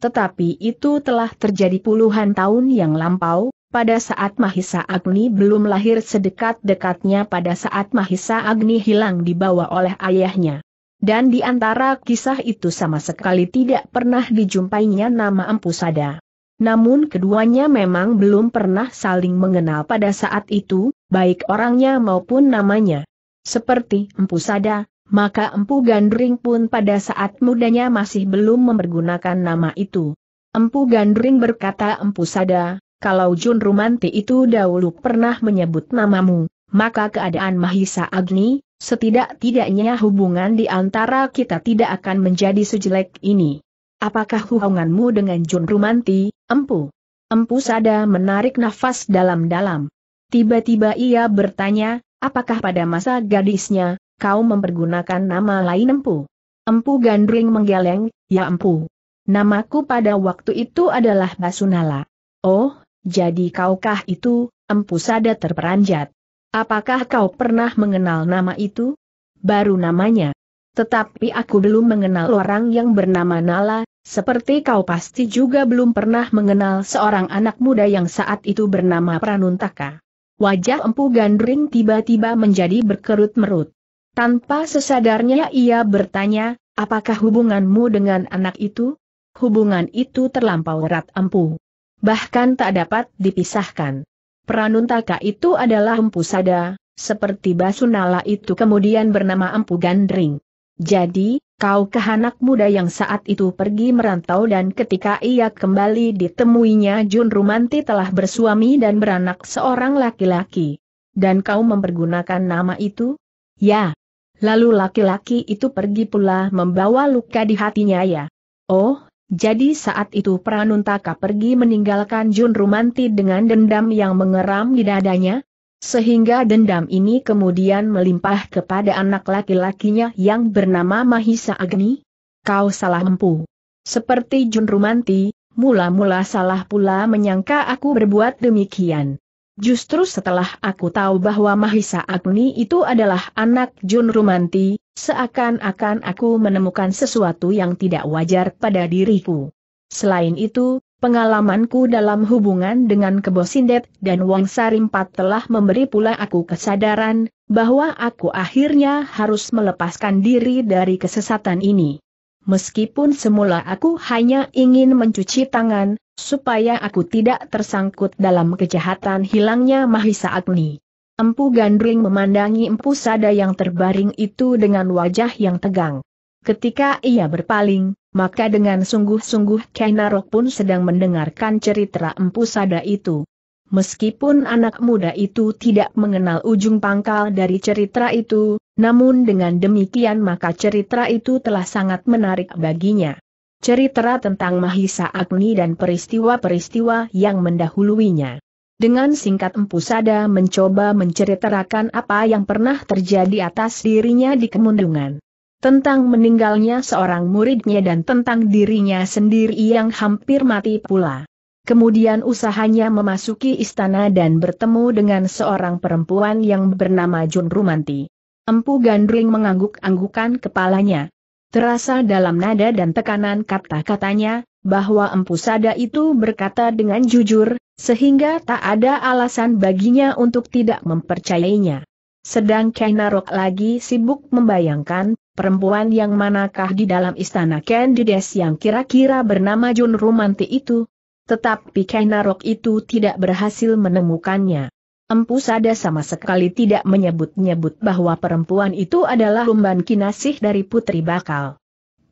Tetapi itu telah terjadi puluhan tahun yang lampau, pada saat Mahisa Agni belum lahir sedekat-dekatnya pada saat Mahisa Agni hilang dibawa oleh ayahnya. Dan di antara kisah itu sama sekali tidak pernah dijumpainya nama Empu Sada. Namun keduanya memang belum pernah saling mengenal pada saat itu, baik orangnya maupun namanya. Seperti Empu Sada, maka Empu Gandring pun pada saat mudanya masih belum mempergunakan nama itu. Empu Gandring berkata Empu Sada, kalau Jun Rumanti itu dahulu pernah menyebut namamu, maka keadaan Mahisa Agni, setidak-tidaknya hubungan di antara kita tidak akan menjadi sejelek ini. Apakah hubunganmu dengan Jun Rumanti, empu? Empu Sada menarik nafas dalam-dalam. Tiba-tiba ia bertanya, apakah pada masa gadisnya, kau mempergunakan nama lain empu? Empu Gandring menggeleng, ya empu. Namaku pada waktu itu adalah Basunala. Oh, jadi kaukah itu, empu sada terperanjat? Apakah kau pernah mengenal nama itu? Baru namanya. Tetapi aku belum mengenal orang yang bernama Nala, seperti kau pasti juga belum pernah mengenal seorang anak muda yang saat itu bernama Pranuntaka. Wajah empu gandring tiba-tiba menjadi berkerut merut. Tanpa sesadarnya ia bertanya, apakah hubunganmu dengan anak itu? Hubungan itu terlampau erat empu bahkan tak dapat dipisahkan. Pranuntaka itu adalah empu sada, seperti Basunala itu kemudian bernama empu gandring. Jadi, kau kehanak muda yang saat itu pergi merantau dan ketika ia kembali ditemuinya Jun Rumanti telah bersuami dan beranak seorang laki-laki. Dan kau mempergunakan nama itu? Ya. Lalu laki-laki itu pergi pula membawa luka di hatinya ya. Oh, jadi saat itu Pranuntaka pergi meninggalkan Jun Rumanti dengan dendam yang mengeram di dadanya, sehingga dendam ini kemudian melimpah kepada anak laki-lakinya yang bernama Mahisa Agni. Kau salah empu. Seperti Jun Rumanti, mula-mula salah pula menyangka aku berbuat demikian. Justru setelah aku tahu bahwa Mahisa Agni itu adalah anak Jun Rumanti, Seakan-akan aku menemukan sesuatu yang tidak wajar pada diriku. Selain itu, pengalamanku dalam hubungan dengan Kebo Sindet dan Wang Sarimpat telah memberi pula aku kesadaran, bahwa aku akhirnya harus melepaskan diri dari kesesatan ini. Meskipun semula aku hanya ingin mencuci tangan, supaya aku tidak tersangkut dalam kejahatan hilangnya Mahisa Agni. Empu Gandring memandangi Empu Sada yang terbaring itu dengan wajah yang tegang. Ketika ia berpaling, maka dengan sungguh-sungguh Kenarok pun sedang mendengarkan cerita Empu Sada itu. Meskipun anak muda itu tidak mengenal ujung pangkal dari cerita itu, namun dengan demikian maka cerita itu telah sangat menarik baginya. Cerita tentang Mahisa Agni dan peristiwa-peristiwa yang mendahuluinya. Dengan singkat Empu Sada mencoba menceritakan apa yang pernah terjadi atas dirinya di kemundungan. Tentang meninggalnya seorang muridnya dan tentang dirinya sendiri yang hampir mati pula. Kemudian usahanya memasuki istana dan bertemu dengan seorang perempuan yang bernama Jun Rumanti. Empu Gandring mengangguk-anggukan kepalanya. Terasa dalam nada dan tekanan kata-katanya, bahwa Empu Sada itu berkata dengan jujur, sehingga tak ada alasan baginya untuk tidak mempercayainya. Sedang Kainarok lagi sibuk membayangkan, perempuan yang manakah di dalam istana Candides yang kira-kira bernama Jun Rumanti itu. Tetapi Kainarok itu tidak berhasil menemukannya. Empu Sada sama sekali tidak menyebut-nyebut bahwa perempuan itu adalah umban kinasih dari Putri Bakal.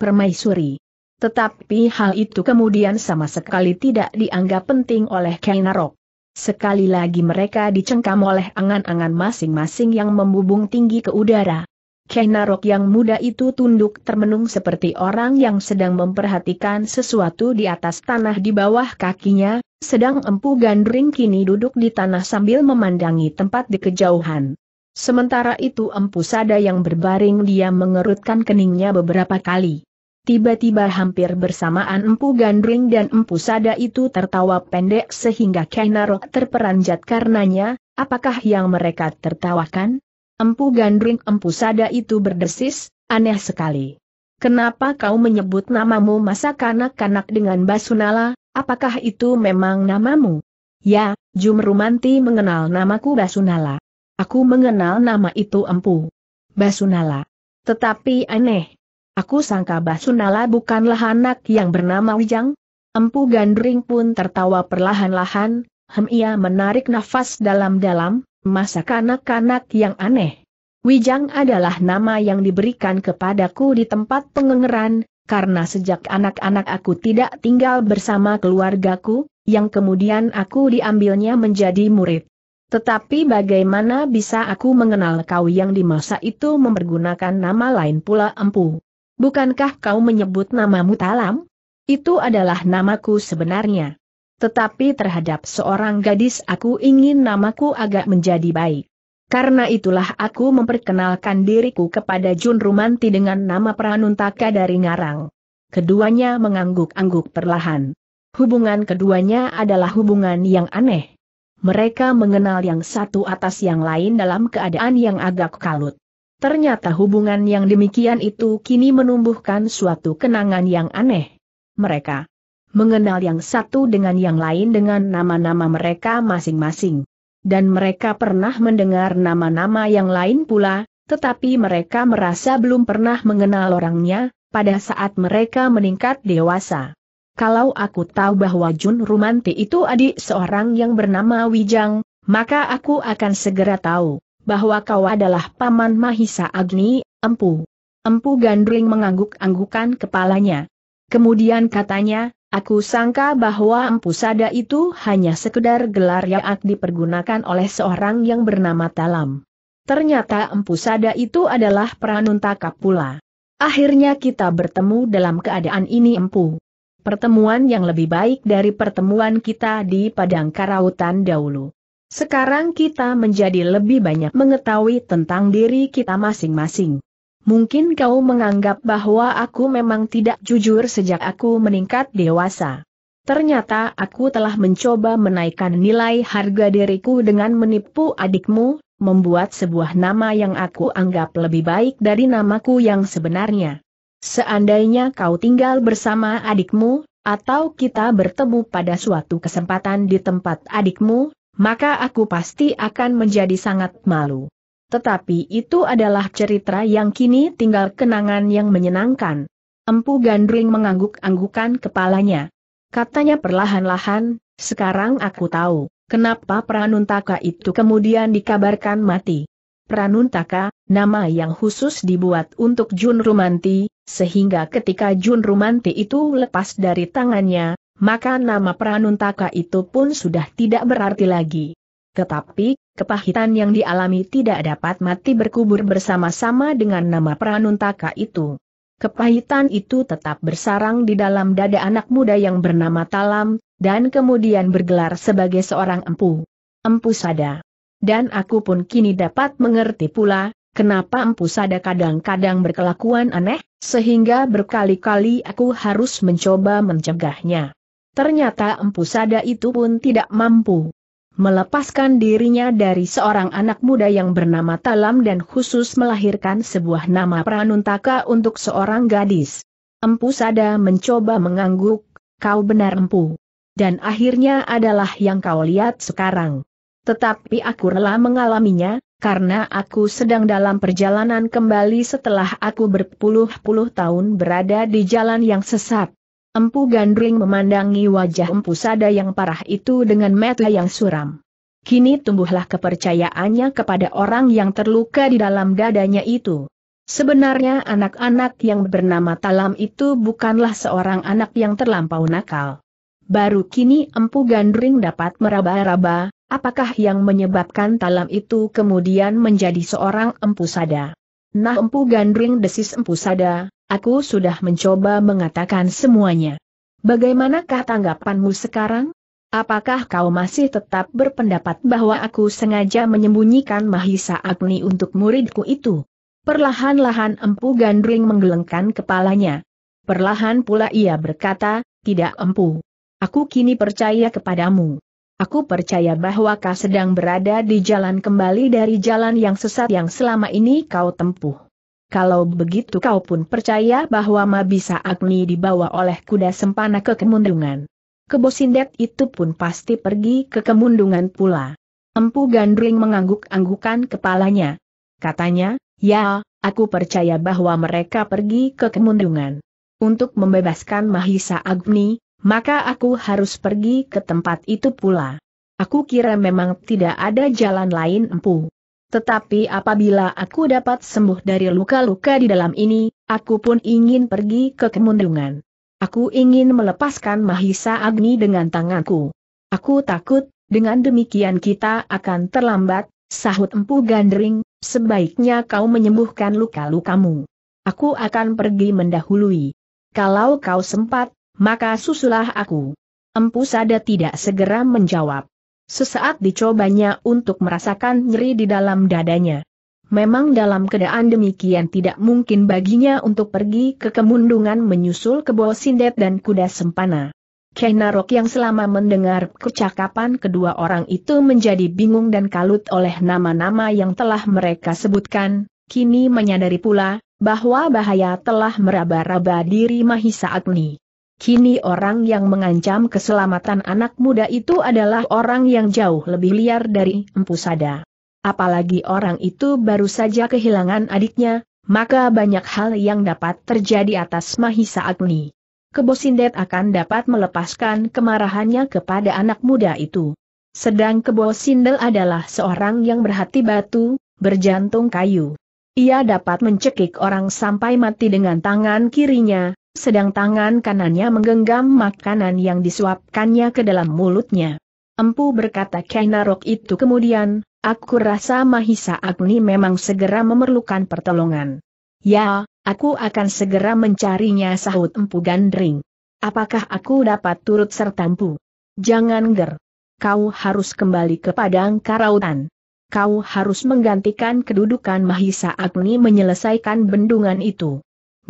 Permaisuri. Tetapi hal itu kemudian sama sekali tidak dianggap penting oleh Kainarok. Sekali lagi mereka dicengkam oleh angan-angan masing-masing yang membubung tinggi ke udara. Kainarok yang muda itu tunduk termenung seperti orang yang sedang memperhatikan sesuatu di atas tanah di bawah kakinya, sedang Empu Gandring kini duduk di tanah sambil memandangi tempat di kejauhan. Sementara itu Empu Sada yang berbaring dia mengerutkan keningnya beberapa kali. Tiba-tiba hampir bersamaan Empu Gandring dan Empu Sada itu tertawa pendek sehingga Kainaro terperanjat karenanya, apakah yang mereka tertawakan? Empu Gandring Empu Sada itu berdesis, aneh sekali. Kenapa kau menyebut namamu masa kanak-kanak dengan Basunala, apakah itu memang namamu? Ya, Jumrumanti mengenal namaku Basunala. Aku mengenal nama itu Empu. Basunala. Tetapi aneh, Aku sangka Basunala bukanlah anak yang bernama Wijang. Empu Gandring pun tertawa perlahan-lahan, hem ia menarik nafas dalam-dalam, masa kanak-kanak yang aneh. Wijang adalah nama yang diberikan kepadaku di tempat pengengeran, karena sejak anak-anak aku tidak tinggal bersama keluargaku, yang kemudian aku diambilnya menjadi murid. Tetapi bagaimana bisa aku mengenal kau yang di masa itu mempergunakan nama lain pula empu? Bukankah kau menyebut namamu Talam? Itu adalah namaku sebenarnya. Tetapi terhadap seorang gadis aku ingin namaku agak menjadi baik. Karena itulah aku memperkenalkan diriku kepada Jun Rumanti dengan nama Pranuntaka dari Ngarang. Keduanya mengangguk-angguk perlahan. Hubungan keduanya adalah hubungan yang aneh. Mereka mengenal yang satu atas yang lain dalam keadaan yang agak kalut. Ternyata hubungan yang demikian itu kini menumbuhkan suatu kenangan yang aneh. Mereka mengenal yang satu dengan yang lain dengan nama-nama mereka masing-masing. Dan mereka pernah mendengar nama-nama yang lain pula, tetapi mereka merasa belum pernah mengenal orangnya, pada saat mereka meningkat dewasa. Kalau aku tahu bahwa Jun Rumanti itu adik seorang yang bernama Wijang, maka aku akan segera tahu bahwa kau adalah Paman Mahisa Agni, Empu. Empu Gandring mengangguk-anggukan kepalanya. Kemudian katanya, aku sangka bahwa Empu Sada itu hanya sekedar gelar yang dipergunakan oleh seorang yang bernama Talam. Ternyata Empu Sada itu adalah Pranuntaka pula. Akhirnya kita bertemu dalam keadaan ini Empu. Pertemuan yang lebih baik dari pertemuan kita di Padang Karautan dahulu. Sekarang kita menjadi lebih banyak mengetahui tentang diri kita masing-masing. Mungkin kau menganggap bahwa aku memang tidak jujur sejak aku meningkat dewasa. Ternyata aku telah mencoba menaikkan nilai harga diriku dengan menipu adikmu, membuat sebuah nama yang aku anggap lebih baik dari namaku yang sebenarnya. Seandainya kau tinggal bersama adikmu, atau kita bertemu pada suatu kesempatan di tempat adikmu, maka aku pasti akan menjadi sangat malu. Tetapi itu adalah cerita yang kini tinggal kenangan yang menyenangkan. Empu Gandring mengangguk-anggukan kepalanya. Katanya perlahan-lahan, sekarang aku tahu, kenapa Pranuntaka itu kemudian dikabarkan mati. Pranuntaka, nama yang khusus dibuat untuk Jun Rumanti, sehingga ketika Jun Rumanti itu lepas dari tangannya, maka nama Pranuntaka itu pun sudah tidak berarti lagi. Tetapi, kepahitan yang dialami tidak dapat mati berkubur bersama-sama dengan nama Pranuntaka itu. Kepahitan itu tetap bersarang di dalam dada anak muda yang bernama Talam, dan kemudian bergelar sebagai seorang empu. Empu Sada. Dan aku pun kini dapat mengerti pula, kenapa empu Sada kadang-kadang berkelakuan aneh, sehingga berkali-kali aku harus mencoba mencegahnya. Ternyata Empu Sada itu pun tidak mampu melepaskan dirinya dari seorang anak muda yang bernama Talam dan khusus melahirkan sebuah nama Pranuntaka untuk seorang gadis. Empu Sada mencoba mengangguk, kau benar Empu. Dan akhirnya adalah yang kau lihat sekarang. Tetapi aku rela mengalaminya, karena aku sedang dalam perjalanan kembali setelah aku berpuluh-puluh tahun berada di jalan yang sesat. Empu Gandring memandangi wajah Empu Sada yang parah itu dengan mata yang suram. Kini tumbuhlah kepercayaannya kepada orang yang terluka di dalam dadanya itu. Sebenarnya anak-anak yang bernama Talam itu bukanlah seorang anak yang terlampau nakal. Baru kini Empu Gandring dapat meraba-raba, apakah yang menyebabkan Talam itu kemudian menjadi seorang Empu Sada. Nah Empu Gandring desis Empu Sada, Aku sudah mencoba mengatakan semuanya. Bagaimanakah tanggapanmu sekarang? Apakah kau masih tetap berpendapat bahwa aku sengaja menyembunyikan Mahisa Agni untuk muridku itu? Perlahan-lahan Empu Gandring menggelengkan kepalanya. Perlahan pula ia berkata, tidak Empu. Aku kini percaya kepadamu. Aku percaya bahwa kau sedang berada di jalan kembali dari jalan yang sesat yang selama ini kau tempuh. Kalau begitu kau pun percaya bahwa Mabisa Agni dibawa oleh kuda sempana ke kemundungan. Kebosindet itu pun pasti pergi ke kemundungan pula. Empu Gandring mengangguk-anggukan kepalanya. Katanya, ya, aku percaya bahwa mereka pergi ke kemundungan. Untuk membebaskan Mahisa Agni, maka aku harus pergi ke tempat itu pula. Aku kira memang tidak ada jalan lain empu. Tetapi apabila aku dapat sembuh dari luka-luka di dalam ini, aku pun ingin pergi ke kemundungan. Aku ingin melepaskan Mahisa Agni dengan tanganku. Aku takut, dengan demikian kita akan terlambat, sahut Empu Gandring, sebaiknya kau menyembuhkan luka-lukamu. Aku akan pergi mendahului. Kalau kau sempat, maka susulah aku. Empu Sada tidak segera menjawab. Sesaat dicobanya untuk merasakan nyeri di dalam dadanya. Memang dalam keadaan demikian tidak mungkin baginya untuk pergi ke kemundungan menyusul kebo sindet dan kuda sempana. Kenarok yang selama mendengar percakapan kedua orang itu menjadi bingung dan kalut oleh nama-nama yang telah mereka sebutkan, kini menyadari pula, bahwa bahaya telah meraba-raba diri Mahisa Agni. Kini orang yang mengancam keselamatan anak muda itu adalah orang yang jauh lebih liar dari Empu Sada. Apalagi orang itu baru saja kehilangan adiknya, maka banyak hal yang dapat terjadi atas Mahisa Agni. Kebosindet akan dapat melepaskan kemarahannya kepada anak muda itu. Sedang Kebosindel adalah seorang yang berhati batu, berjantung kayu. Ia dapat mencekik orang sampai mati dengan tangan kirinya, sedang tangan kanannya menggenggam makanan yang disuapkannya ke dalam mulutnya. Empu berkata Kainarok itu kemudian, aku rasa Mahisa Agni memang segera memerlukan pertolongan. Ya, aku akan segera mencarinya sahut Empu Gandring. Apakah aku dapat turut serta Empu? Jangan ger. Kau harus kembali ke Padang Karautan kau harus menggantikan kedudukan Mahisa Agni menyelesaikan bendungan itu.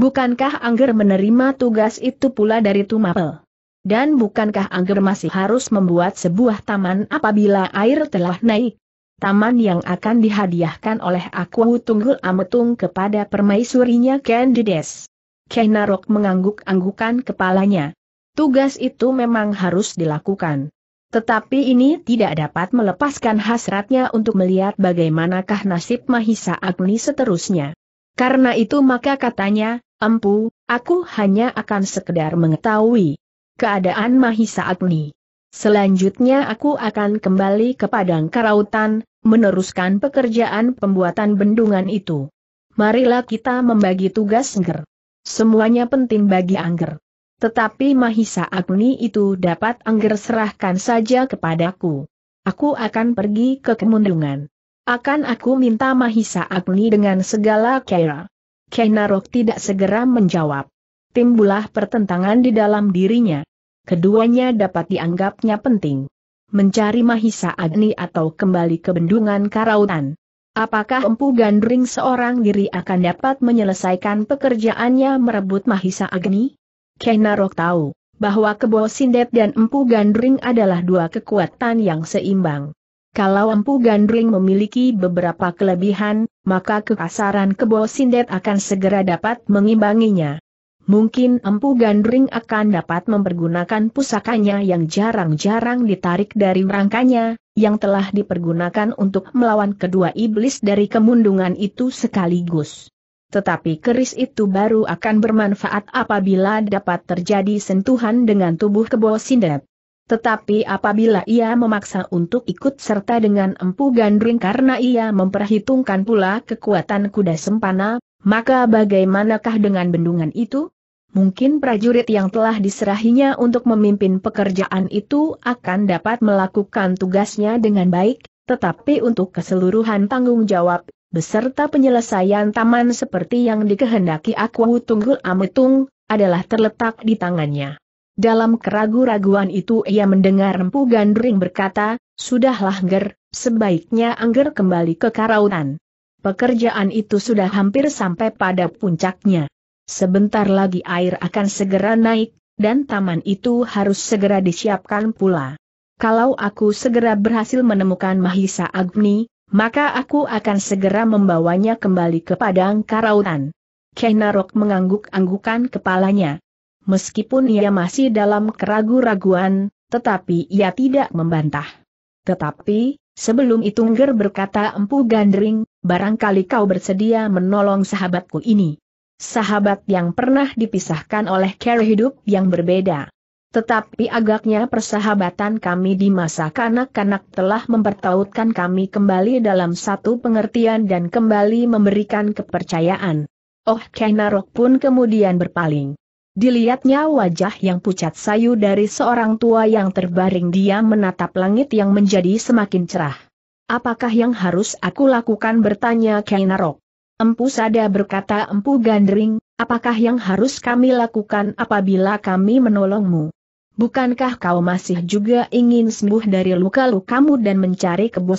Bukankah Angger menerima tugas itu pula dari Tumapel? Dan bukankah Angger masih harus membuat sebuah taman apabila air telah naik? Taman yang akan dihadiahkan oleh Aku Tunggul Ametung kepada permaisurinya Candides. Kainarok mengangguk-anggukan kepalanya. Tugas itu memang harus dilakukan. Tetapi ini tidak dapat melepaskan hasratnya untuk melihat bagaimanakah nasib Mahisa Agni seterusnya. Karena itu maka katanya, Empu, aku hanya akan sekedar mengetahui keadaan Mahisa Agni. Selanjutnya aku akan kembali ke Padang Karautan, meneruskan pekerjaan pembuatan bendungan itu. Marilah kita membagi tugas Angger. Semuanya penting bagi Angger. Tetapi Mahisa Agni itu dapat Angger serahkan saja kepadaku. Aku akan pergi ke kemundungan. Akan aku minta Mahisa Agni dengan segala kera. Kenarok tidak segera menjawab. Timbulah pertentangan di dalam dirinya. Keduanya dapat dianggapnya penting. Mencari Mahisa Agni atau kembali ke bendungan Karautan. Apakah Empu Gandring seorang diri akan dapat menyelesaikan pekerjaannya merebut Mahisa Agni? Kenarok tahu bahwa Kebo Sindet dan Empu Gandring adalah dua kekuatan yang seimbang. Kalau Empu Gandring memiliki beberapa kelebihan, maka kekasaran Kebo Sindet akan segera dapat mengimbanginya. Mungkin Empu Gandring akan dapat mempergunakan pusakanya yang jarang-jarang ditarik dari rangkanya, yang telah dipergunakan untuk melawan kedua iblis dari kemundungan itu sekaligus. Tetapi keris itu baru akan bermanfaat apabila dapat terjadi sentuhan dengan tubuh Kebo Sindet. Tetapi apabila ia memaksa untuk ikut serta dengan empu gandring karena ia memperhitungkan pula kekuatan kuda sempana, maka bagaimanakah dengan bendungan itu? Mungkin prajurit yang telah diserahinya untuk memimpin pekerjaan itu akan dapat melakukan tugasnya dengan baik, tetapi untuk keseluruhan tanggung jawab, beserta penyelesaian taman seperti yang dikehendaki Aku Tunggul Ametung, adalah terletak di tangannya. Dalam keraguan raguan itu ia mendengar Empu Gandring berkata, Sudahlah Ger, sebaiknya Angger kembali ke Karautan. Pekerjaan itu sudah hampir sampai pada puncaknya. Sebentar lagi air akan segera naik, dan taman itu harus segera disiapkan pula. Kalau aku segera berhasil menemukan Mahisa Agni, maka aku akan segera membawanya kembali ke Padang Karautan. Kenarok mengangguk-anggukan kepalanya. Meskipun ia masih dalam keraguan raguan tetapi ia tidak membantah. Tetapi, sebelum itu Ngger berkata Empu Gandring, barangkali kau bersedia menolong sahabatku ini. Sahabat yang pernah dipisahkan oleh cara hidup yang berbeda. Tetapi agaknya persahabatan kami di masa kanak-kanak telah mempertautkan kami kembali dalam satu pengertian dan kembali memberikan kepercayaan. Oh Kenarok pun kemudian berpaling. Dilihatnya wajah yang pucat sayu dari seorang tua yang terbaring dia menatap langit yang menjadi semakin cerah. Apakah yang harus aku lakukan bertanya Kainarok. Empu Sada berkata Empu Gandring, apakah yang harus kami lakukan apabila kami menolongmu? Bukankah kau masih juga ingin sembuh dari luka-lukamu dan mencari kebo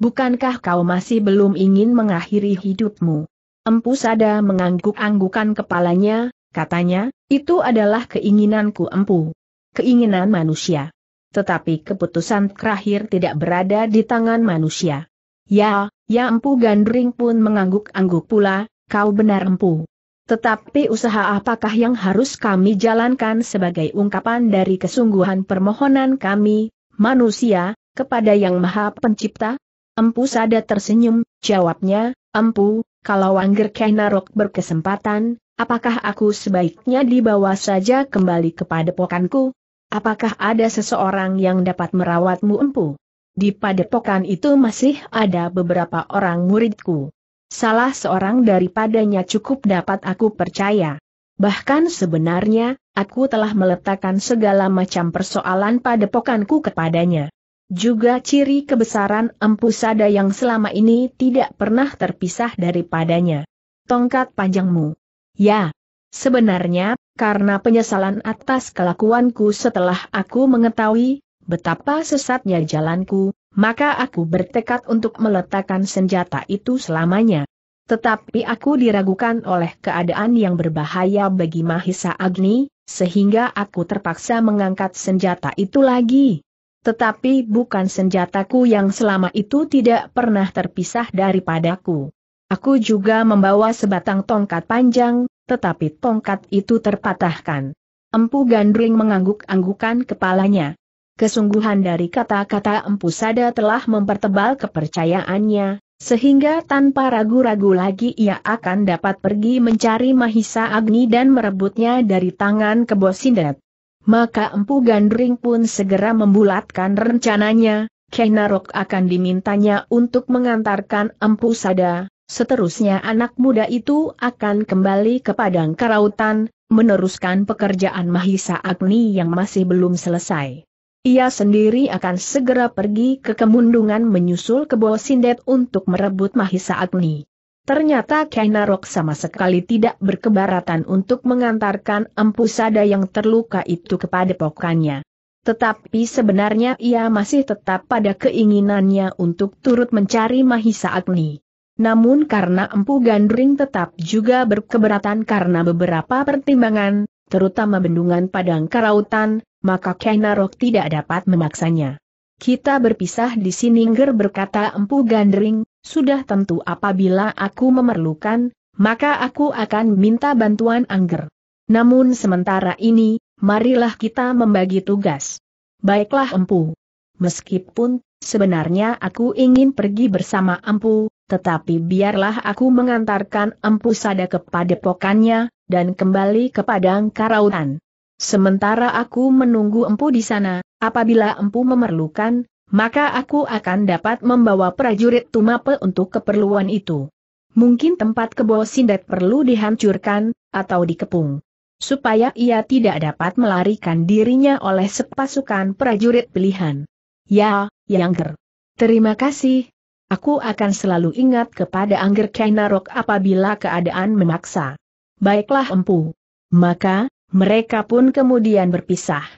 Bukankah kau masih belum ingin mengakhiri hidupmu? Empu Sada mengangguk-anggukan kepalanya, Katanya, itu adalah keinginanku empu. Keinginan manusia. Tetapi keputusan terakhir tidak berada di tangan manusia. Ya, ya empu gandring pun mengangguk-angguk pula, kau benar empu. Tetapi usaha apakah yang harus kami jalankan sebagai ungkapan dari kesungguhan permohonan kami, manusia, kepada Yang Maha Pencipta? Empu sadar tersenyum, jawabnya, Empu, kalau Angger Kainarok berkesempatan, apakah aku sebaiknya dibawa saja kembali kepada pokanku? Apakah ada seseorang yang dapat merawatmu empu? Di padepokan itu masih ada beberapa orang muridku. Salah seorang daripadanya cukup dapat aku percaya. Bahkan sebenarnya, aku telah meletakkan segala macam persoalan padepokanku kepadanya. Juga ciri kebesaran empu sada yang selama ini tidak pernah terpisah daripadanya. Tongkat panjangmu. Ya. Sebenarnya, karena penyesalan atas kelakuanku setelah aku mengetahui betapa sesatnya jalanku, maka aku bertekad untuk meletakkan senjata itu selamanya. Tetapi aku diragukan oleh keadaan yang berbahaya bagi Mahisa Agni, sehingga aku terpaksa mengangkat senjata itu lagi. Tetapi bukan senjataku yang selama itu tidak pernah terpisah daripadaku. Aku juga membawa sebatang tongkat panjang, tetapi tongkat itu terpatahkan. Empu Gandring mengangguk-anggukan kepalanya. Kesungguhan dari kata-kata Empu Sada telah mempertebal kepercayaannya, sehingga tanpa ragu-ragu lagi ia akan dapat pergi mencari Mahisa Agni dan merebutnya dari tangan Kebosindet. Maka Empu Gandring pun segera membulatkan rencananya, Kenarok akan dimintanya untuk mengantarkan Empu Sada, seterusnya anak muda itu akan kembali ke Padang Karautan, meneruskan pekerjaan Mahisa Agni yang masih belum selesai. Ia sendiri akan segera pergi ke Kemundungan menyusul ke Bosindet untuk merebut Mahisa Agni. Ternyata Kainarok sama sekali tidak berkebaratan untuk mengantarkan Empu Sada yang terluka itu kepada pokannya. Tetapi sebenarnya ia masih tetap pada keinginannya untuk turut mencari Mahisa Agni. Namun karena Empu Gandring tetap juga berkeberatan karena beberapa pertimbangan, terutama bendungan padang karautan, maka Kainarok tidak dapat memaksanya. Kita berpisah di sini Ngger berkata Empu Gandring, sudah tentu apabila aku memerlukan, maka aku akan minta bantuan Angger. Namun sementara ini, marilah kita membagi tugas. Baiklah empu. Meskipun, sebenarnya aku ingin pergi bersama empu, tetapi biarlah aku mengantarkan empu sada kepada pokannya, dan kembali ke padang karautan. Sementara aku menunggu empu di sana, apabila empu memerlukan, maka aku akan dapat membawa prajurit Tumapel untuk keperluan itu. Mungkin tempat kebo sindet perlu dihancurkan, atau dikepung. Supaya ia tidak dapat melarikan dirinya oleh sepasukan prajurit pilihan. Ya, Yangger. Ya Terima kasih. Aku akan selalu ingat kepada Angger Kainarok apabila keadaan memaksa. Baiklah empu. Maka, mereka pun kemudian berpisah.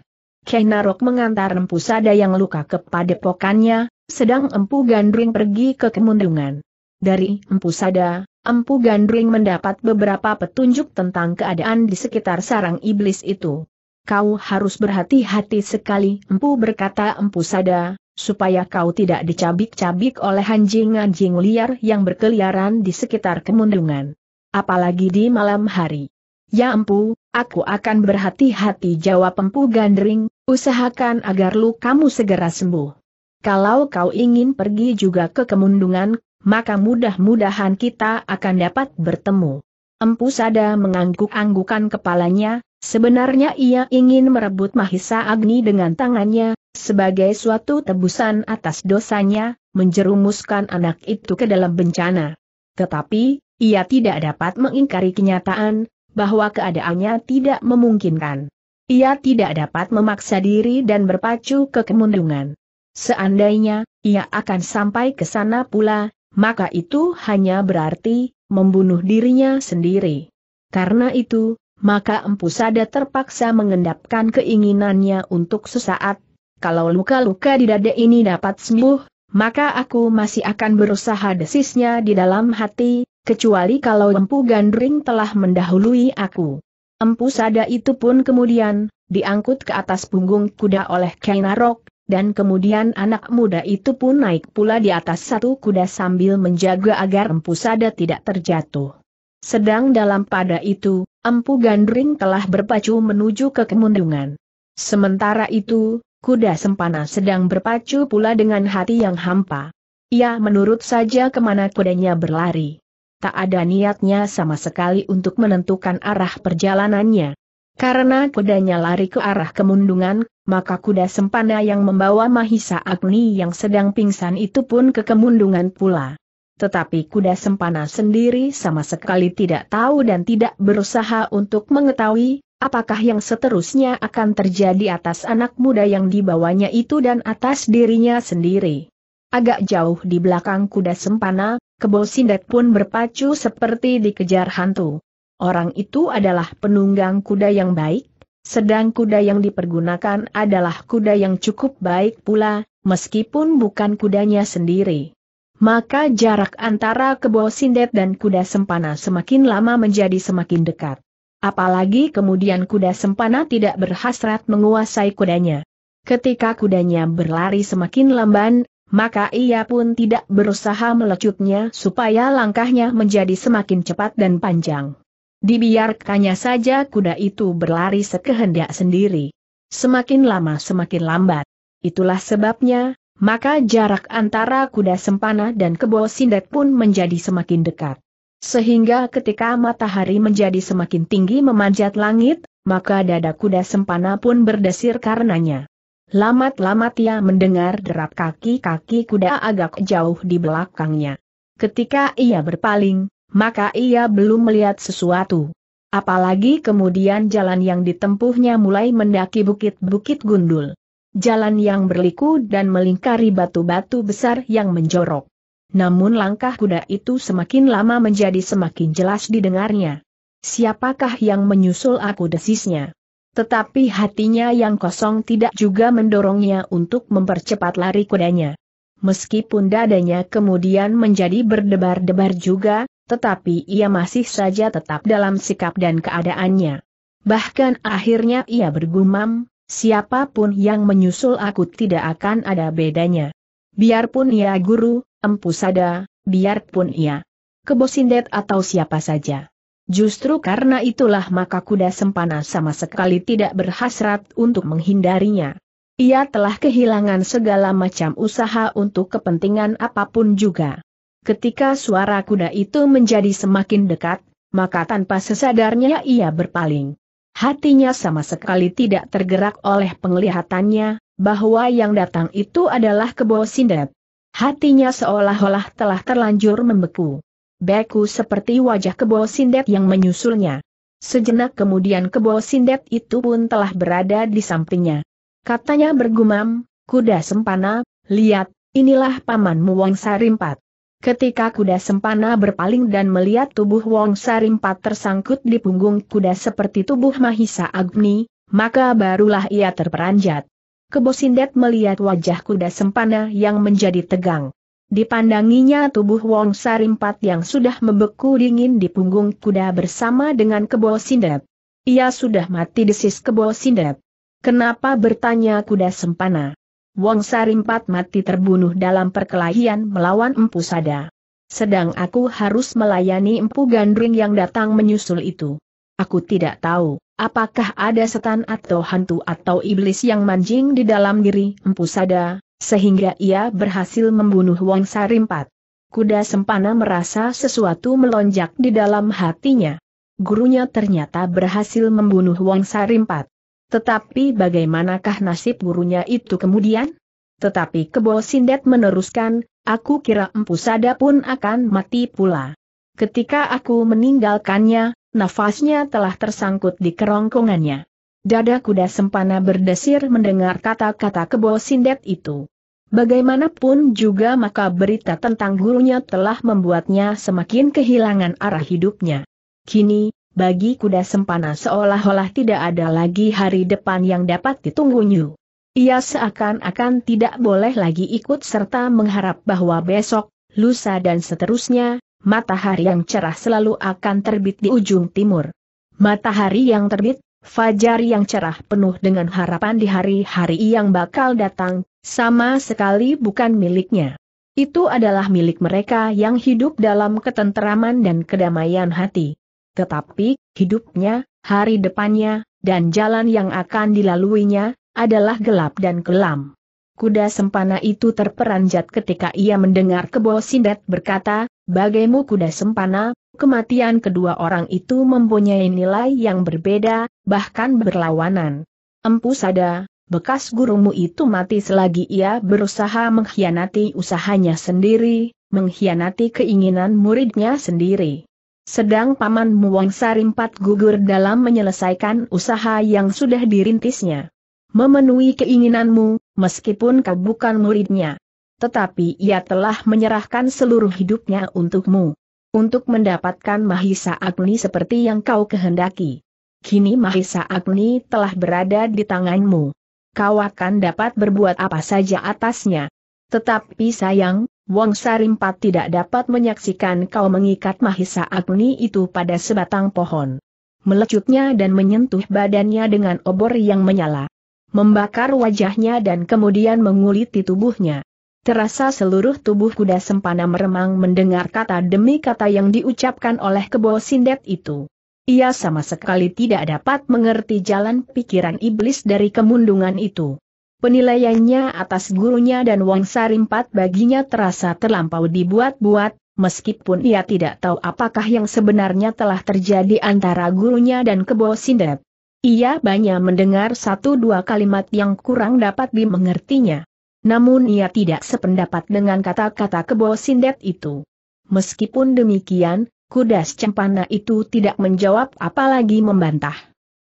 Keh Narok mengantar Empu Sada yang luka kepada pokannya, sedang Empu Gandring pergi ke kemundungan. Dari Empu Sada, Empu Gandring mendapat beberapa petunjuk tentang keadaan di sekitar sarang iblis itu. Kau harus berhati-hati sekali, Empu berkata Empu Sada, supaya kau tidak dicabik-cabik oleh anjing-anjing liar yang berkeliaran di sekitar kemundungan. Apalagi di malam hari. Ya empu, aku akan berhati-hati jawab empu gandring, usahakan agar lu kamu segera sembuh. Kalau kau ingin pergi juga ke kemundungan, maka mudah-mudahan kita akan dapat bertemu. Empu Sada mengangguk-anggukan kepalanya, sebenarnya ia ingin merebut Mahisa Agni dengan tangannya, sebagai suatu tebusan atas dosanya, menjerumuskan anak itu ke dalam bencana. Tetapi, ia tidak dapat mengingkari kenyataan, bahwa keadaannya tidak memungkinkan. Ia tidak dapat memaksa diri dan berpacu ke kemundungan. Seandainya, ia akan sampai ke sana pula, maka itu hanya berarti, membunuh dirinya sendiri. Karena itu, maka Empu Sada terpaksa mengendapkan keinginannya untuk sesaat. Kalau luka-luka di dada ini dapat sembuh, maka aku masih akan berusaha desisnya di dalam hati, kecuali kalau Empu Gandring telah mendahului aku. Empu Sada itu pun kemudian, diangkut ke atas punggung kuda oleh Kainarok, dan kemudian anak muda itu pun naik pula di atas satu kuda sambil menjaga agar Empu Sada tidak terjatuh. Sedang dalam pada itu, Empu Gandring telah berpacu menuju ke kemundungan. Sementara itu, kuda sempana sedang berpacu pula dengan hati yang hampa. Ia menurut saja kemana kudanya berlari tak ada niatnya sama sekali untuk menentukan arah perjalanannya. Karena kudanya lari ke arah kemundungan, maka kuda sempana yang membawa Mahisa Agni yang sedang pingsan itu pun ke kemundungan pula. Tetapi kuda sempana sendiri sama sekali tidak tahu dan tidak berusaha untuk mengetahui, apakah yang seterusnya akan terjadi atas anak muda yang dibawanya itu dan atas dirinya sendiri. Agak jauh di belakang kuda sempana, Kebo Sindet pun berpacu seperti dikejar hantu. Orang itu adalah penunggang kuda yang baik, sedang kuda yang dipergunakan adalah kuda yang cukup baik pula, meskipun bukan kudanya sendiri. Maka jarak antara Kebo Sindet dan kuda sempana semakin lama menjadi semakin dekat. Apalagi kemudian kuda sempana tidak berhasrat menguasai kudanya. Ketika kudanya berlari semakin lamban, maka ia pun tidak berusaha melecutnya supaya langkahnya menjadi semakin cepat dan panjang. Dibiarkannya saja kuda itu berlari sekehendak sendiri. Semakin lama semakin lambat. Itulah sebabnya, maka jarak antara kuda sempana dan kebo sindet pun menjadi semakin dekat. Sehingga ketika matahari menjadi semakin tinggi memanjat langit, maka dada kuda sempana pun berdesir karenanya. Lamat-lamat ia mendengar derap kaki-kaki kuda agak jauh di belakangnya. Ketika ia berpaling, maka ia belum melihat sesuatu. Apalagi kemudian jalan yang ditempuhnya mulai mendaki bukit-bukit gundul. Jalan yang berliku dan melingkari batu-batu besar yang menjorok. Namun langkah kuda itu semakin lama menjadi semakin jelas didengarnya. Siapakah yang menyusul aku desisnya? Tetapi hatinya yang kosong tidak juga mendorongnya untuk mempercepat lari kudanya. Meskipun dadanya kemudian menjadi berdebar-debar juga, tetapi ia masih saja tetap dalam sikap dan keadaannya. Bahkan akhirnya ia bergumam, siapapun yang menyusul aku tidak akan ada bedanya. Biarpun ia guru, empu sada, biarpun ia kebosindet atau siapa saja. Justru karena itulah maka kuda sempana sama sekali tidak berhasrat untuk menghindarinya. Ia telah kehilangan segala macam usaha untuk kepentingan apapun juga. Ketika suara kuda itu menjadi semakin dekat, maka tanpa sesadarnya ia berpaling. Hatinya sama sekali tidak tergerak oleh penglihatannya, bahwa yang datang itu adalah kebo sindet. Hatinya seolah-olah telah terlanjur membeku. Beku seperti wajah kebo sindet yang menyusulnya. Sejenak kemudian kebo sindet itu pun telah berada di sampingnya. Katanya bergumam, kuda sempana, lihat, inilah pamanmu Wong Sarimpat. Ketika kuda sempana berpaling dan melihat tubuh Wong Sarimpat tersangkut di punggung kuda seperti tubuh Mahisa Agni, maka barulah ia terperanjat. Kebosindet melihat wajah kuda sempana yang menjadi tegang. Dipandanginya tubuh Wong Sarimpat yang sudah membeku dingin di punggung kuda bersama dengan kebo sindet. Ia sudah mati desis kebo sindet. Kenapa bertanya kuda sempana? Wong Sarimpat mati terbunuh dalam perkelahian melawan Empu Sada. Sedang aku harus melayani Empu Gandring yang datang menyusul itu. Aku tidak tahu, apakah ada setan atau hantu atau iblis yang manjing di dalam diri Empu Sada, sehingga ia berhasil membunuh Wong Sarimpat. Kuda Sempana merasa sesuatu melonjak di dalam hatinya. Gurunya ternyata berhasil membunuh Wong Sarimpat. Tetapi bagaimanakah nasib gurunya itu kemudian? Tetapi Kebo Sindet meneruskan, aku kira Empu Sada pun akan mati pula. Ketika aku meninggalkannya, nafasnya telah tersangkut di kerongkongannya. Dada kuda sempana berdesir mendengar kata-kata kebo sindet itu. Bagaimanapun juga maka berita tentang gurunya telah membuatnya semakin kehilangan arah hidupnya. Kini, bagi kuda sempana seolah-olah tidak ada lagi hari depan yang dapat ditunggunya. Ia seakan-akan tidak boleh lagi ikut serta mengharap bahwa besok, lusa dan seterusnya, matahari yang cerah selalu akan terbit di ujung timur. Matahari yang terbit, fajar yang cerah penuh dengan harapan di hari-hari yang bakal datang, sama sekali bukan miliknya. Itu adalah milik mereka yang hidup dalam ketenteraman dan kedamaian hati. Tetapi, hidupnya, hari depannya, dan jalan yang akan dilaluinya, adalah gelap dan kelam. Kuda sempana itu terperanjat ketika ia mendengar kebo Sindet berkata, Bagaimu kuda sempana, kematian kedua orang itu mempunyai nilai yang berbeda, bahkan berlawanan. Empu Sada, bekas gurumu itu mati selagi ia berusaha mengkhianati usahanya sendiri, mengkhianati keinginan muridnya sendiri. Sedang Paman Muwang Sarimpat gugur dalam menyelesaikan usaha yang sudah dirintisnya. Memenuhi keinginanmu, meskipun kau bukan muridnya. Tetapi ia telah menyerahkan seluruh hidupnya untukmu untuk mendapatkan Mahisa Agni seperti yang kau kehendaki. Kini Mahisa Agni telah berada di tanganmu. Kau akan dapat berbuat apa saja atasnya. Tetapi sayang, Wong Sarimpat tidak dapat menyaksikan kau mengikat Mahisa Agni itu pada sebatang pohon. Melecutnya dan menyentuh badannya dengan obor yang menyala. Membakar wajahnya dan kemudian menguliti tubuhnya. Terasa seluruh tubuh kuda sempana meremang mendengar kata demi kata yang diucapkan oleh kebo sindet itu. Ia sama sekali tidak dapat mengerti jalan pikiran iblis dari kemundungan itu. Penilaiannya atas gurunya dan Wang Sarimpat baginya terasa terlampau dibuat-buat, meskipun ia tidak tahu apakah yang sebenarnya telah terjadi antara gurunya dan kebo sindet. Ia banyak mendengar satu dua kalimat yang kurang dapat dimengertinya. Namun ia tidak sependapat dengan kata-kata kebo sindet itu. Meskipun demikian, kudas cempana itu tidak menjawab apalagi membantah.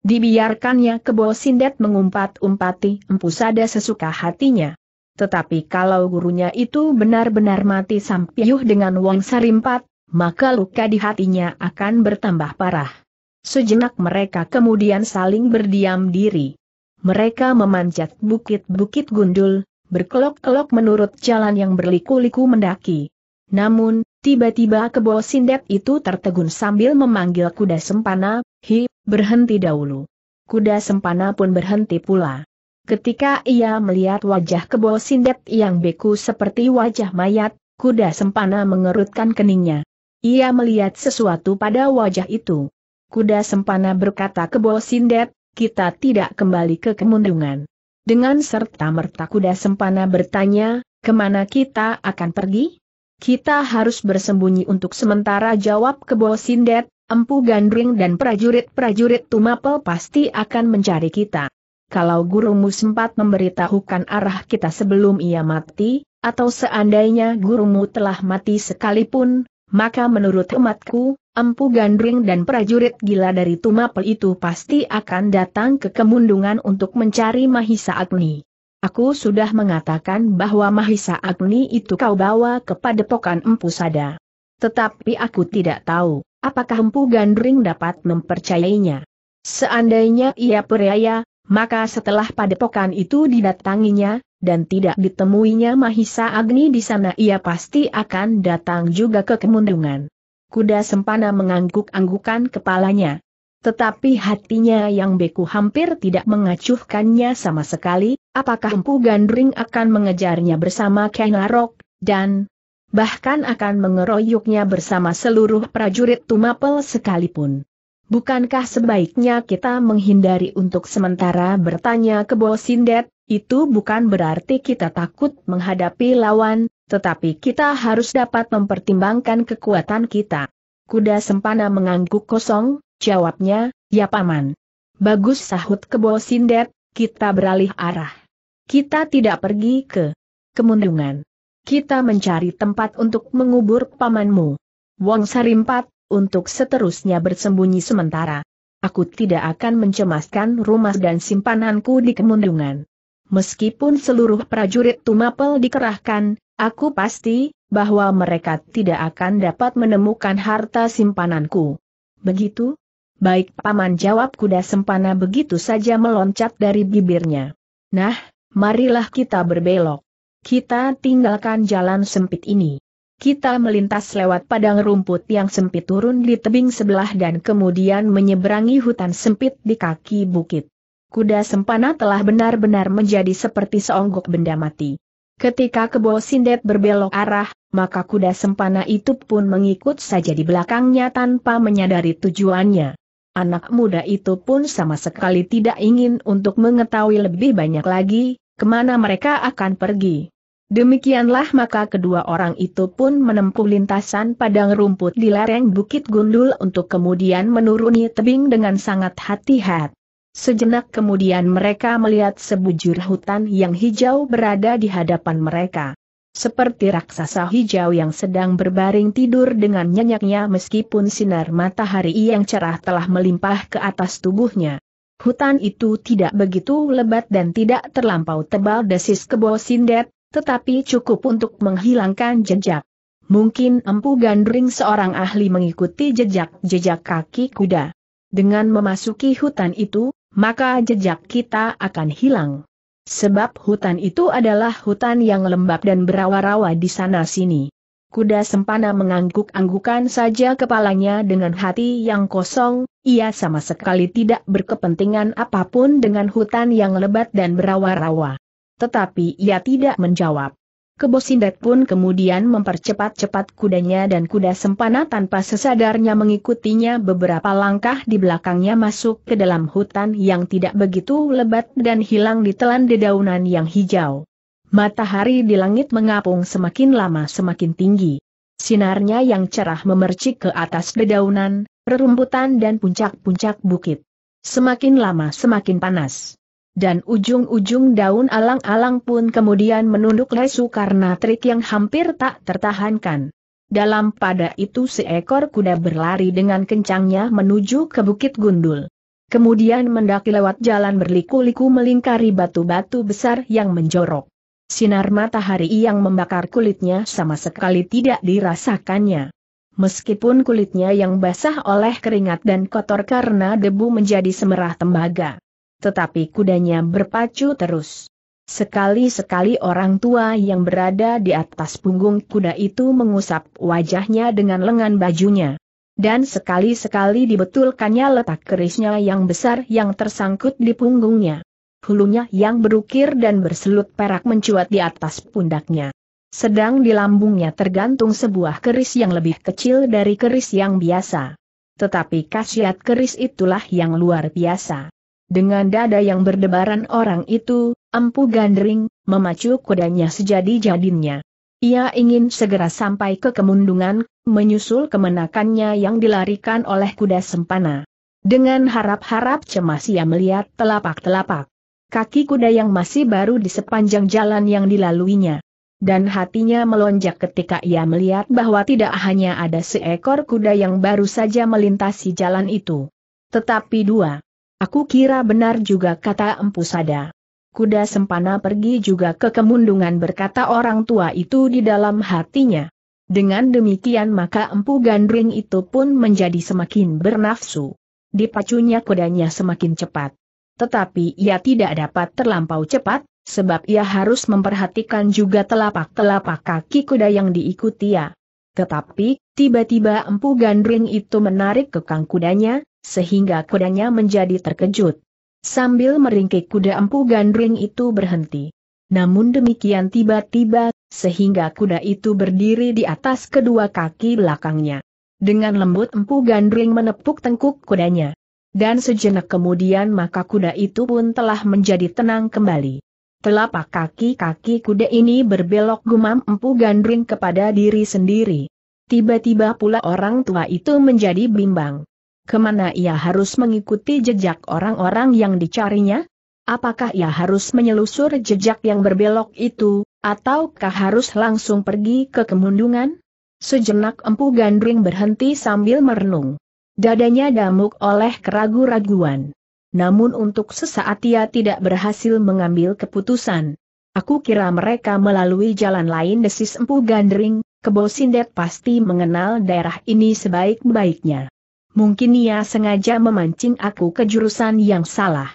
Dibiarkannya kebo sindet mengumpat-umpati empusada sesuka hatinya. Tetapi kalau gurunya itu benar-benar mati sampiyuh dengan wong sarimpat, maka luka di hatinya akan bertambah parah. Sejenak mereka kemudian saling berdiam diri. Mereka memanjat bukit-bukit gundul, berkelok-kelok menurut jalan yang berliku-liku mendaki. Namun, tiba-tiba kebo sindet itu tertegun sambil memanggil kuda sempana, hi, berhenti dahulu. Kuda sempana pun berhenti pula. Ketika ia melihat wajah kebo sindet yang beku seperti wajah mayat, kuda sempana mengerutkan keningnya. Ia melihat sesuatu pada wajah itu. Kuda sempana berkata kebo sindet, kita tidak kembali ke kemundungan. Dengan serta merta kuda sempana bertanya, kemana kita akan pergi? Kita harus bersembunyi untuk sementara jawab kebo sindet, empu gandring dan prajurit-prajurit tumapel pasti akan mencari kita. Kalau gurumu sempat memberitahukan arah kita sebelum ia mati, atau seandainya gurumu telah mati sekalipun, maka menurut umatku, Empu Gandring dan prajurit gila dari Tumapel itu pasti akan datang ke kemundungan untuk mencari Mahisa Agni. Aku sudah mengatakan bahwa Mahisa Agni itu kau bawa kepada pokan Empu Sada. Tetapi aku tidak tahu, apakah Empu Gandring dapat mempercayainya. Seandainya ia percaya, maka setelah padepokan itu didatanginya, dan tidak ditemuinya Mahisa Agni di sana ia pasti akan datang juga ke kemundungan. Kuda Sempana mengangguk-anggukan kepalanya. Tetapi hatinya yang beku hampir tidak mengacuhkannya sama sekali, apakah Empu Gandring akan mengejarnya bersama Kenarok, dan bahkan akan mengeroyoknya bersama seluruh prajurit Tumapel sekalipun. Bukankah sebaiknya kita menghindari untuk sementara bertanya ke Sindet? itu bukan berarti kita takut menghadapi lawan, tetapi kita harus dapat mempertimbangkan kekuatan kita. Kuda Sempana mengangguk kosong, jawabnya, ya paman. Bagus sahut ke kebo sindet, kita beralih arah. Kita tidak pergi ke kemundungan. Kita mencari tempat untuk mengubur pamanmu. Wong Sarimpat, untuk seterusnya bersembunyi sementara. Aku tidak akan mencemaskan rumah dan simpananku di kemundungan. Meskipun seluruh prajurit Tumapel dikerahkan, aku pasti bahwa mereka tidak akan dapat menemukan harta simpananku. Begitu? Baik paman jawab kuda sempana begitu saja meloncat dari bibirnya. Nah, marilah kita berbelok. Kita tinggalkan jalan sempit ini. Kita melintas lewat padang rumput yang sempit turun di tebing sebelah dan kemudian menyeberangi hutan sempit di kaki bukit. Kuda sempana telah benar-benar menjadi seperti seonggok benda mati. Ketika kebo sindet berbelok arah, maka kuda sempana itu pun mengikut saja di belakangnya tanpa menyadari tujuannya. Anak muda itu pun sama sekali tidak ingin untuk mengetahui lebih banyak lagi, kemana mereka akan pergi. Demikianlah maka kedua orang itu pun menempuh lintasan padang rumput di lereng Bukit Gundul untuk kemudian menuruni tebing dengan sangat hati-hati. Sejenak kemudian mereka melihat sebujur hutan yang hijau berada di hadapan mereka. Seperti raksasa hijau yang sedang berbaring tidur dengan nyenyaknya meskipun sinar matahari yang cerah telah melimpah ke atas tubuhnya. Hutan itu tidak begitu lebat dan tidak terlampau tebal desis kebo sindet, tetapi cukup untuk menghilangkan jejak. Mungkin Empu Gandring seorang ahli mengikuti jejak-jejak kaki kuda. Dengan memasuki hutan itu, maka jejak kita akan hilang. Sebab hutan itu adalah hutan yang lembab dan berawa-rawa di sana-sini. Kuda sempana mengangguk-anggukan saja kepalanya dengan hati yang kosong, ia sama sekali tidak berkepentingan apapun dengan hutan yang lebat dan berawa-rawa tetapi ia tidak menjawab. Kebosindet pun kemudian mempercepat-cepat kudanya dan kuda sempana tanpa sesadarnya mengikutinya beberapa langkah di belakangnya masuk ke dalam hutan yang tidak begitu lebat dan hilang di telan dedaunan yang hijau. Matahari di langit mengapung semakin lama semakin tinggi. Sinarnya yang cerah memercik ke atas dedaunan, rerumputan dan puncak-puncak bukit. Semakin lama semakin panas dan ujung-ujung daun alang-alang pun kemudian menunduk lesu karena trik yang hampir tak tertahankan. Dalam pada itu seekor kuda berlari dengan kencangnya menuju ke Bukit Gundul. Kemudian mendaki lewat jalan berliku-liku melingkari batu-batu besar yang menjorok. Sinar matahari yang membakar kulitnya sama sekali tidak dirasakannya. Meskipun kulitnya yang basah oleh keringat dan kotor karena debu menjadi semerah tembaga tetapi kudanya berpacu terus. Sekali-sekali orang tua yang berada di atas punggung kuda itu mengusap wajahnya dengan lengan bajunya. Dan sekali-sekali dibetulkannya letak kerisnya yang besar yang tersangkut di punggungnya. Hulunya yang berukir dan berselut perak mencuat di atas pundaknya. Sedang di lambungnya tergantung sebuah keris yang lebih kecil dari keris yang biasa. Tetapi khasiat keris itulah yang luar biasa. Dengan dada yang berdebaran orang itu, empu gandring, memacu kudanya sejadi-jadinya. Ia ingin segera sampai ke kemundungan, menyusul kemenakannya yang dilarikan oleh kuda sempana. Dengan harap-harap cemas ia melihat telapak-telapak kaki kuda yang masih baru di sepanjang jalan yang dilaluinya. Dan hatinya melonjak ketika ia melihat bahwa tidak hanya ada seekor kuda yang baru saja melintasi jalan itu. Tetapi dua. Aku kira benar juga kata Empu Sada. Kuda sempana pergi juga ke kemundungan berkata orang tua itu di dalam hatinya. Dengan demikian maka Empu Gandring itu pun menjadi semakin bernafsu. Dipacunya kudanya semakin cepat. Tetapi ia tidak dapat terlampau cepat, sebab ia harus memperhatikan juga telapak-telapak kaki kuda yang diikuti ia. Tetapi, Tiba-tiba empu gandring itu menarik kekang kudanya, sehingga kudanya menjadi terkejut. Sambil meringkik kuda empu gandring itu berhenti. Namun demikian tiba-tiba, sehingga kuda itu berdiri di atas kedua kaki belakangnya. Dengan lembut empu gandring menepuk tengkuk kudanya. Dan sejenak kemudian maka kuda itu pun telah menjadi tenang kembali. Telapak kaki-kaki kuda ini berbelok gumam empu gandring kepada diri sendiri. Tiba-tiba pula orang tua itu menjadi bimbang. Kemana ia harus mengikuti jejak orang-orang yang dicarinya? Apakah ia harus menyelusur jejak yang berbelok itu, ataukah harus langsung pergi ke kemundungan? Sejenak Empu Gandring berhenti sambil merenung. Dadanya damuk oleh keragu-raguan. Namun untuk sesaat ia tidak berhasil mengambil keputusan. Aku kira mereka melalui jalan lain desis Empu Gandring, Kebo Sindet pasti mengenal daerah ini sebaik-baiknya. Mungkin ia sengaja memancing aku ke jurusan yang salah.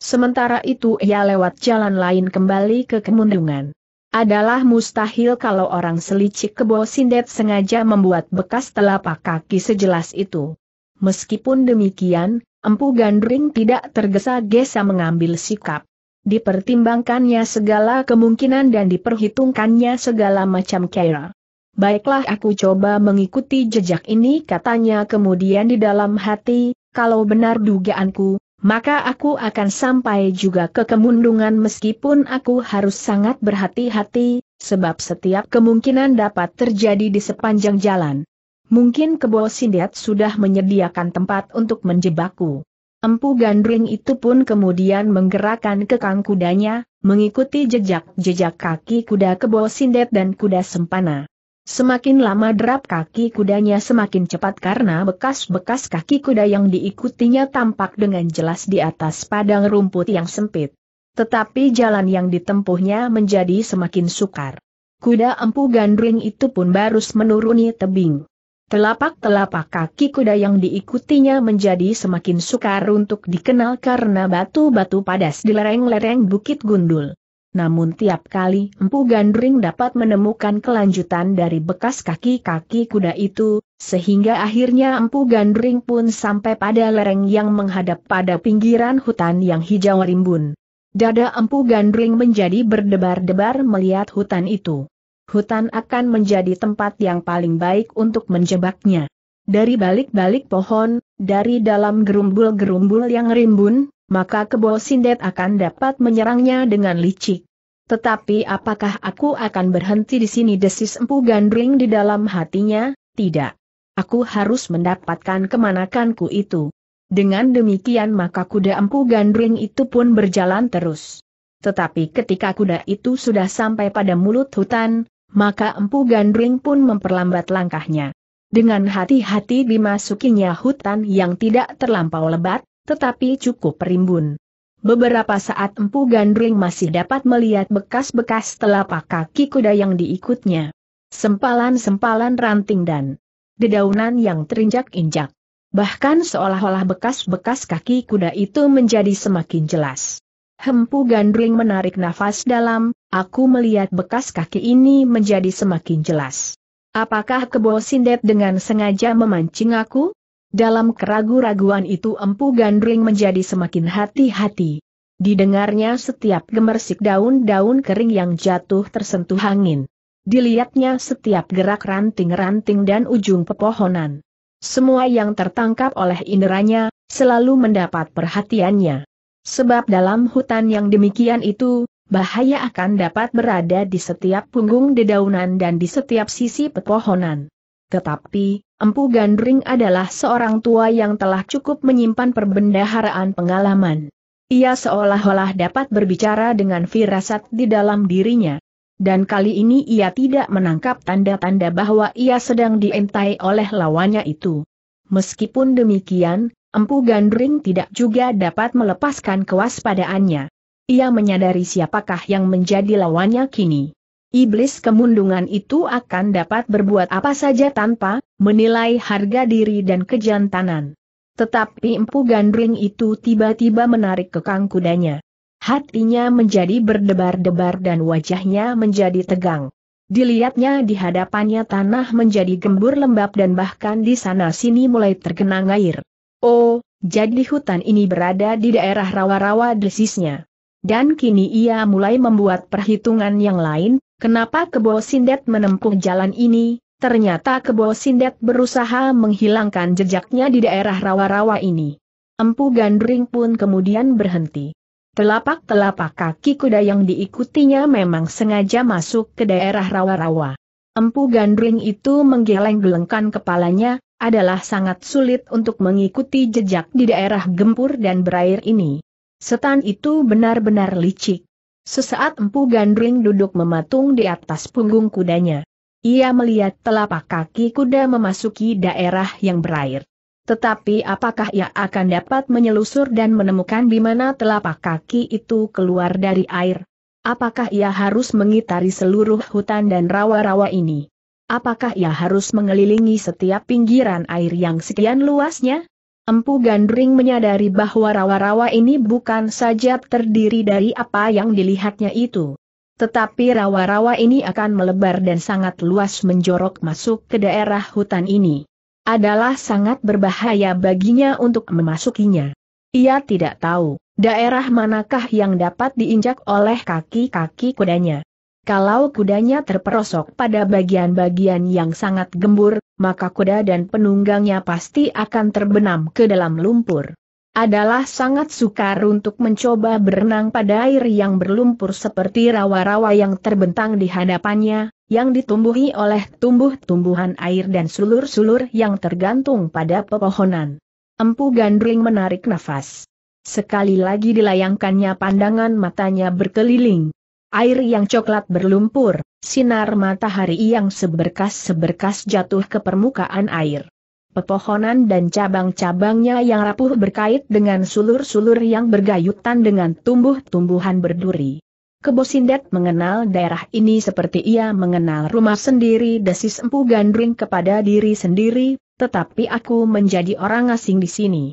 Sementara itu ia lewat jalan lain kembali ke kemundungan. Adalah mustahil kalau orang selicik Kebo Sindet sengaja membuat bekas telapak kaki sejelas itu. Meskipun demikian, Empu Gandring tidak tergesa-gesa mengambil sikap. Dipertimbangkannya segala kemungkinan dan diperhitungkannya segala macam kira. Baiklah aku coba mengikuti jejak ini katanya kemudian di dalam hati, kalau benar dugaanku, maka aku akan sampai juga ke kemundungan meskipun aku harus sangat berhati-hati, sebab setiap kemungkinan dapat terjadi di sepanjang jalan. Mungkin kebo sindiat sudah menyediakan tempat untuk menjebakku. Empu Gandring itu pun kemudian menggerakkan kekang kudanya, mengikuti jejak-jejak kaki kuda kebo sindet dan kuda sempana. Semakin lama derap kaki kudanya semakin cepat karena bekas-bekas kaki kuda yang diikutinya tampak dengan jelas di atas padang rumput yang sempit. Tetapi jalan yang ditempuhnya menjadi semakin sukar. Kuda empu gandring itu pun baru menuruni tebing. Telapak-telapak kaki kuda yang diikutinya menjadi semakin sukar untuk dikenal karena batu-batu padas di lereng-lereng Bukit Gundul. Namun tiap kali Empu Gandring dapat menemukan kelanjutan dari bekas kaki-kaki kuda itu, sehingga akhirnya Empu Gandring pun sampai pada lereng yang menghadap pada pinggiran hutan yang hijau rimbun. Dada Empu Gandring menjadi berdebar-debar melihat hutan itu. Hutan akan menjadi tempat yang paling baik untuk menjebaknya. Dari balik-balik pohon, dari dalam gerumbul-gerumbul yang rimbun, maka kebo sindet akan dapat menyerangnya dengan licik. Tetapi apakah aku akan berhenti di sini desis empu gandring di dalam hatinya? Tidak. Aku harus mendapatkan kemanakanku itu. Dengan demikian maka kuda empu gandring itu pun berjalan terus. Tetapi ketika kuda itu sudah sampai pada mulut hutan, maka empu gandring pun memperlambat langkahnya. Dengan hati-hati dimasukinya hutan yang tidak terlampau lebat, tetapi cukup perimbun. Beberapa saat Empu Gandring masih dapat melihat bekas-bekas telapak kaki kuda yang diikutnya. Sempalan-sempalan ranting dan dedaunan yang terinjak-injak. Bahkan seolah-olah bekas-bekas kaki kuda itu menjadi semakin jelas. Hempu Gandring menarik nafas dalam, aku melihat bekas kaki ini menjadi semakin jelas. Apakah Kebo sindet dengan sengaja memancing aku? Dalam keraguan raguan itu Empu Gandring menjadi semakin hati-hati. Didengarnya setiap gemersik daun-daun kering yang jatuh tersentuh angin. Dilihatnya setiap gerak ranting-ranting dan ujung pepohonan. Semua yang tertangkap oleh inderanya, selalu mendapat perhatiannya. Sebab dalam hutan yang demikian itu, bahaya akan dapat berada di setiap punggung dedaunan dan di setiap sisi pepohonan. Tetapi, Empu Gandring adalah seorang tua yang telah cukup menyimpan perbendaharaan pengalaman. Ia seolah-olah dapat berbicara dengan firasat di dalam dirinya. Dan kali ini ia tidak menangkap tanda-tanda bahwa ia sedang dientai oleh lawannya itu. Meskipun demikian, Empu Gandring tidak juga dapat melepaskan kewaspadaannya. Ia menyadari siapakah yang menjadi lawannya kini. Iblis kemundungan itu akan dapat berbuat apa saja tanpa menilai harga diri dan kejantanan. Tetapi Empu Gandring itu tiba-tiba menarik kekang kudanya. Hatinya menjadi berdebar-debar dan wajahnya menjadi tegang. Dilihatnya di hadapannya tanah menjadi gembur lembab dan bahkan di sana-sini mulai tergenang air. Oh, jadi hutan ini berada di daerah rawa-rawa desisnya. Dan kini ia mulai membuat perhitungan yang lain, kenapa Kebo Sindet menempuh jalan ini, ternyata Kebo Sindet berusaha menghilangkan jejaknya di daerah rawa-rawa ini. Empu Gandring pun kemudian berhenti. Telapak-telapak kaki kuda yang diikutinya memang sengaja masuk ke daerah rawa-rawa. Empu Gandring itu menggeleng-gelengkan kepalanya, adalah sangat sulit untuk mengikuti jejak di daerah gempur dan berair ini. Setan itu benar-benar licik. Sesaat Empu Gandring duduk mematung di atas punggung kudanya. Ia melihat telapak kaki kuda memasuki daerah yang berair. Tetapi apakah ia akan dapat menyelusur dan menemukan di mana telapak kaki itu keluar dari air? Apakah ia harus mengitari seluruh hutan dan rawa-rawa ini? Apakah ia harus mengelilingi setiap pinggiran air yang sekian luasnya? Empu Gandring menyadari bahwa rawa-rawa ini bukan saja terdiri dari apa yang dilihatnya itu. Tetapi rawa-rawa ini akan melebar dan sangat luas menjorok masuk ke daerah hutan ini. Adalah sangat berbahaya baginya untuk memasukinya. Ia tidak tahu, daerah manakah yang dapat diinjak oleh kaki-kaki kudanya. Kalau kudanya terperosok pada bagian-bagian yang sangat gembur, maka kuda dan penunggangnya pasti akan terbenam ke dalam lumpur adalah sangat sukar untuk mencoba berenang pada air yang berlumpur seperti rawa-rawa yang terbentang di hadapannya, yang ditumbuhi oleh tumbuh-tumbuhan air dan sulur-sulur yang tergantung pada pepohonan. Empu Gandring menarik nafas. Sekali lagi dilayangkannya pandangan matanya berkeliling. Air yang coklat berlumpur, sinar matahari yang seberkas-seberkas jatuh ke permukaan air pepohonan dan cabang-cabangnya yang rapuh berkait dengan sulur-sulur yang bergayutan dengan tumbuh-tumbuhan berduri. Kebosindet mengenal daerah ini seperti ia mengenal rumah sendiri desis empu gandring kepada diri sendiri, tetapi aku menjadi orang asing di sini.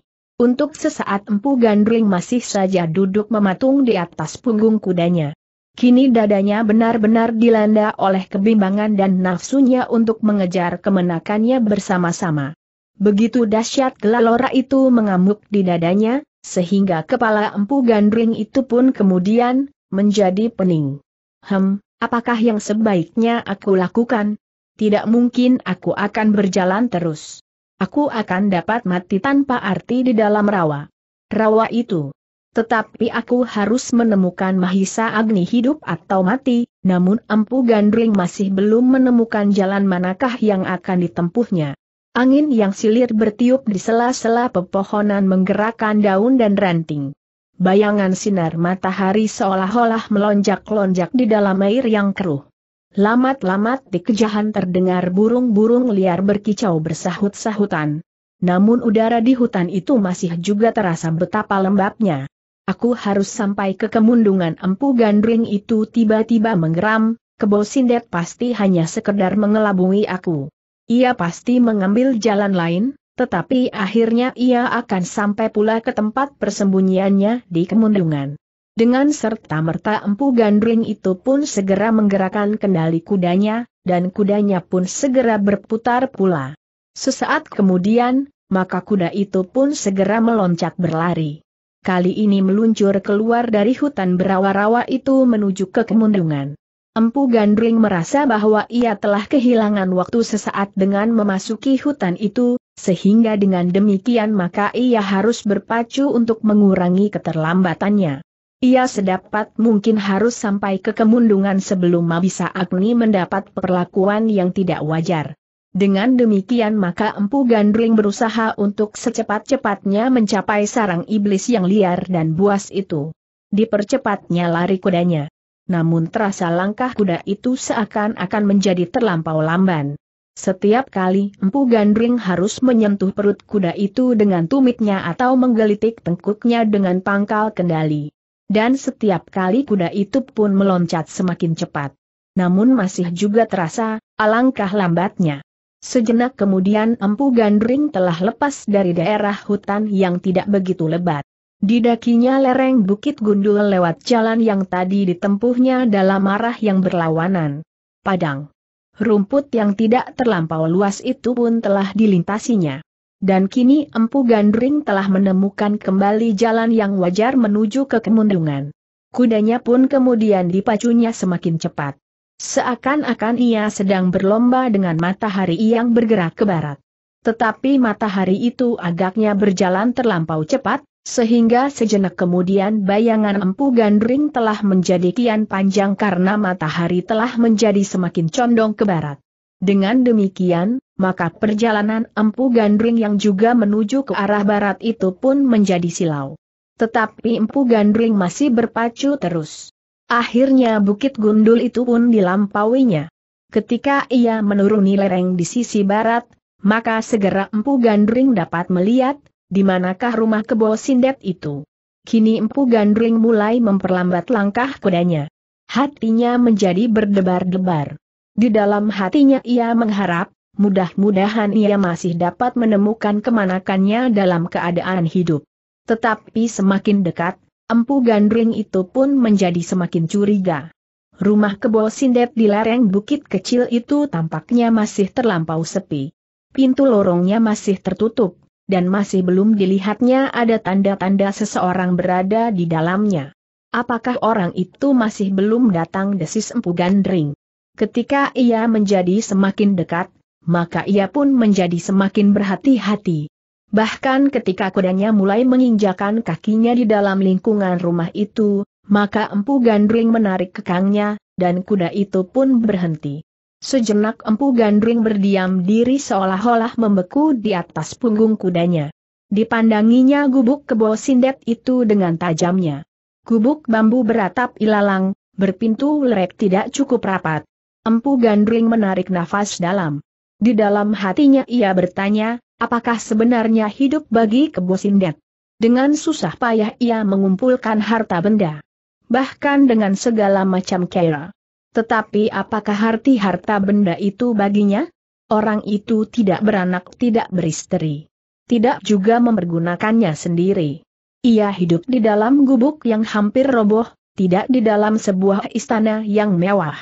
Untuk sesaat empu gandring masih saja duduk mematung di atas punggung kudanya. Kini dadanya benar-benar dilanda oleh kebimbangan dan nafsunya untuk mengejar kemenakannya bersama-sama. Begitu dahsyat gelalora itu mengamuk di dadanya, sehingga kepala empu gandring itu pun kemudian, menjadi pening. Hem, apakah yang sebaiknya aku lakukan? Tidak mungkin aku akan berjalan terus. Aku akan dapat mati tanpa arti di dalam rawa. Rawa itu. Tetapi aku harus menemukan Mahisa Agni hidup atau mati, namun Empu Gandring masih belum menemukan jalan manakah yang akan ditempuhnya. Angin yang silir bertiup di sela-sela pepohonan menggerakkan daun dan ranting. Bayangan sinar matahari seolah-olah melonjak-lonjak di dalam air yang keruh. Lamat-lamat di kejahan terdengar burung-burung liar berkicau bersahut-sahutan. Namun udara di hutan itu masih juga terasa betapa lembabnya. Aku harus sampai ke kemundungan empu gandring itu tiba-tiba menggeram, kebo sindet pasti hanya sekedar mengelabungi aku. Ia pasti mengambil jalan lain, tetapi akhirnya ia akan sampai pula ke tempat persembunyiannya di kemundungan. Dengan serta-merta empu gandring itu pun segera menggerakkan kendali kudanya, dan kudanya pun segera berputar pula. Sesaat kemudian, maka kuda itu pun segera meloncat berlari. Kali ini meluncur keluar dari hutan berawa-rawa itu menuju ke kemundungan. Empu Gandring merasa bahwa ia telah kehilangan waktu sesaat dengan memasuki hutan itu, sehingga dengan demikian maka ia harus berpacu untuk mengurangi keterlambatannya. Ia sedapat mungkin harus sampai ke kemundungan sebelum Mabisa Agni mendapat perlakuan yang tidak wajar. Dengan demikian maka Empu Gandring berusaha untuk secepat-cepatnya mencapai sarang iblis yang liar dan buas itu. Dipercepatnya lari kudanya namun terasa langkah kuda itu seakan-akan menjadi terlampau lamban. Setiap kali Empu Gandring harus menyentuh perut kuda itu dengan tumitnya atau menggelitik tengkuknya dengan pangkal kendali. Dan setiap kali kuda itu pun meloncat semakin cepat. Namun masih juga terasa, alangkah lambatnya. Sejenak kemudian Empu Gandring telah lepas dari daerah hutan yang tidak begitu lebat. Didakinya lereng Bukit Gundul lewat jalan yang tadi ditempuhnya dalam arah yang berlawanan. Padang. Rumput yang tidak terlampau luas itu pun telah dilintasinya. Dan kini Empu Gandring telah menemukan kembali jalan yang wajar menuju ke kemundungan. Kudanya pun kemudian dipacunya semakin cepat. Seakan-akan ia sedang berlomba dengan matahari yang bergerak ke barat. Tetapi matahari itu agaknya berjalan terlampau cepat, sehingga sejenak kemudian bayangan Empu Gandring telah menjadi kian panjang karena matahari telah menjadi semakin condong ke barat. Dengan demikian, maka perjalanan Empu Gandring yang juga menuju ke arah barat itu pun menjadi silau. Tetapi Empu Gandring masih berpacu terus. Akhirnya Bukit Gundul itu pun dilampauinya. Ketika ia menuruni lereng di sisi barat, maka segera Empu Gandring dapat melihat, di manakah rumah kebo sindet itu? Kini Empu Gandring mulai memperlambat langkah kudanya. Hatinya menjadi berdebar-debar. Di dalam hatinya ia mengharap, mudah-mudahan ia masih dapat menemukan kemanakannya dalam keadaan hidup. Tetapi semakin dekat, Empu Gandring itu pun menjadi semakin curiga. Rumah kebo sindet di lereng bukit kecil itu tampaknya masih terlampau sepi. Pintu lorongnya masih tertutup dan masih belum dilihatnya ada tanda-tanda seseorang berada di dalamnya. Apakah orang itu masih belum datang desis Empu Gandring? Ketika ia menjadi semakin dekat, maka ia pun menjadi semakin berhati-hati. Bahkan ketika kudanya mulai menginjakan kakinya di dalam lingkungan rumah itu, maka Empu Gandring menarik kekangnya, dan kuda itu pun berhenti. Sejenak Empu Gandring berdiam diri seolah-olah membeku di atas punggung kudanya. Dipandanginya gubuk kebo sindet itu dengan tajamnya. Gubuk bambu beratap ilalang, berpintu lerek tidak cukup rapat. Empu Gandring menarik nafas dalam. Di dalam hatinya ia bertanya, apakah sebenarnya hidup bagi kebo sindet? Dengan susah payah ia mengumpulkan harta benda. Bahkan dengan segala macam kera. Tetapi apakah arti harta benda itu baginya? Orang itu tidak beranak tidak beristri. Tidak juga mempergunakannya sendiri. Ia hidup di dalam gubuk yang hampir roboh, tidak di dalam sebuah istana yang mewah.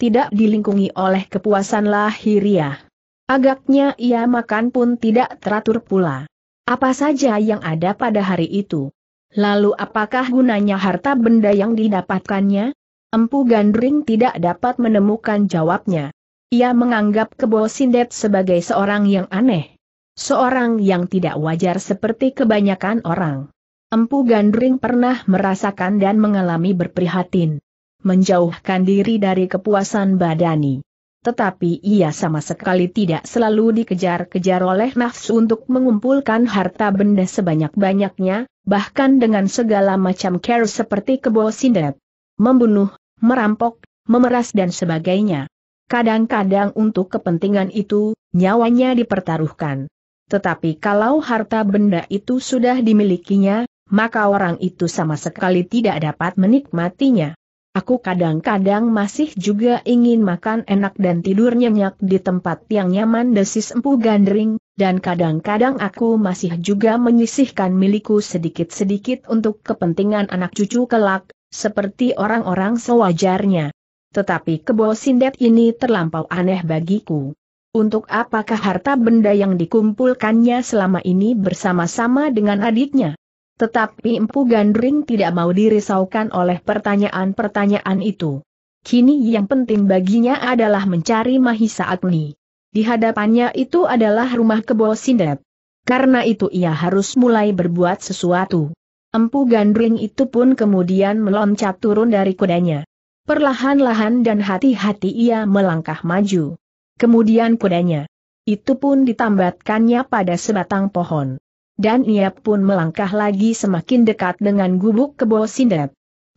Tidak dilingkungi oleh kepuasan lahiriah. Agaknya ia makan pun tidak teratur pula. Apa saja yang ada pada hari itu? Lalu apakah gunanya harta benda yang didapatkannya? Empu Gandring tidak dapat menemukan jawabnya. Ia menganggap Kebo Sindet sebagai seorang yang aneh. Seorang yang tidak wajar seperti kebanyakan orang. Empu Gandring pernah merasakan dan mengalami berprihatin. Menjauhkan diri dari kepuasan badani. Tetapi ia sama sekali tidak selalu dikejar-kejar oleh nafsu untuk mengumpulkan harta benda sebanyak-banyaknya, bahkan dengan segala macam care seperti Kebo Sindet. Membunuh merampok, memeras dan sebagainya. Kadang-kadang untuk kepentingan itu, nyawanya dipertaruhkan. Tetapi kalau harta benda itu sudah dimilikinya, maka orang itu sama sekali tidak dapat menikmatinya. Aku kadang-kadang masih juga ingin makan enak dan tidur nyenyak di tempat yang nyaman desis empu gandring, dan kadang-kadang aku masih juga menyisihkan milikku sedikit-sedikit untuk kepentingan anak cucu kelak, seperti orang-orang sewajarnya. Tetapi kebo sindet ini terlampau aneh bagiku. Untuk apakah harta benda yang dikumpulkannya selama ini bersama-sama dengan adiknya? Tetapi Empu Gandring tidak mau dirisaukan oleh pertanyaan-pertanyaan itu. Kini yang penting baginya adalah mencari Mahisa Agni. Di hadapannya itu adalah rumah kebo sindet. Karena itu ia harus mulai berbuat sesuatu. Empu Gandring itu pun kemudian meloncat turun dari kudanya. Perlahan-lahan dan hati-hati ia melangkah maju. Kemudian kudanya. Itu pun ditambatkannya pada sebatang pohon. Dan ia pun melangkah lagi semakin dekat dengan gubuk kebo sindet.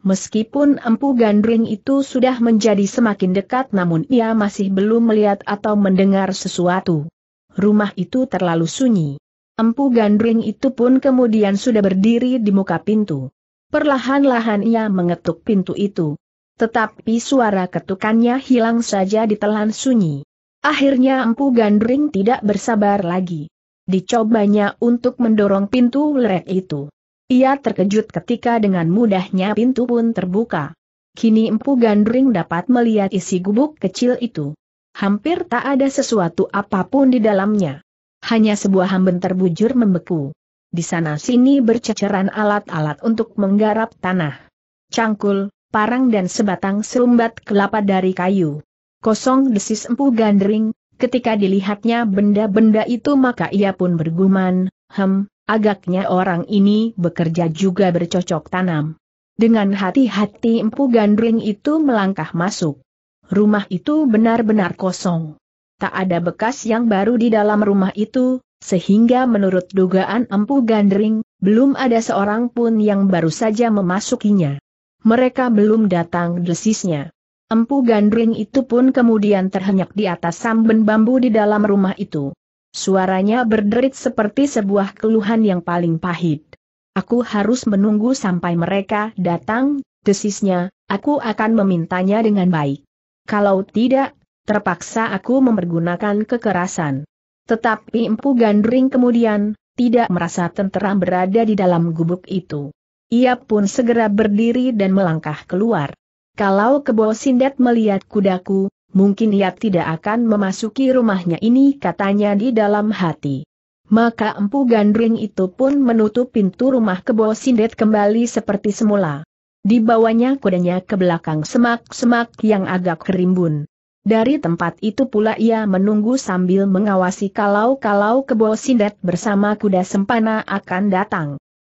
Meskipun empu gandring itu sudah menjadi semakin dekat namun ia masih belum melihat atau mendengar sesuatu. Rumah itu terlalu sunyi. Empu Gandring itu pun kemudian sudah berdiri di muka pintu. Perlahan-lahan ia mengetuk pintu itu. Tetapi suara ketukannya hilang saja di telan sunyi. Akhirnya Empu Gandring tidak bersabar lagi. Dicobanya untuk mendorong pintu lerek itu. Ia terkejut ketika dengan mudahnya pintu pun terbuka. Kini Empu Gandring dapat melihat isi gubuk kecil itu. Hampir tak ada sesuatu apapun di dalamnya hanya sebuah hamben terbujur membeku. Di sana-sini berceceran alat-alat untuk menggarap tanah. Cangkul, parang dan sebatang selumbat kelapa dari kayu. Kosong desis empu gandring, ketika dilihatnya benda-benda itu maka ia pun berguman, hem, agaknya orang ini bekerja juga bercocok tanam. Dengan hati-hati empu gandring itu melangkah masuk. Rumah itu benar-benar kosong tak ada bekas yang baru di dalam rumah itu, sehingga menurut dugaan Empu Gandring, belum ada seorang pun yang baru saja memasukinya. Mereka belum datang desisnya. Empu Gandring itu pun kemudian terhenyak di atas samben bambu di dalam rumah itu. Suaranya berderit seperti sebuah keluhan yang paling pahit. Aku harus menunggu sampai mereka datang, desisnya, aku akan memintanya dengan baik. Kalau tidak, terpaksa aku mempergunakan kekerasan. Tetapi Empu Gandring kemudian, tidak merasa tenteram berada di dalam gubuk itu. Ia pun segera berdiri dan melangkah keluar. Kalau Kebo Sindet melihat kudaku, mungkin ia tidak akan memasuki rumahnya ini katanya di dalam hati. Maka Empu Gandring itu pun menutup pintu rumah Kebo Sindet kembali seperti semula. Di bawahnya kudanya ke belakang semak-semak yang agak kerimbun. Dari tempat itu pula ia menunggu sambil mengawasi kalau-kalau kebo sindet bersama kuda sempana akan datang.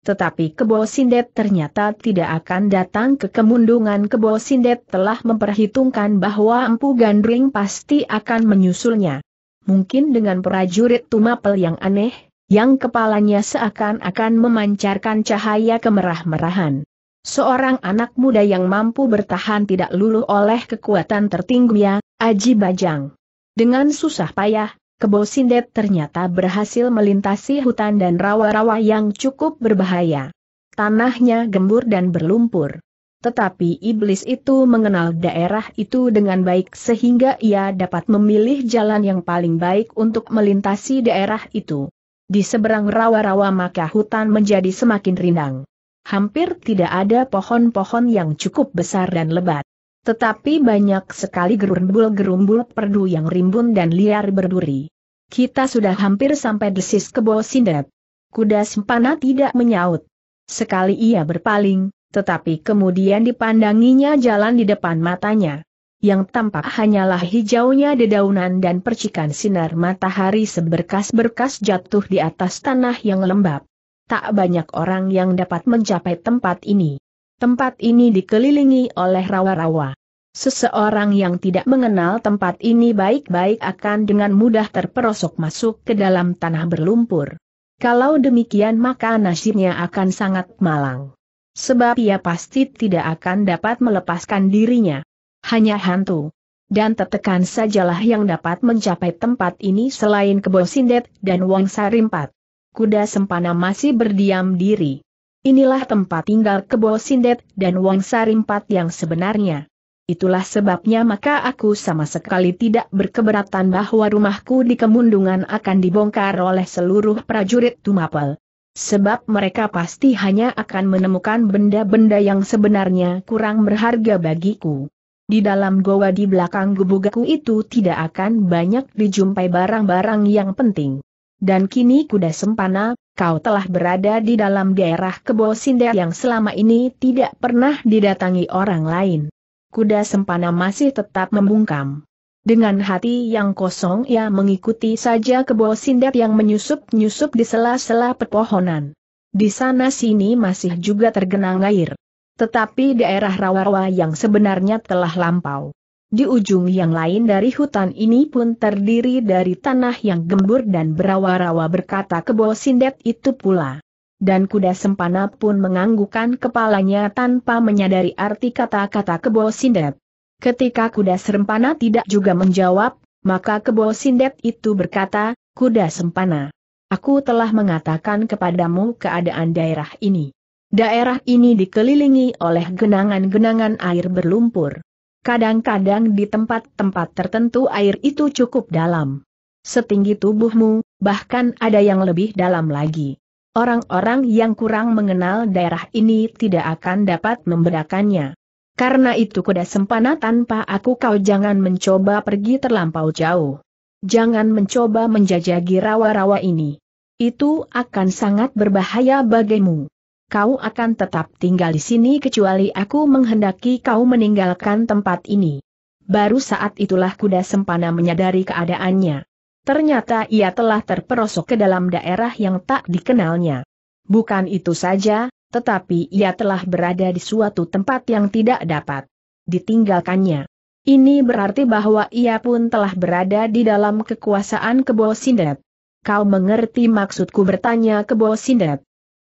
Tetapi kebo sindet ternyata tidak akan datang ke kemundungan kebo sindet telah memperhitungkan bahwa empu gandring pasti akan menyusulnya. Mungkin dengan prajurit tumapel yang aneh, yang kepalanya seakan-akan memancarkan cahaya kemerah-merahan. Seorang anak muda yang mampu bertahan tidak luluh oleh kekuatan tertinggi Aji Bajang. Dengan susah payah, Kebo Sindet ternyata berhasil melintasi hutan dan rawa-rawa yang cukup berbahaya. Tanahnya gembur dan berlumpur. Tetapi iblis itu mengenal daerah itu dengan baik sehingga ia dapat memilih jalan yang paling baik untuk melintasi daerah itu. Di seberang rawa-rawa maka hutan menjadi semakin rindang. Hampir tidak ada pohon-pohon yang cukup besar dan lebat. Tetapi banyak sekali gerumbul-gerumbul perdu yang rimbun dan liar berduri. Kita sudah hampir sampai desis kebo sindet. Kuda sempana tidak menyaut. Sekali ia berpaling, tetapi kemudian dipandanginya jalan di depan matanya. Yang tampak hanyalah hijaunya dedaunan dan percikan sinar matahari seberkas-berkas jatuh di atas tanah yang lembab. Tak banyak orang yang dapat mencapai tempat ini. Tempat ini dikelilingi oleh rawa-rawa. Seseorang yang tidak mengenal tempat ini baik-baik akan dengan mudah terperosok masuk ke dalam tanah berlumpur. Kalau demikian maka nasibnya akan sangat malang. Sebab ia pasti tidak akan dapat melepaskan dirinya. Hanya hantu. Dan tetekan sajalah yang dapat mencapai tempat ini selain Kebosindet dan wangsa rimpat. Kuda Sempana masih berdiam diri. Inilah tempat tinggal Kebo Sindet dan Wang Sarimpat yang sebenarnya. Itulah sebabnya maka aku sama sekali tidak berkeberatan bahwa rumahku di Kemundungan akan dibongkar oleh seluruh prajurit Tumapel. Sebab mereka pasti hanya akan menemukan benda-benda yang sebenarnya kurang berharga bagiku. Di dalam goa di belakang gubugaku itu tidak akan banyak dijumpai barang-barang yang penting. Dan kini kuda sempana, kau telah berada di dalam daerah Kebo Sinder yang selama ini tidak pernah didatangi orang lain. Kuda Sempana masih tetap membungkam. Dengan hati yang kosong ia mengikuti saja Kebo Sinder yang menyusup-nyusup di sela-sela pepohonan. Di sana-sini masih juga tergenang air. Tetapi daerah rawa-rawa yang sebenarnya telah lampau. Di ujung yang lain dari hutan ini pun terdiri dari tanah yang gembur dan berawa-rawa berkata kebo sindet itu pula. Dan kuda sempana pun menganggukan kepalanya tanpa menyadari arti kata-kata kebo sindet. Ketika kuda sempana tidak juga menjawab, maka kebo sindet itu berkata, kuda sempana. Aku telah mengatakan kepadamu keadaan daerah ini. Daerah ini dikelilingi oleh genangan-genangan air berlumpur. Kadang-kadang di tempat-tempat tertentu air itu cukup dalam. Setinggi tubuhmu, bahkan ada yang lebih dalam lagi. Orang-orang yang kurang mengenal daerah ini tidak akan dapat membedakannya. Karena itu kuda sempana tanpa aku kau jangan mencoba pergi terlampau jauh. Jangan mencoba menjajagi rawa-rawa ini. Itu akan sangat berbahaya bagimu kau akan tetap tinggal di sini kecuali aku menghendaki kau meninggalkan tempat ini. Baru saat itulah kuda sempana menyadari keadaannya. Ternyata ia telah terperosok ke dalam daerah yang tak dikenalnya. Bukan itu saja, tetapi ia telah berada di suatu tempat yang tidak dapat ditinggalkannya. Ini berarti bahwa ia pun telah berada di dalam kekuasaan Kebo Sindet. Kau mengerti maksudku bertanya Kebo Sindet?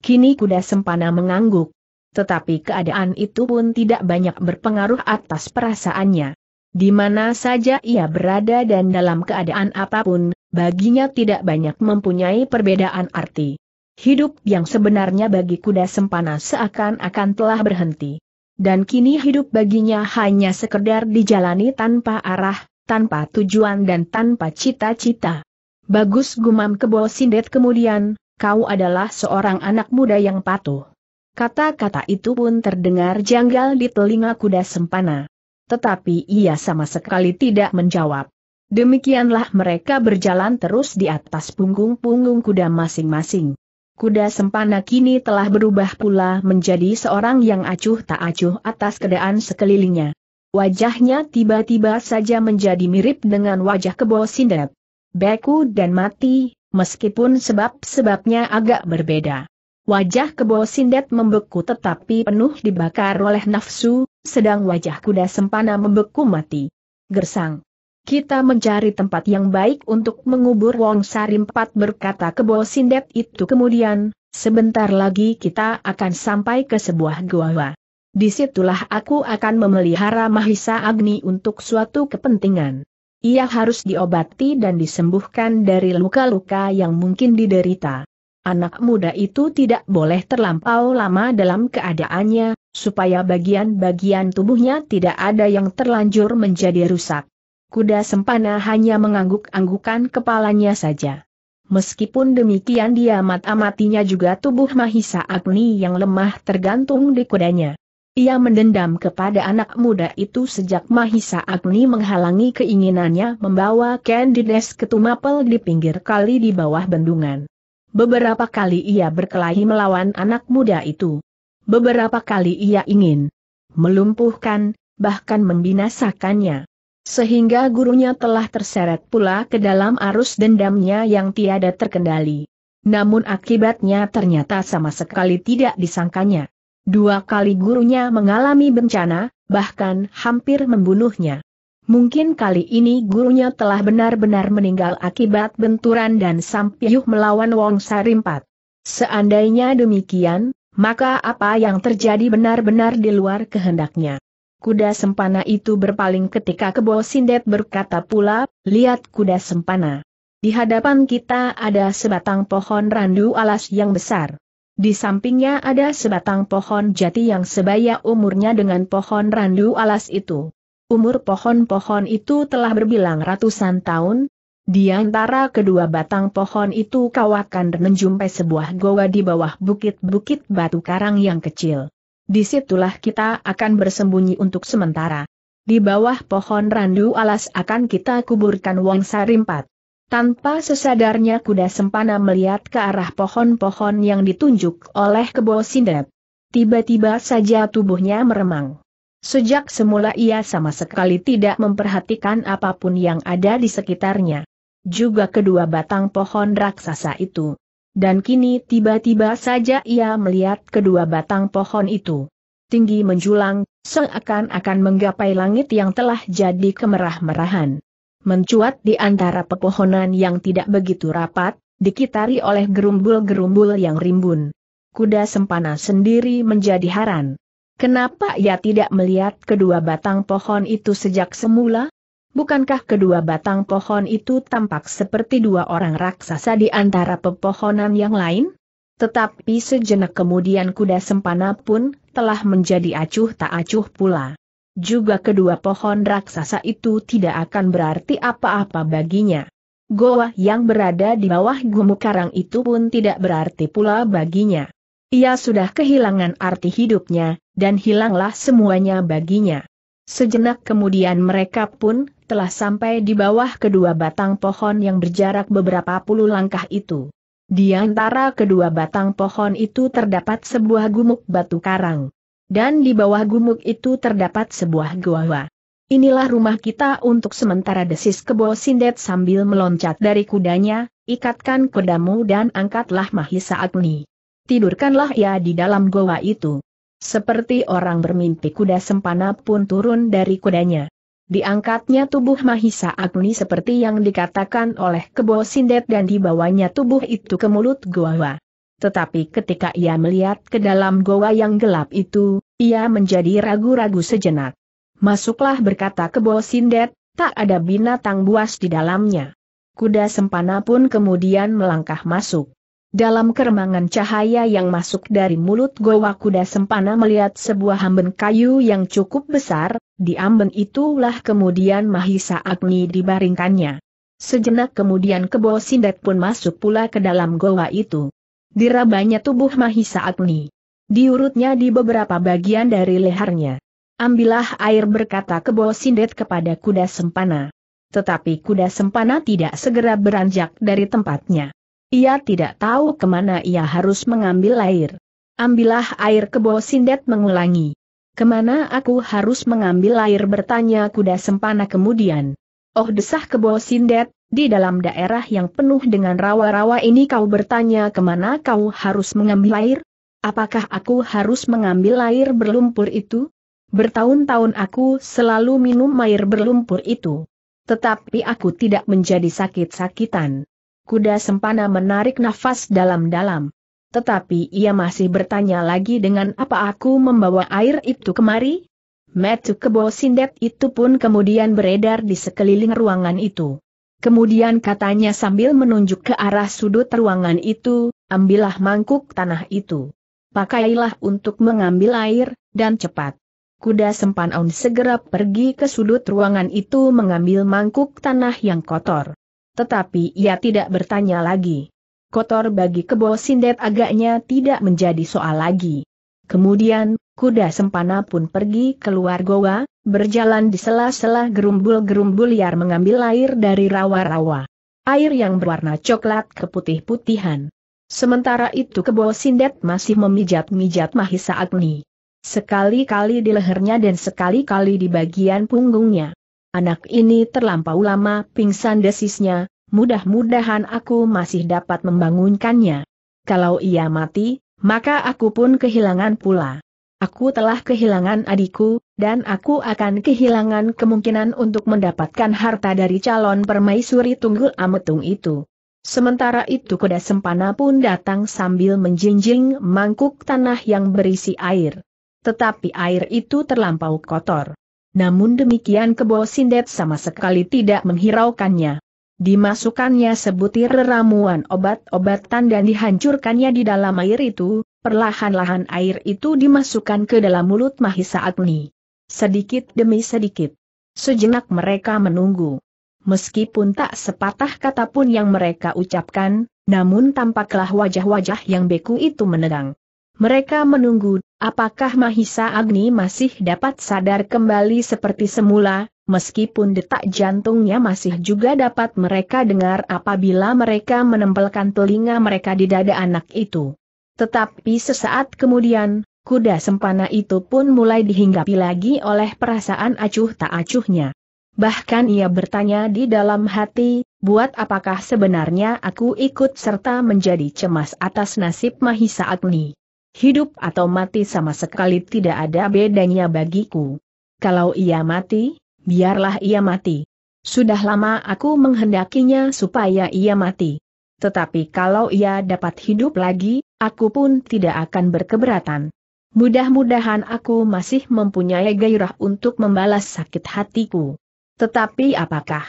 Kini kuda sempana mengangguk. Tetapi keadaan itu pun tidak banyak berpengaruh atas perasaannya. Di mana saja ia berada dan dalam keadaan apapun, baginya tidak banyak mempunyai perbedaan arti. Hidup yang sebenarnya bagi kuda sempana seakan-akan telah berhenti. Dan kini hidup baginya hanya sekedar dijalani tanpa arah, tanpa tujuan dan tanpa cita-cita. Bagus gumam kebo sindet kemudian, kau adalah seorang anak muda yang patuh. Kata-kata itu pun terdengar janggal di telinga kuda sempana. Tetapi ia sama sekali tidak menjawab. Demikianlah mereka berjalan terus di atas punggung-punggung kuda masing-masing. Kuda sempana kini telah berubah pula menjadi seorang yang acuh tak acuh atas keadaan sekelilingnya. Wajahnya tiba-tiba saja menjadi mirip dengan wajah kebo sindet. Beku dan mati, meskipun sebab-sebabnya agak berbeda. Wajah kebo sindet membeku tetapi penuh dibakar oleh nafsu, sedang wajah kuda sempana membeku mati. Gersang. Kita mencari tempat yang baik untuk mengubur Wong Sarimpat berkata kebo sindet itu kemudian, sebentar lagi kita akan sampai ke sebuah gua. Disitulah aku akan memelihara Mahisa Agni untuk suatu kepentingan. Ia harus diobati dan disembuhkan dari luka-luka yang mungkin diderita. Anak muda itu tidak boleh terlampau lama dalam keadaannya, supaya bagian-bagian tubuhnya tidak ada yang terlanjur menjadi rusak. Kuda sempana hanya mengangguk-anggukan kepalanya saja. Meskipun demikian dia mat amatinya juga tubuh Mahisa Agni yang lemah tergantung di kudanya. Ia mendendam kepada anak muda itu sejak Mahisa Agni menghalangi keinginannya membawa Candides Ketumapel di pinggir kali di bawah bendungan. Beberapa kali ia berkelahi melawan anak muda itu. Beberapa kali ia ingin melumpuhkan, bahkan membinasakannya. Sehingga gurunya telah terseret pula ke dalam arus dendamnya yang tiada terkendali. Namun akibatnya ternyata sama sekali tidak disangkanya. Dua kali gurunya mengalami bencana, bahkan hampir membunuhnya. Mungkin kali ini gurunya telah benar-benar meninggal akibat benturan dan Sampiyuh melawan Wong Sarimpat. Seandainya demikian, maka apa yang terjadi benar-benar di luar kehendaknya. Kuda sempana itu berpaling ketika Kebo Sindet berkata pula, lihat kuda sempana. Di hadapan kita ada sebatang pohon randu alas yang besar. Di sampingnya ada sebatang pohon jati yang sebaya umurnya dengan pohon randu alas itu. Umur pohon-pohon itu telah berbilang ratusan tahun, di antara kedua batang pohon itu kau akan menjumpai sebuah goa di bawah bukit-bukit batu karang yang kecil. Disitulah kita akan bersembunyi untuk sementara. Di bawah pohon randu alas akan kita kuburkan Wong Sarimpat. Tanpa sesadarnya kuda sempana melihat ke arah pohon-pohon yang ditunjuk oleh kebo sindet. Tiba-tiba saja tubuhnya meremang. Sejak semula ia sama sekali tidak memperhatikan apapun yang ada di sekitarnya. Juga kedua batang pohon raksasa itu. Dan kini tiba-tiba saja ia melihat kedua batang pohon itu. Tinggi menjulang, seakan-akan menggapai langit yang telah jadi kemerah-merahan mencuat di antara pepohonan yang tidak begitu rapat, dikitari oleh gerumbul-gerumbul yang rimbun. Kuda sempana sendiri menjadi haran. Kenapa ia tidak melihat kedua batang pohon itu sejak semula? Bukankah kedua batang pohon itu tampak seperti dua orang raksasa di antara pepohonan yang lain? Tetapi sejenak kemudian kuda sempana pun telah menjadi acuh tak acuh pula juga kedua pohon raksasa itu tidak akan berarti apa-apa baginya. Goa yang berada di bawah gumuk karang itu pun tidak berarti pula baginya. Ia sudah kehilangan arti hidupnya, dan hilanglah semuanya baginya. Sejenak kemudian mereka pun telah sampai di bawah kedua batang pohon yang berjarak beberapa puluh langkah itu. Di antara kedua batang pohon itu terdapat sebuah gumuk batu karang. Dan di bawah gumuk itu terdapat sebuah gua. Inilah rumah kita untuk sementara desis kebo sindet sambil meloncat dari kudanya, ikatkan kudamu dan angkatlah Mahisa Agni. Tidurkanlah ia di dalam goa itu. Seperti orang bermimpi kuda sempana pun turun dari kudanya. Diangkatnya tubuh Mahisa Agni seperti yang dikatakan oleh Kebo Sindet dan dibawanya tubuh itu ke mulut goa. Tetapi ketika ia melihat ke dalam goa yang gelap itu, ia menjadi ragu-ragu sejenak. Masuklah berkata kebo Sindet, tak ada binatang buas di dalamnya. Kuda sempana pun kemudian melangkah masuk. Dalam keremangan cahaya yang masuk dari mulut goa kuda sempana melihat sebuah amben kayu yang cukup besar, di amben itulah kemudian Mahisa Agni dibaringkannya. Sejenak kemudian kebo Sindet pun masuk pula ke dalam goa itu dirabanya tubuh Mahisa Agni. Diurutnya di beberapa bagian dari lehernya. Ambillah air berkata kebo sindet kepada kuda sempana. Tetapi kuda sempana tidak segera beranjak dari tempatnya. Ia tidak tahu kemana ia harus mengambil air. Ambillah air kebo sindet mengulangi. Kemana aku harus mengambil air bertanya kuda sempana kemudian. Oh desah kebo sindet, di dalam daerah yang penuh dengan rawa-rawa ini kau bertanya kemana kau harus mengambil air? Apakah aku harus mengambil air berlumpur itu? Bertahun-tahun aku selalu minum air berlumpur itu. Tetapi aku tidak menjadi sakit-sakitan. Kuda sempana menarik nafas dalam-dalam. Tetapi ia masih bertanya lagi dengan apa aku membawa air itu kemari? Metu kebo sindet itu pun kemudian beredar di sekeliling ruangan itu. Kemudian katanya sambil menunjuk ke arah sudut ruangan itu, ambillah mangkuk tanah itu. Pakailah untuk mengambil air, dan cepat. Kuda Sempan On segera pergi ke sudut ruangan itu mengambil mangkuk tanah yang kotor. Tetapi ia tidak bertanya lagi. Kotor bagi kebo sindet agaknya tidak menjadi soal lagi. Kemudian, kuda sempana pun pergi keluar goa, berjalan di sela-sela gerumbul-gerumbul liar mengambil air dari rawa-rawa. Air yang berwarna coklat keputih-putihan. Sementara itu kebo sindet masih memijat-mijat Mahisa Agni. Sekali-kali di lehernya dan sekali-kali di bagian punggungnya. Anak ini terlampau lama pingsan desisnya, mudah-mudahan aku masih dapat membangunkannya. Kalau ia mati, maka aku pun kehilangan pula. Aku telah kehilangan adikku, dan aku akan kehilangan kemungkinan untuk mendapatkan harta dari calon permaisuri Tunggul Ametung itu. Sementara itu kuda sempana pun datang sambil menjinjing mangkuk tanah yang berisi air. Tetapi air itu terlampau kotor. Namun demikian kebo sindet sama sekali tidak menghiraukannya. Dimasukkannya sebutir ramuan obat-obatan dan dihancurkannya di dalam air itu, perlahan-lahan air itu dimasukkan ke dalam mulut Mahisa Agni. Sedikit demi sedikit. Sejenak mereka menunggu. Meskipun tak sepatah kata pun yang mereka ucapkan, namun tampaklah wajah-wajah yang beku itu menegang. Mereka menunggu, apakah Mahisa Agni masih dapat sadar kembali seperti semula, meskipun detak jantungnya masih juga dapat mereka dengar apabila mereka menempelkan telinga mereka di dada anak itu. Tetapi sesaat kemudian, kuda sempana itu pun mulai dihinggapi lagi oleh perasaan acuh tak acuhnya. Bahkan ia bertanya di dalam hati, buat apakah sebenarnya aku ikut serta menjadi cemas atas nasib Mahisa Agni. Hidup atau mati sama sekali tidak ada bedanya bagiku. Kalau ia mati, biarlah ia mati. Sudah lama aku menghendakinya supaya ia mati. Tetapi kalau ia dapat hidup lagi, aku pun tidak akan berkeberatan. Mudah-mudahan aku masih mempunyai gairah untuk membalas sakit hatiku. Tetapi apakah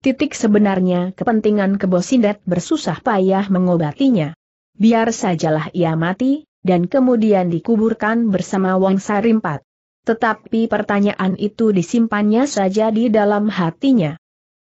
titik sebenarnya kepentingan kebosinan bersusah payah mengobatinya? Biar sajalah ia mati, dan kemudian dikuburkan bersama Wang Sarimpat. Tetapi pertanyaan itu disimpannya saja di dalam hatinya.